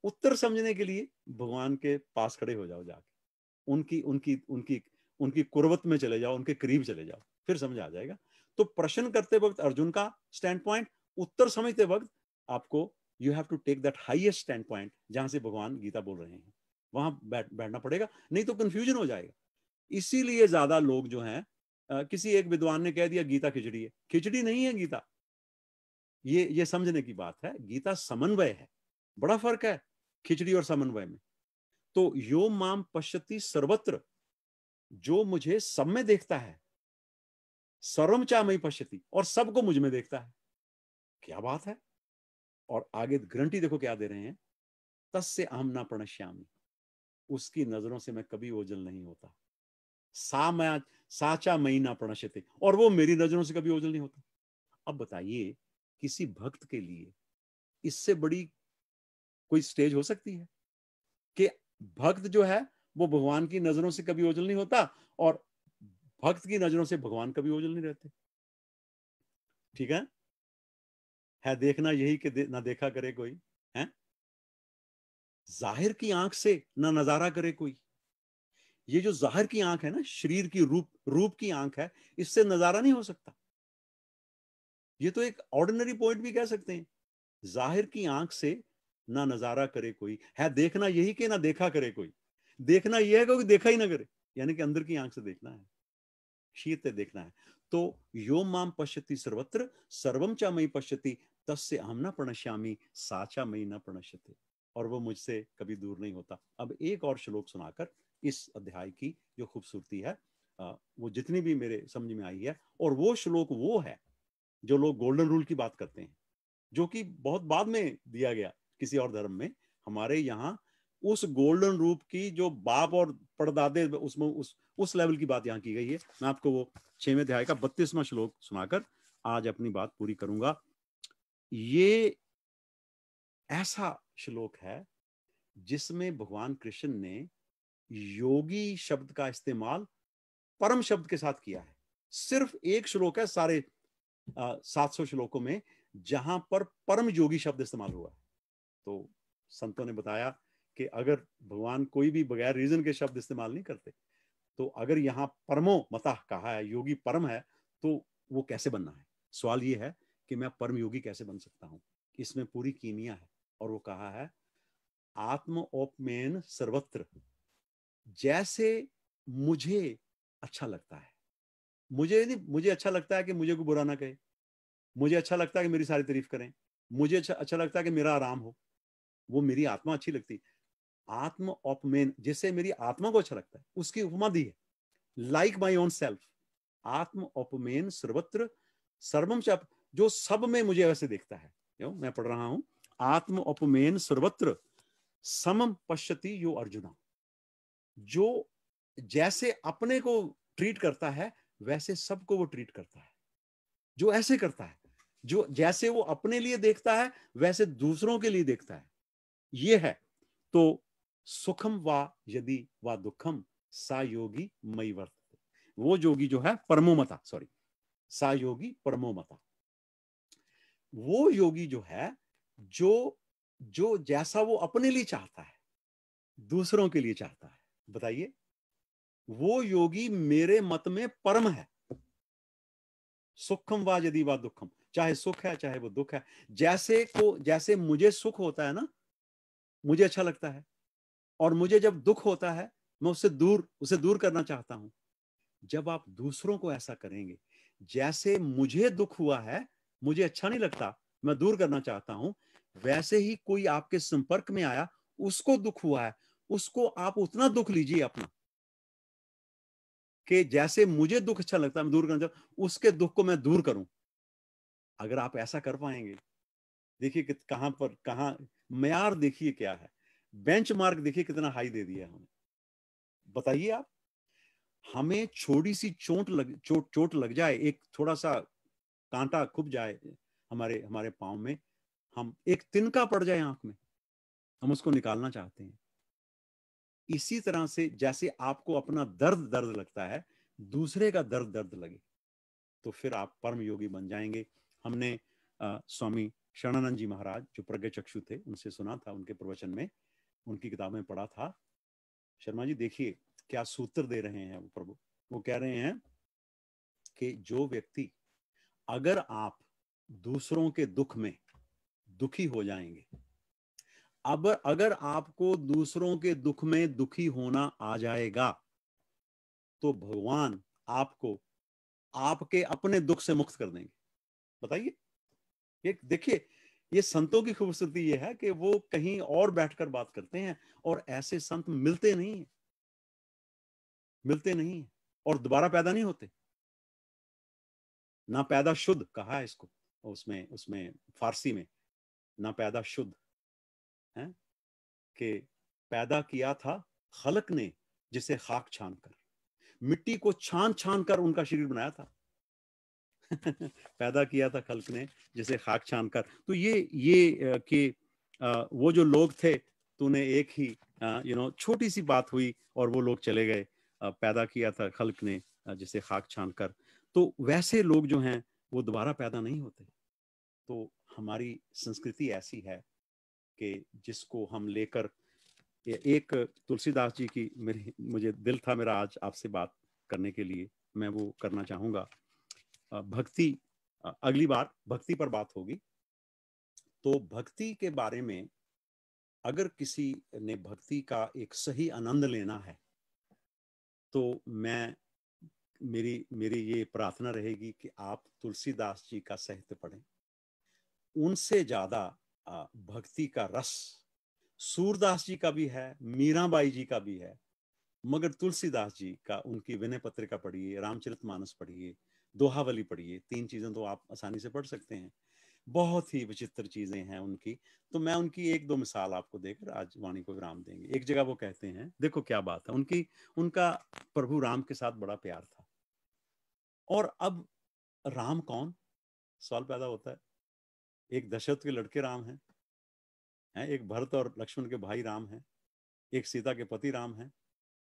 उत्तर समझने के लिए भगवान के पास खड़े हो जाओ जाके उनकी उनकी उनकी उनकी कुर्वत में चले जाओ उनके करीब चले जाओ फिर समझ आ जाएगा तो प्रश्न करते वक्त अर्जुन का स्टैंड पॉइंट उत्तर समझते वक्त आपको you have to take that highest stand point जहां से भगवान गीता बोल रहे हैं वहां बैठ बैठना पड़ेगा नहीं तो कंफ्यूजन हो जाएगा इसीलिए ज्यादा लोग जो हैं किसी एक विद्वान ने कह दिया गीता खिचड़ी है खिचड़ी नहीं है गीता ये ये समझने की बात है गीता समन्वय है बड़ा फर्क है खिचड़ी और समन्वय में तो यो माम पश्यति सर्वत्र जो मुझे सब में देखता है सर्वम चा पश्यति और सबको मुझ में देखता है क्या बात है और आगे ग्रंटी देखो क्या दे रहे हैं तस् से अहम ना प्रणश्यामी उसकी नजरों से मैं कभी ओझल नहीं होता सा मैं साचा मई ना प्रणश्यते और वो मेरी नजरों से कभी ओझल नहीं होता अब बताइए किसी भक्त के लिए इससे बड़ी कोई स्टेज हो सकती है कि भक्त जो है वो भगवान की नजरों से कभी ओझल नहीं होता और भक्त की नजरों से भगवान कभी ओझल नहीं रहते ठीक है है देखना यही कि ना देखा करे कोई है जाहिर की आंख से ना नजारा करे कोई ये जो जाहिर की आंख है ना शरीर की रूप रूप की आंख है इससे नजारा नहीं हो सकता ये तो एक ऑर्डिनरी पॉइंट भी कह सकते हैं जाहिर की आंख से ना नजारा करे कोई है देखना यही कि ना देखा करे कोई देखना यह है कि देखा ही ना करे यानी कि अंदर की आंख से देखना है शीत देखना है तो यो माम पश्यति सर्वत्र सर्वम चा मई पश्यति से अहम न प्रणश्यामी साचा मई न प्रणश्यते और वो मुझसे कभी दूर नहीं होता अब एक और श्लोक सुनाकर इस अध्याय की जो खूबसूरती है वो जितनी भी मेरे समझ में आई है और वो श्लोक वो है जो लोग गोल्डन रूल की बात करते हैं जो कि बहुत बाद में दिया गया किसी और धर्म में हमारे यहाँ उस गोल्डन रूप की जो बाप और पड़दादे उसमें उस उस लेवल की बात यहाँ की गई है मैं आपको वो छेवें अध्याय का बत्तीसवां श्लोक सुनाकर आज अपनी बात पूरी करूंगा ये ऐसा श्लोक है जिसमें भगवान कृष्ण ने योगी शब्द का इस्तेमाल परम शब्द के साथ किया है सिर्फ एक श्लोक है सारे सात सौ श्लोकों में जहां पर परम योगी शब्द इस्तेमाल हुआ है तो संतों ने बताया कि अगर भगवान कोई भी बगैर रीजन के शब्द इस्तेमाल नहीं करते तो अगर यहाँ परमो मतः कहा है योगी परम है तो वो कैसे बनना है सवाल ये है कि मैं परमयोगी कैसे बन सकता हूँ इसमें पूरी कीमिया है और वो कहा है आत्म ओपमेन सर्वत्र जैसे मुझे अच्छा लगता है मुझे नहीं मुझे अच्छा लगता है कि मुझे को बुरा ना कहे मुझे अच्छा लगता है कि मेरी सारी तारीफ करें मुझे अच्छा अच्छा लगता है कि मेरा आराम हो वो मेरी आत्मा अच्छी लगती आत्म ओपमेन जिससे मेरी आत्मा को अच्छा लगता है उसकी उपमा दी है लाइक माई ओन सेल्फ आत्म ओपमेन सर्वत्र सर्वम चाह जो सब में मुझे वैसे देखता है यो, मैं पढ़ रहा हूं आत्म उपमेन सर्वत्र समम पश्यति यो अर्जुना जो जैसे अपने को ट्रीट करता है वैसे सबको वो ट्रीट करता है जो ऐसे करता है जो जैसे वो अपने लिए देखता है वैसे दूसरों के लिए देखता है ये है तो सुखम वा यदि वा दुखम सा योगी मई वर्त वो योगी जो है परमोमता सॉरी सा योगी परमोमता वो योगी जो है जो जो जैसा वो अपने लिए चाहता है दूसरों के लिए चाहता है बताइए वो योगी मेरे मत में परम है सुखम वा यदि वा दुखम चाहे सुख है चाहे वो दुख है जैसे को जैसे मुझे सुख होता है ना मुझे अच्छा लगता है और मुझे जब दुख होता है मैं उससे दूर उसे दूर करना चाहता हूं जब आप दूसरों को ऐसा करेंगे जैसे मुझे दुख हुआ है मुझे अच्छा नहीं लगता मैं दूर करना चाहता हूं वैसे ही कोई आपके संपर्क में आया उसको दुख हुआ है उसको आप उतना दुख लीजिए अपना कि जैसे मुझे दुख अच्छा लगता है मैं दूर करना चाहता उसके दुख को मैं दूर करूं अगर आप ऐसा कर पाएंगे देखिए कहां पर कहां मैार देखिए क्या है बेंच मार्क देखिए कितना हाई दे दिया हमें बताइए आप हमें छोटी सी चोट लग चोट चोट लग जाए एक थोड़ा सा कांटा खुब जाए हमारे हमारे पाँव में हम एक तिनका पड़ जाए आंख में हम उसको निकालना चाहते हैं इसी तरह से जैसे आपको अपना दर्द दर्द लगता है दूसरे का दर्द दर्द लगे तो फिर आप परम योगी बन जाएंगे हमने आ, स्वामी शरणानंद जी महाराज जो प्रज्ञ चक्षु थे उनसे सुना था उनके प्रवचन में उनकी किताब में पढ़ा था शर्मा जी देखिए क्या सूत्र दे रहे हैं वो प्रभु वो कह रहे हैं कि जो व्यक्ति अगर आप दूसरों के दुख में दुखी हो जाएंगे अब अगर आपको दूसरों के दुख में दुखी होना आ जाएगा तो भगवान आपको आपके अपने दुख से मुक्त कर देंगे बताइए ये देखिए ये संतों की खूबसूरती ये है कि वो कहीं और बैठकर बात करते हैं और ऐसे संत मिलते नहीं है मिलते नहीं है और दोबारा पैदा नहीं होते ना पैदा शुद्ध कहा है इसको उसमें उसमें फारसी में ना पैदा शुद्ध है कि पैदा किया था खलक ने जिसे खाक छान कर मिट्टी को छान छान कर उनका शरीर बनाया था पैदा किया था खलक ने जिसे खाक छान कर तो ये ये कि वो जो लोग थे तूने तो एक ही यू नो छोटी सी बात हुई और वो लोग चले गए पैदा किया था खलक ने जिसे खाक छान कर तो वैसे लोग जो हैं वो दोबारा पैदा नहीं होते तो हमारी संस्कृति ऐसी है कि जिसको हम लेकर एक तुलसीदास जी की मेरे मुझे दिल था मेरा आज आपसे बात करने के लिए मैं वो करना चाहूंगा भक्ति अगली बार भक्ति पर बात होगी तो भक्ति के बारे में अगर किसी ने भक्ति का एक सही आनंद लेना है तो मैं मेरी मेरी ये प्रार्थना रहेगी कि आप तुलसीदास जी का साहित्य पढ़ें उनसे ज्यादा भक्ति का रस सूरदास जी का भी है मीराबाई जी का भी है मगर तुलसीदास जी का उनकी विनय पत्रिका पढ़िए रामचरित मानस पढ़िए दोहावली पढ़िए तीन चीजें तो आप आसानी से पढ़ सकते हैं बहुत ही विचित्र चीजें हैं उनकी तो मैं उनकी एक दो मिसाल आपको देकर आज वाणी को विराम देंगे एक जगह वो कहते हैं देखो क्या बात है उनकी उनका प्रभु राम के साथ बड़ा प्यार था और अब राम कौन सवाल पैदा होता है एक दशरथ के लड़के राम हैं हैं एक भरत और लक्ष्मण के भाई राम हैं एक सीता के पति राम हैं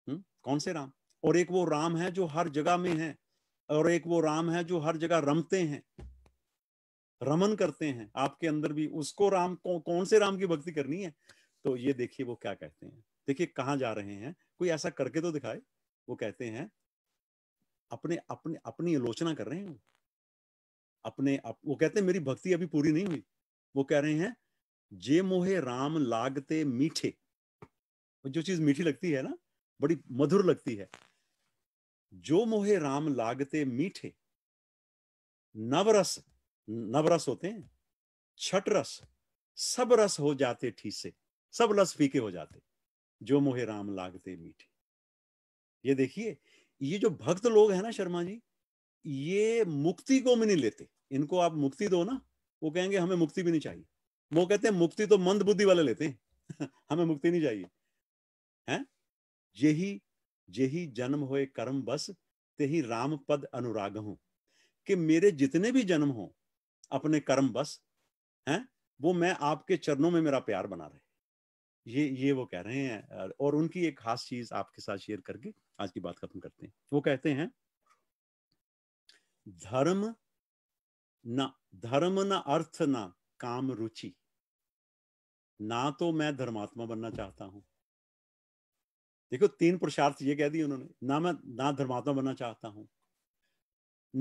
हम्म, कौन से राम और एक वो राम है जो हर जगह में है और एक वो राम है जो हर जगह रमते हैं रमन करते हैं आपके अंदर भी उसको राम कौ, कौन से राम की भक्ति करनी है तो ये देखिए वो क्या कहते हैं देखिए कहाँ जा रहे हैं कोई ऐसा करके तो दिखाए वो कहते हैं अपने अपने अपनी आलोचना कर रहे हैं अपने अप, वो कहते हैं मेरी भक्ति अभी पूरी नहीं हुई वो कह रहे हैं जे मोहे राम लागते मीठे जो चीज मीठी लगती है ना बड़ी मधुर लगती है जो मोहे राम लागते मीठे नवरस नवरस होते हैं छठ रस सब रस हो जाते ठीसे सब रस फीके हो जाते जो मोहे राम लागते मीठे ये देखिए ये जो भक्त लोग हैं ना शर्मा जी ये मुक्ति को भी नहीं लेते इनको आप मुक्ति दो ना वो कहेंगे हमें मुक्ति भी नहीं चाहिए वो कहते हैं मुक्ति तो मंद बुद्धि वाले लेते हैं हमें मुक्ति नहीं चाहिए हैं यही यही जन्म होए कर्म बस ते ही राम पद अनुराग हूं कि मेरे जितने भी जन्म हो अपने कर्म बस हैं वो मैं आपके चरणों में मेरा प्यार बना रहे ये ये वो कह रहे हैं और उनकी एक खास चीज आपके साथ शेयर करके आज की बात खत्म करते हैं वो कहते हैं धर्म ना धर्म न अर्थ ना काम रुचि ना तो मैं धर्मात्मा बनना चाहता हूं देखो तीन पुरुषार्थ ये कह दिए उन्होंने ना मैं ना धर्मात्मा बनना चाहता हूं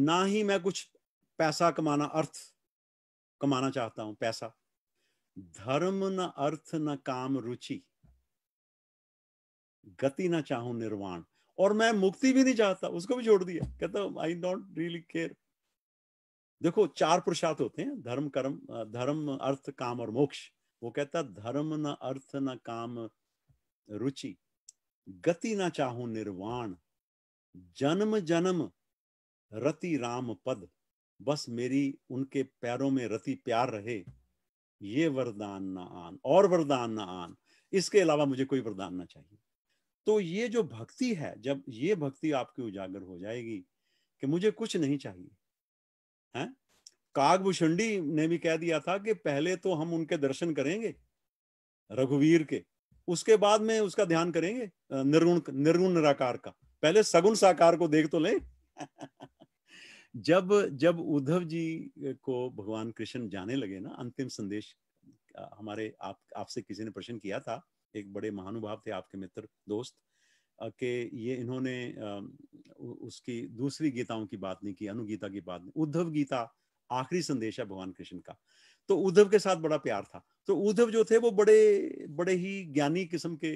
ना ही मैं कुछ पैसा कमाना अर्थ कमाना चाहता हूं पैसा धर्म न अर्थ न काम रुचि गति ना चाहूं निर्वाण और मैं मुक्ति भी नहीं चाहता उसको भी छोड़ दिया कहता आई डोंट रियली केयर देखो चार पुरुषार्थ होते हैं धर्म कर्म धर्म अर्थ काम और मोक्ष वो कहता धर्म न अर्थ न काम रुचि गति ना चाहूं निर्वाण जन्म जन्म रति राम पद बस मेरी उनके पैरों में रति प्यार रहे ये वरदान ना आन और वरदान ना आन इसके अलावा मुझे कोई वरदान ना चाहिए तो ये जो भक्ति है जब ये भक्ति आपकी उजागर हो जाएगी कि मुझे कुछ नहीं चाहिए है कागभूषणी ने भी कह दिया था कि पहले तो हम उनके दर्शन करेंगे रघुवीर के उसके बाद में उसका ध्यान करेंगे निर्गुण निर्गुण निराकार का पहले सगुण साकार को देख तो लें जब जब उद्धव जी को भगवान कृष्ण जाने लगे ना अंतिम संदेश हमारे आप आपसे किसी ने प्रश्न किया था एक बड़े महानुभाव थे आपके मित्र दोस्त के ये इन्होंने उसकी दूसरी गीताओं की बात नहीं की अनुगीता की बात नहीं उद्धव गीता आखिरी संदेश है भगवान कृष्ण का तो उद्धव के साथ बड़ा प्यार था तो उद्धव जो थे वो बड़े बड़े ही ज्ञानी किस्म के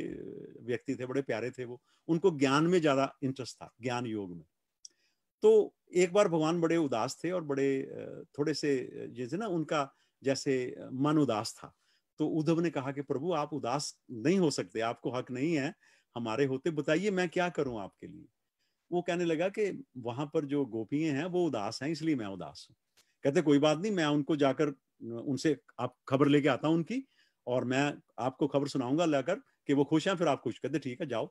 व्यक्ति थे बड़े प्यारे थे वो उनको ज्ञान में ज्यादा इंटरेस्ट था ज्ञान योग में तो एक बार भगवान बड़े उदास थे और बड़े थोड़े से जैसे ना उनका जैसे मन उदास था तो उद्धव ने कहा कि प्रभु आप उदास नहीं हो सकते आपको हक नहीं है हमारे होते बताइए मैं क्या करूं आपके लिए वो कहने लगा कि वहां पर जो गोपिये हैं वो उदास हैं इसलिए मैं उदास हूँ कहते कोई बात नहीं मैं उनको जाकर उनसे आप खबर लेके आता हूँ उनकी और मैं आपको खबर सुनाऊंगा लाकर कि वो खुश हैं फिर आप खुश कहते ठीक है जाओ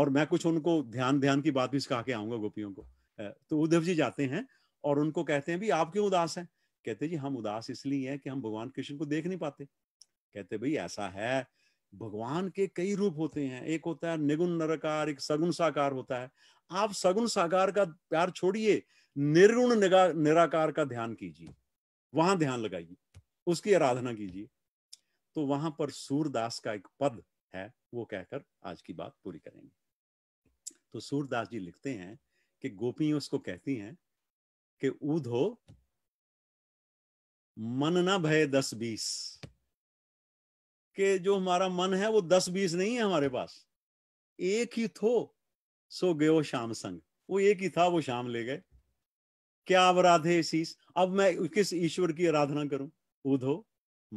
और मैं कुछ उनको ध्यान ध्यान की बात भी सिखा के आऊंगा गोपियों को तो उद्धव जी जाते हैं और उनको कहते हैं भी आप क्यों उदास हैं कहते जी हम उदास इसलिए हैं कि हम भगवान कृष्ण को देख नहीं पाते कहते भाई ऐसा है भगवान के कई रूप होते हैं एक होता है निगुण नरकार एक सगुण साकार होता है आप सगुण साकार का प्यार छोड़िए निर्गुण निराकार का ध्यान कीजिए वहां ध्यान लगाइए उसकी आराधना कीजिए तो वहां पर सूरदास का एक पद है वो कहकर आज की बात पूरी करेंगे तो सूरदास जी लिखते हैं कि गोपियां उसको कहती हैं कि ऊधो मन ना भय दस बीस के जो हमारा मन है वो दस बीस नहीं है हमारे पास एक ही थो सो गयो शाम संग वो एक ही था वो शाम ले गए क्या अब राधे शीश अब मैं किस ईश्वर की आराधना करूं उधो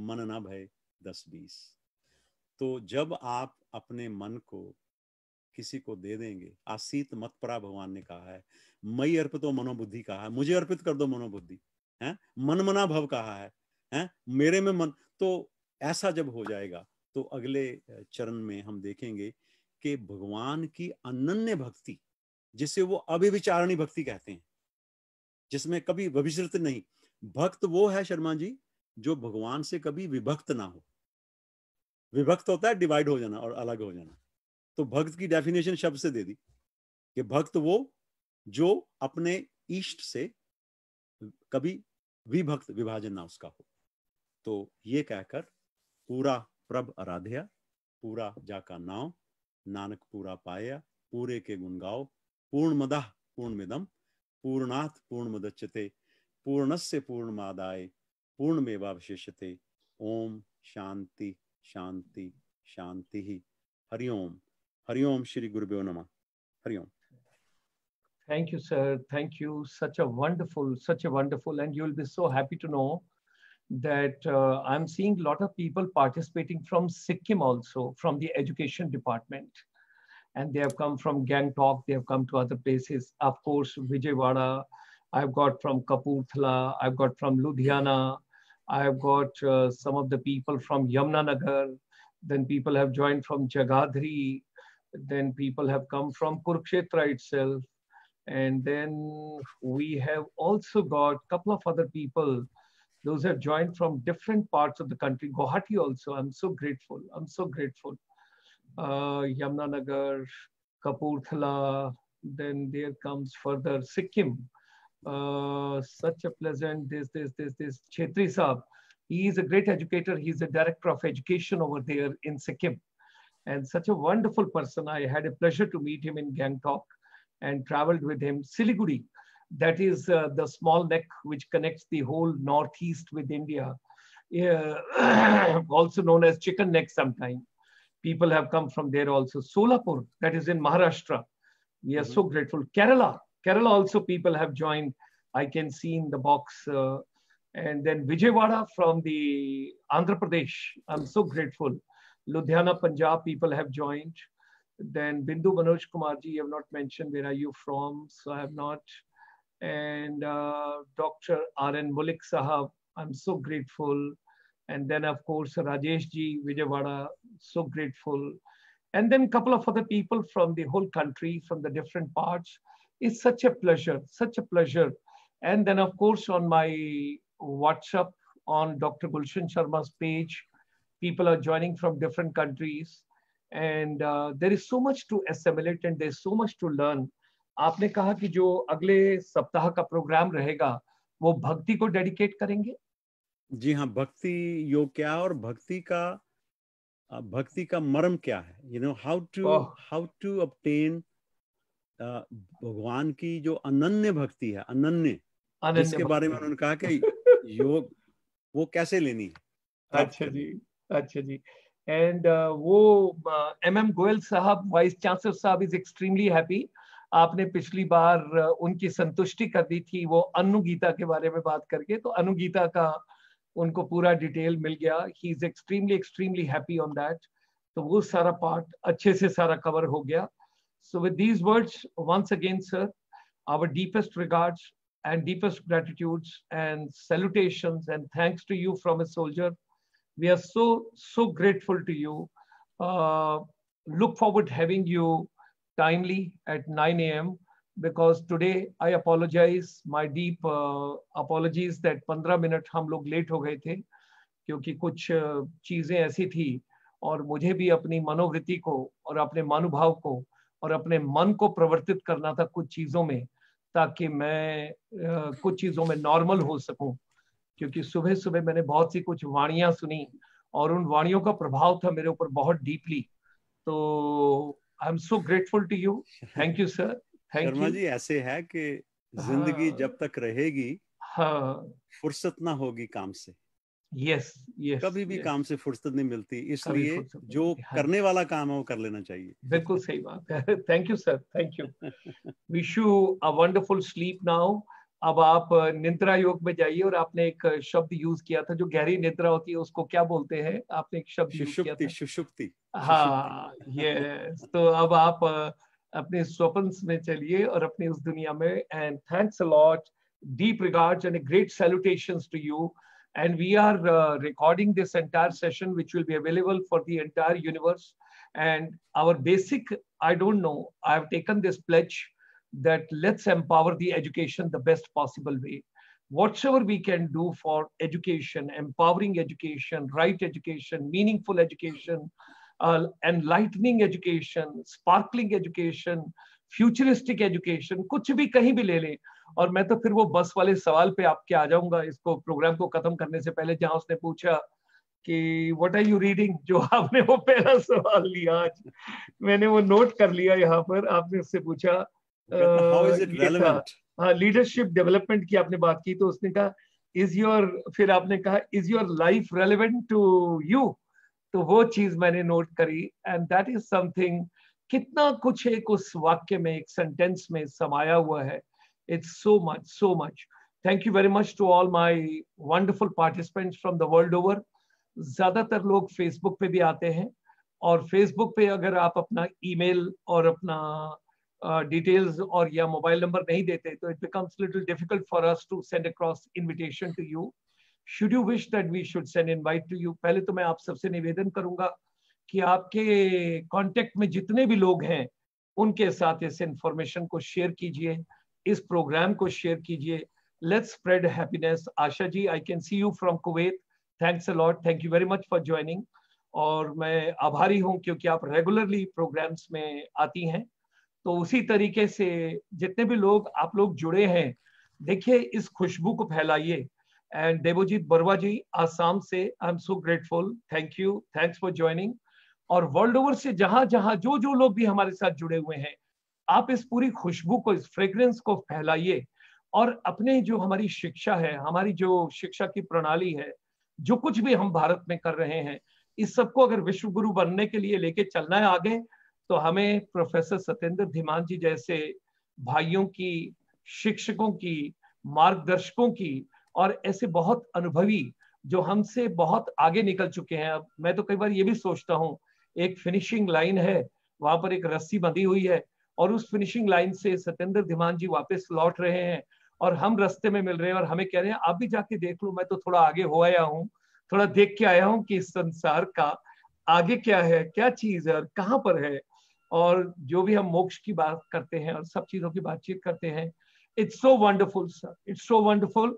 मन ना भय दस बीस तो जब आप अपने मन को किसी को दे देंगे आसीत मत परा भगवान ने कहा है मई अर्पितो मनोबुद्धि कहा है मुझे अर्पित कर दो मनोबुद्धि है मनमना भव कहा है है मेरे में मन तो ऐसा जब हो जाएगा तो अगले चरण में हम देखेंगे कि भगवान की अनन्य भक्ति जिसे वो अभिविचारणी भक्ति कहते हैं जिसमें कभी भविष्य नहीं भक्त वो है शर्मा जी जो भगवान से कभी विभक्त ना हो विभक्त होता है डिवाइड हो जाना और अलग हो जाना तो भक्त की डेफिनेशन शब्द से दे दी कि भक्त वो जो अपने इष्ट से कभी विभक्त विभाजन ना उसका हो तो ये कहकर पूरा प्रभ आराध्या पूरा का नाव नानक पूरा पाया पूरे के गुण गाओ पूर्ण मदह पूर्ण मिदम पूर्णाथ पूर्ण मदच्यते पूर्णस्य पूर्ण मादाय पूर्ण मेवावशिष्यते ओम शांति शांति शांति ही Hariom Hariom Shri Gurubhyo Nama. Hariom. Thank you, sir. Thank you. Such a wonderful, such a wonderful, and you'll be so happy to know that uh, I'm seeing a lot of people participating from Sikkim also, from the education department. And they have come from Gangtok, they have come to other places. Of course, Vijaywada. I've got from Kapurthala, I've got from Ludhiana, I've got uh, some of the people from Yamuna Nagar. then people have joined from Jagadhri, then people have come from Kurukshetra itself. And then we have also got a couple of other people. Those have joined from different parts of the country. Guwahati also, I'm so grateful. I'm so grateful. Uh, Yamnanagar, Kapurthala, then there comes further Sikkim. Uh, such a pleasant, this, this, this, this, Chetri Saab. He is a great educator. He's a director of education over there in Sikkim and such a wonderful person. I had a pleasure to meet him in Gangtok and traveled with him. Siliguri, that is uh, the small neck which connects the whole northeast with India, uh, also known as chicken neck sometimes. People have come from there also. Solapur, that is in Maharashtra. We are mm -hmm. so mm-hmm. grateful. Kerala, Kerala also people have joined. I can see in the box. Uh, and then Vijayawada from the Andhra Pradesh. I'm so grateful. Ludhiana, Punjab people have joined. Then Bindu Manoj Kumarji, you have not mentioned where are you from, so I have not. And uh, Dr. R.N. Mulik Sahab, I'm so grateful. And then, of course, Rajesh Ji Vijayawada, so grateful. And then a couple of other people from the whole country, from the different parts. It's such a pleasure, such a pleasure. And then, of course, on my WhatsApp, on Dr. Gulshan Sharma's page, people are joining from different countries and uh, there is so much to assimilate and there's so much to learn आपने कहा कि जो अगले सप्ताह का programme रहेगा वो भक्ति को डेडिकेट करेंगे जी हाँ भक्ति योग क्या और भक्ति का भक्ति का मर्म क्या है you know how to how to obtain भगवान की जो अनन्य भक्ति है अनन्य, अनन्य बारे में उन्होंने कहा कि योग वो कैसे लेनी है अच्छा जी अच्छा जी एंड uh, वो एम एम गोयल साहब वाइस चांसलर साहब इज एक्सट्रीमली हैप्पी आपने पिछली बार uh, उनकी संतुष्टि कर दी थी वो अनुगीता के बारे में बात करके तो अनुगीता का उनको पूरा डिटेल मिल गया he is extremely extremely happy on that तो वो सारा पार्ट अच्छे से सारा कवर हो गया so with these words once again sir our deepest regards and deepest gratitudes and salutations and thanks to you from a soldier We are so, so grateful to you. Uh, look forward having you timely at 9 a.m. because today I apologize, my deep uh, apologies that 15 minute hum log late ho gaye the kyunki kuch uh, cheeze aisi thi aur mujhe bhi apni manovritti ko aur apne manubhav ko aur apne man ko pravartit karna tha kuch cheezon mein ताकि मैं uh, कुछ चीज़ों में normal हो सकूं क्योंकि सुबह सुबह मैंने बहुत सी कुछ वाणियां सुनी और उन वाणियों का प्रभाव था मेरे ऊपर बहुत डीपली तो I am so grateful to you thank you sir thank you जी ऐसे है कि हाँ। जिंदगी हाँ, जब तक रहेगी हाँ फुर्सत ना होगी काम से यस यस कभी भी काम से फुर्सत नहीं मिलती इसलिए जो हाँ, करने वाला काम है वो कर लेना चाहिए बिल्कुल सही बात है thank you sir thank you wish you a wonderful sleep now अब आप निंद्रा योग में जाइए और आपने एक शब्द यूज किया था जो गहरी निद्रा होती है उसको क्या बोलते हैं आपने एक शब्द यूज किया था सुषुप्ति हाँ ये तो अब आप अपने स्वप्न में चलिए और अपने उस दुनिया में and thanks a deep regards and great salutations to you and we are recording this entire session which will be available for the entire universe and our basic I don't know I have taken this pledge that let's empower the education the best possible way. Whatever we can do for education, empowering education, right education, meaningful education, uh, enlightening education, sparkling education, futuristic education kuch bhi कहीं bhi le le और मैं तो फिर वो बस वाले सवाल पे आपके आ जाऊंगा इसको प्रोग्राम को खत्म करने से पहले जहां उसने पूछा कि व्हाट आर यू रीडिंग जो आपने वो पहला सवाल लिया आज मैंने वो नोट कर लिया यहाँ पर आपने उससे पूछा लीडरशिप डेवलपमेंट हाँ, की आपने बात की तो उसने कहा इज योर फिर आपने कहा is your life relevant to you तो वो चीज मैंने नोट करी एंड दैट इज समथिंग कितना कुछ एक उस वाक्य में एक सेंटेंस में समाया हुआ है it's so much so much thank you very much to all my wonderful participants from the world over ज्यादातर लोग फेसबुक पे भी आते हैं और फेसबुक पे अगर आप अपना ईमेल और अपना details or yeah mobile number nahi dete, so it becomes little difficult for us to send across invitation to you. Should you wish that we should send invite to you, पहले तो मैं आप सबसे निवेदन करूंगा कि आपके कांटेक्ट में जितने भी लोग हैं उनके साथ इस इंफॉर्मेशन को शेयर कीजिए इस प्रोग्राम को शेयर कीजिए let's spread happiness Asha ji I can see you from Kuwait thanks a lot thank you very much for joining और मैं आभारी हूं क्योंकि आप रेगुलरली प्रोग्राम्स में आती हैं तो उसी तरीके से जितने भी लोग आप लोग जुड़े हैं देखिए इस खुशबू को फैलाइए एंड देवोजीत बरवा जी आसाम से I am so grateful thank you thanks for joining और वर्ल्ड ओवर से जहां जहां जो जो लोग भी हमारे साथ जुड़े हुए हैं आप इस पूरी खुशबू को इस फ्रेग्रेंस को फैलाइए और अपने जो हमारी शिक्षा है हमारी जो शिक्षा की प्रणाली है जो कुछ भी हम भारत में कर रहे हैं इस सबको अगर विश्व गुरु बनने के लिए लेके चलना है आगे तो हमें प्रोफेसर सत्येंद्र धीमान जी जैसे भाइयों की शिक्षकों की मार्गदर्शकों की और ऐसे बहुत अनुभवी जो हमसे बहुत आगे निकल चुके हैं अब मैं तो कई बार ये भी सोचता हूँ एक फिनिशिंग लाइन है वहां पर एक रस्सी बंधी हुई है और उस फिनिशिंग लाइन से सत्येंद्र धीमान जी वापस लौट रहे हैं और हम रस्ते में मिल रहे हैं और हमें कह रहे हैं आप भी जाके देख लो मैं तो थोड़ा आगे हो आया हूँ थोड़ा देख के आया हूँ कि इस संसार का आगे क्या है क्या चीज है और कहाँ पर है और जो भी हम मोक्ष की बात करते हैं और सब चीजों की बातचीत करते हैं it's so wonderful sir it's so wonderful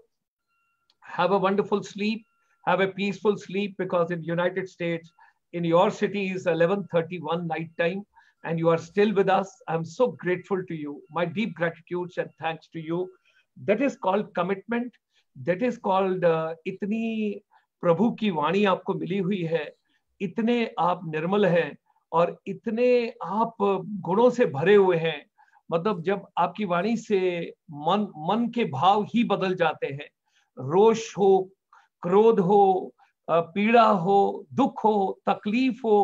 have a wonderful sleep have a peaceful sleep because in United States in your city is 11:31 night time and you are still with us I am so grateful to you my deep gratitudes and thanks to you that is called commitment that is called इतनी प्रभु की वाणी आपको मिली हुई है इतने आप निर्मल हैं और इतने आप गुणों से भरे हुए हैं मतलब जब आपकी वाणी से मन मन के भाव ही बदल जाते हैं रोष हो क्रोध हो पीड़ा हो दुख हो तकलीफ हो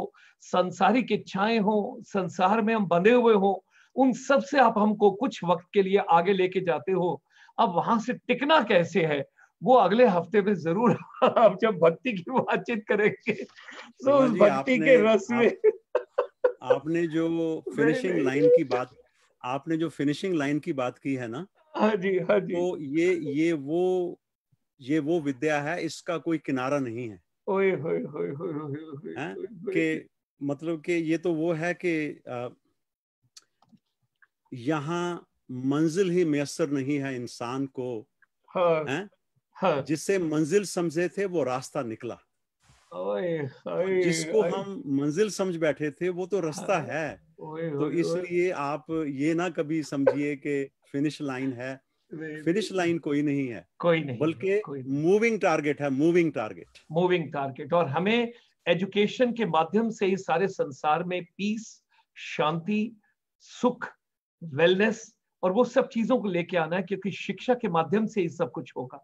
संसारिक इच्छाएं हो संसार में हम बंधे हुए हो उन सब से आप हमको कुछ वक्त के लिए आगे लेके जाते हो अब वहां से टिकना कैसे है वो अगले हफ्ते में जरूर आप जब भक्ति की बातचीत करेंगे तो उस भक्ति के रस में आप, आपने जो फिनिशिंग लाइन की बात आपने जो फिनिशिंग लाइन की बात की है ना हाँ जी हाँ जी तो ये ये वो ये वो विद्या है इसका कोई किनारा नहीं है ओए होए होए होए होए के मतलब कि ये तो वो है कि यहाँ मंजिल ही मैसर नहीं है इंसान को हाँ, है? हाँ। जिससे मंजिल समझे थे वो रास्ता निकला ओए, ओए, जिसको ओए, हम मंजिल समझ बैठे थे वो तो रास्ता हाँ, है ओए, तो ओए, तो इसलिए आप ये ना कभी समझिए कि फिनिश लाइन है फिनिश लाइन कोई नहीं है कोई नहीं बल्कि मूविंग टारगेट है मूविंग टारगेट मूविंग टारगेट और हमें एजुकेशन के माध्यम से ही सारे संसार में पीस शांति सुख वेलनेस और वो सब चीजों को लेके आना है क्योंकि शिक्षा के माध्यम से ही सब कुछ होगा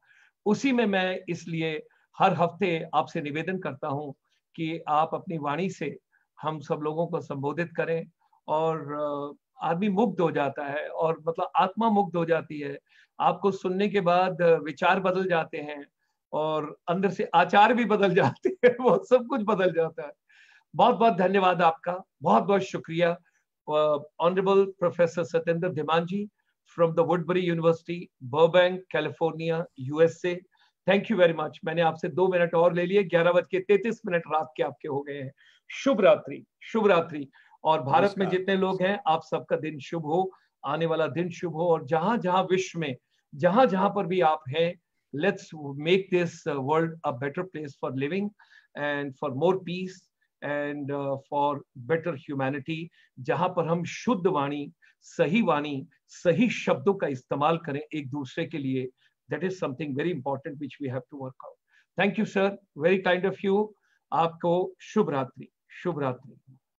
उसी में मैं इसलिए हर हफ्ते आपसे निवेदन करता हूं कि आप अपनी वाणी से हम सब लोगों को संबोधित करें और आदमी मुग्ध हो जाता है और मतलब आत्मा मुग्ध हो जाती है आपको सुनने के बाद विचार बदल जाते हैं और अंदर से आचार भी बदल जाते हैं वो सब कुछ बदल जाता है बहुत बहुत धन्यवाद आपका बहुत बहुत शुक्रिया honourable professor Satyendra Dhiman ji from the Woodbury University, Burbank, California, USA. Thank you very much. मैंने आपसे दो मिनट और ले लिए ग्यारह बज के तैतीस मिनट रात के आपके हो गए हैं शुभ रात्रि शुभ रात्रि और भारत में जितने लोग हैं आप सबका दिन शुभ हो आने वाला दिन शुभ हो और जहां जहां विश्व में जहां जहां पर भी आप हैं let's make this world a better place for living and for more peace and for better humanity जहां पर हम शुद्ध वाणी सही वाणी सही शब्दों का इस्तेमाल करें एक दूसरे के लिए that is something very important which we have to work out thank you sir very kind of you आपको शुभ रात्रि शुभ रात्रि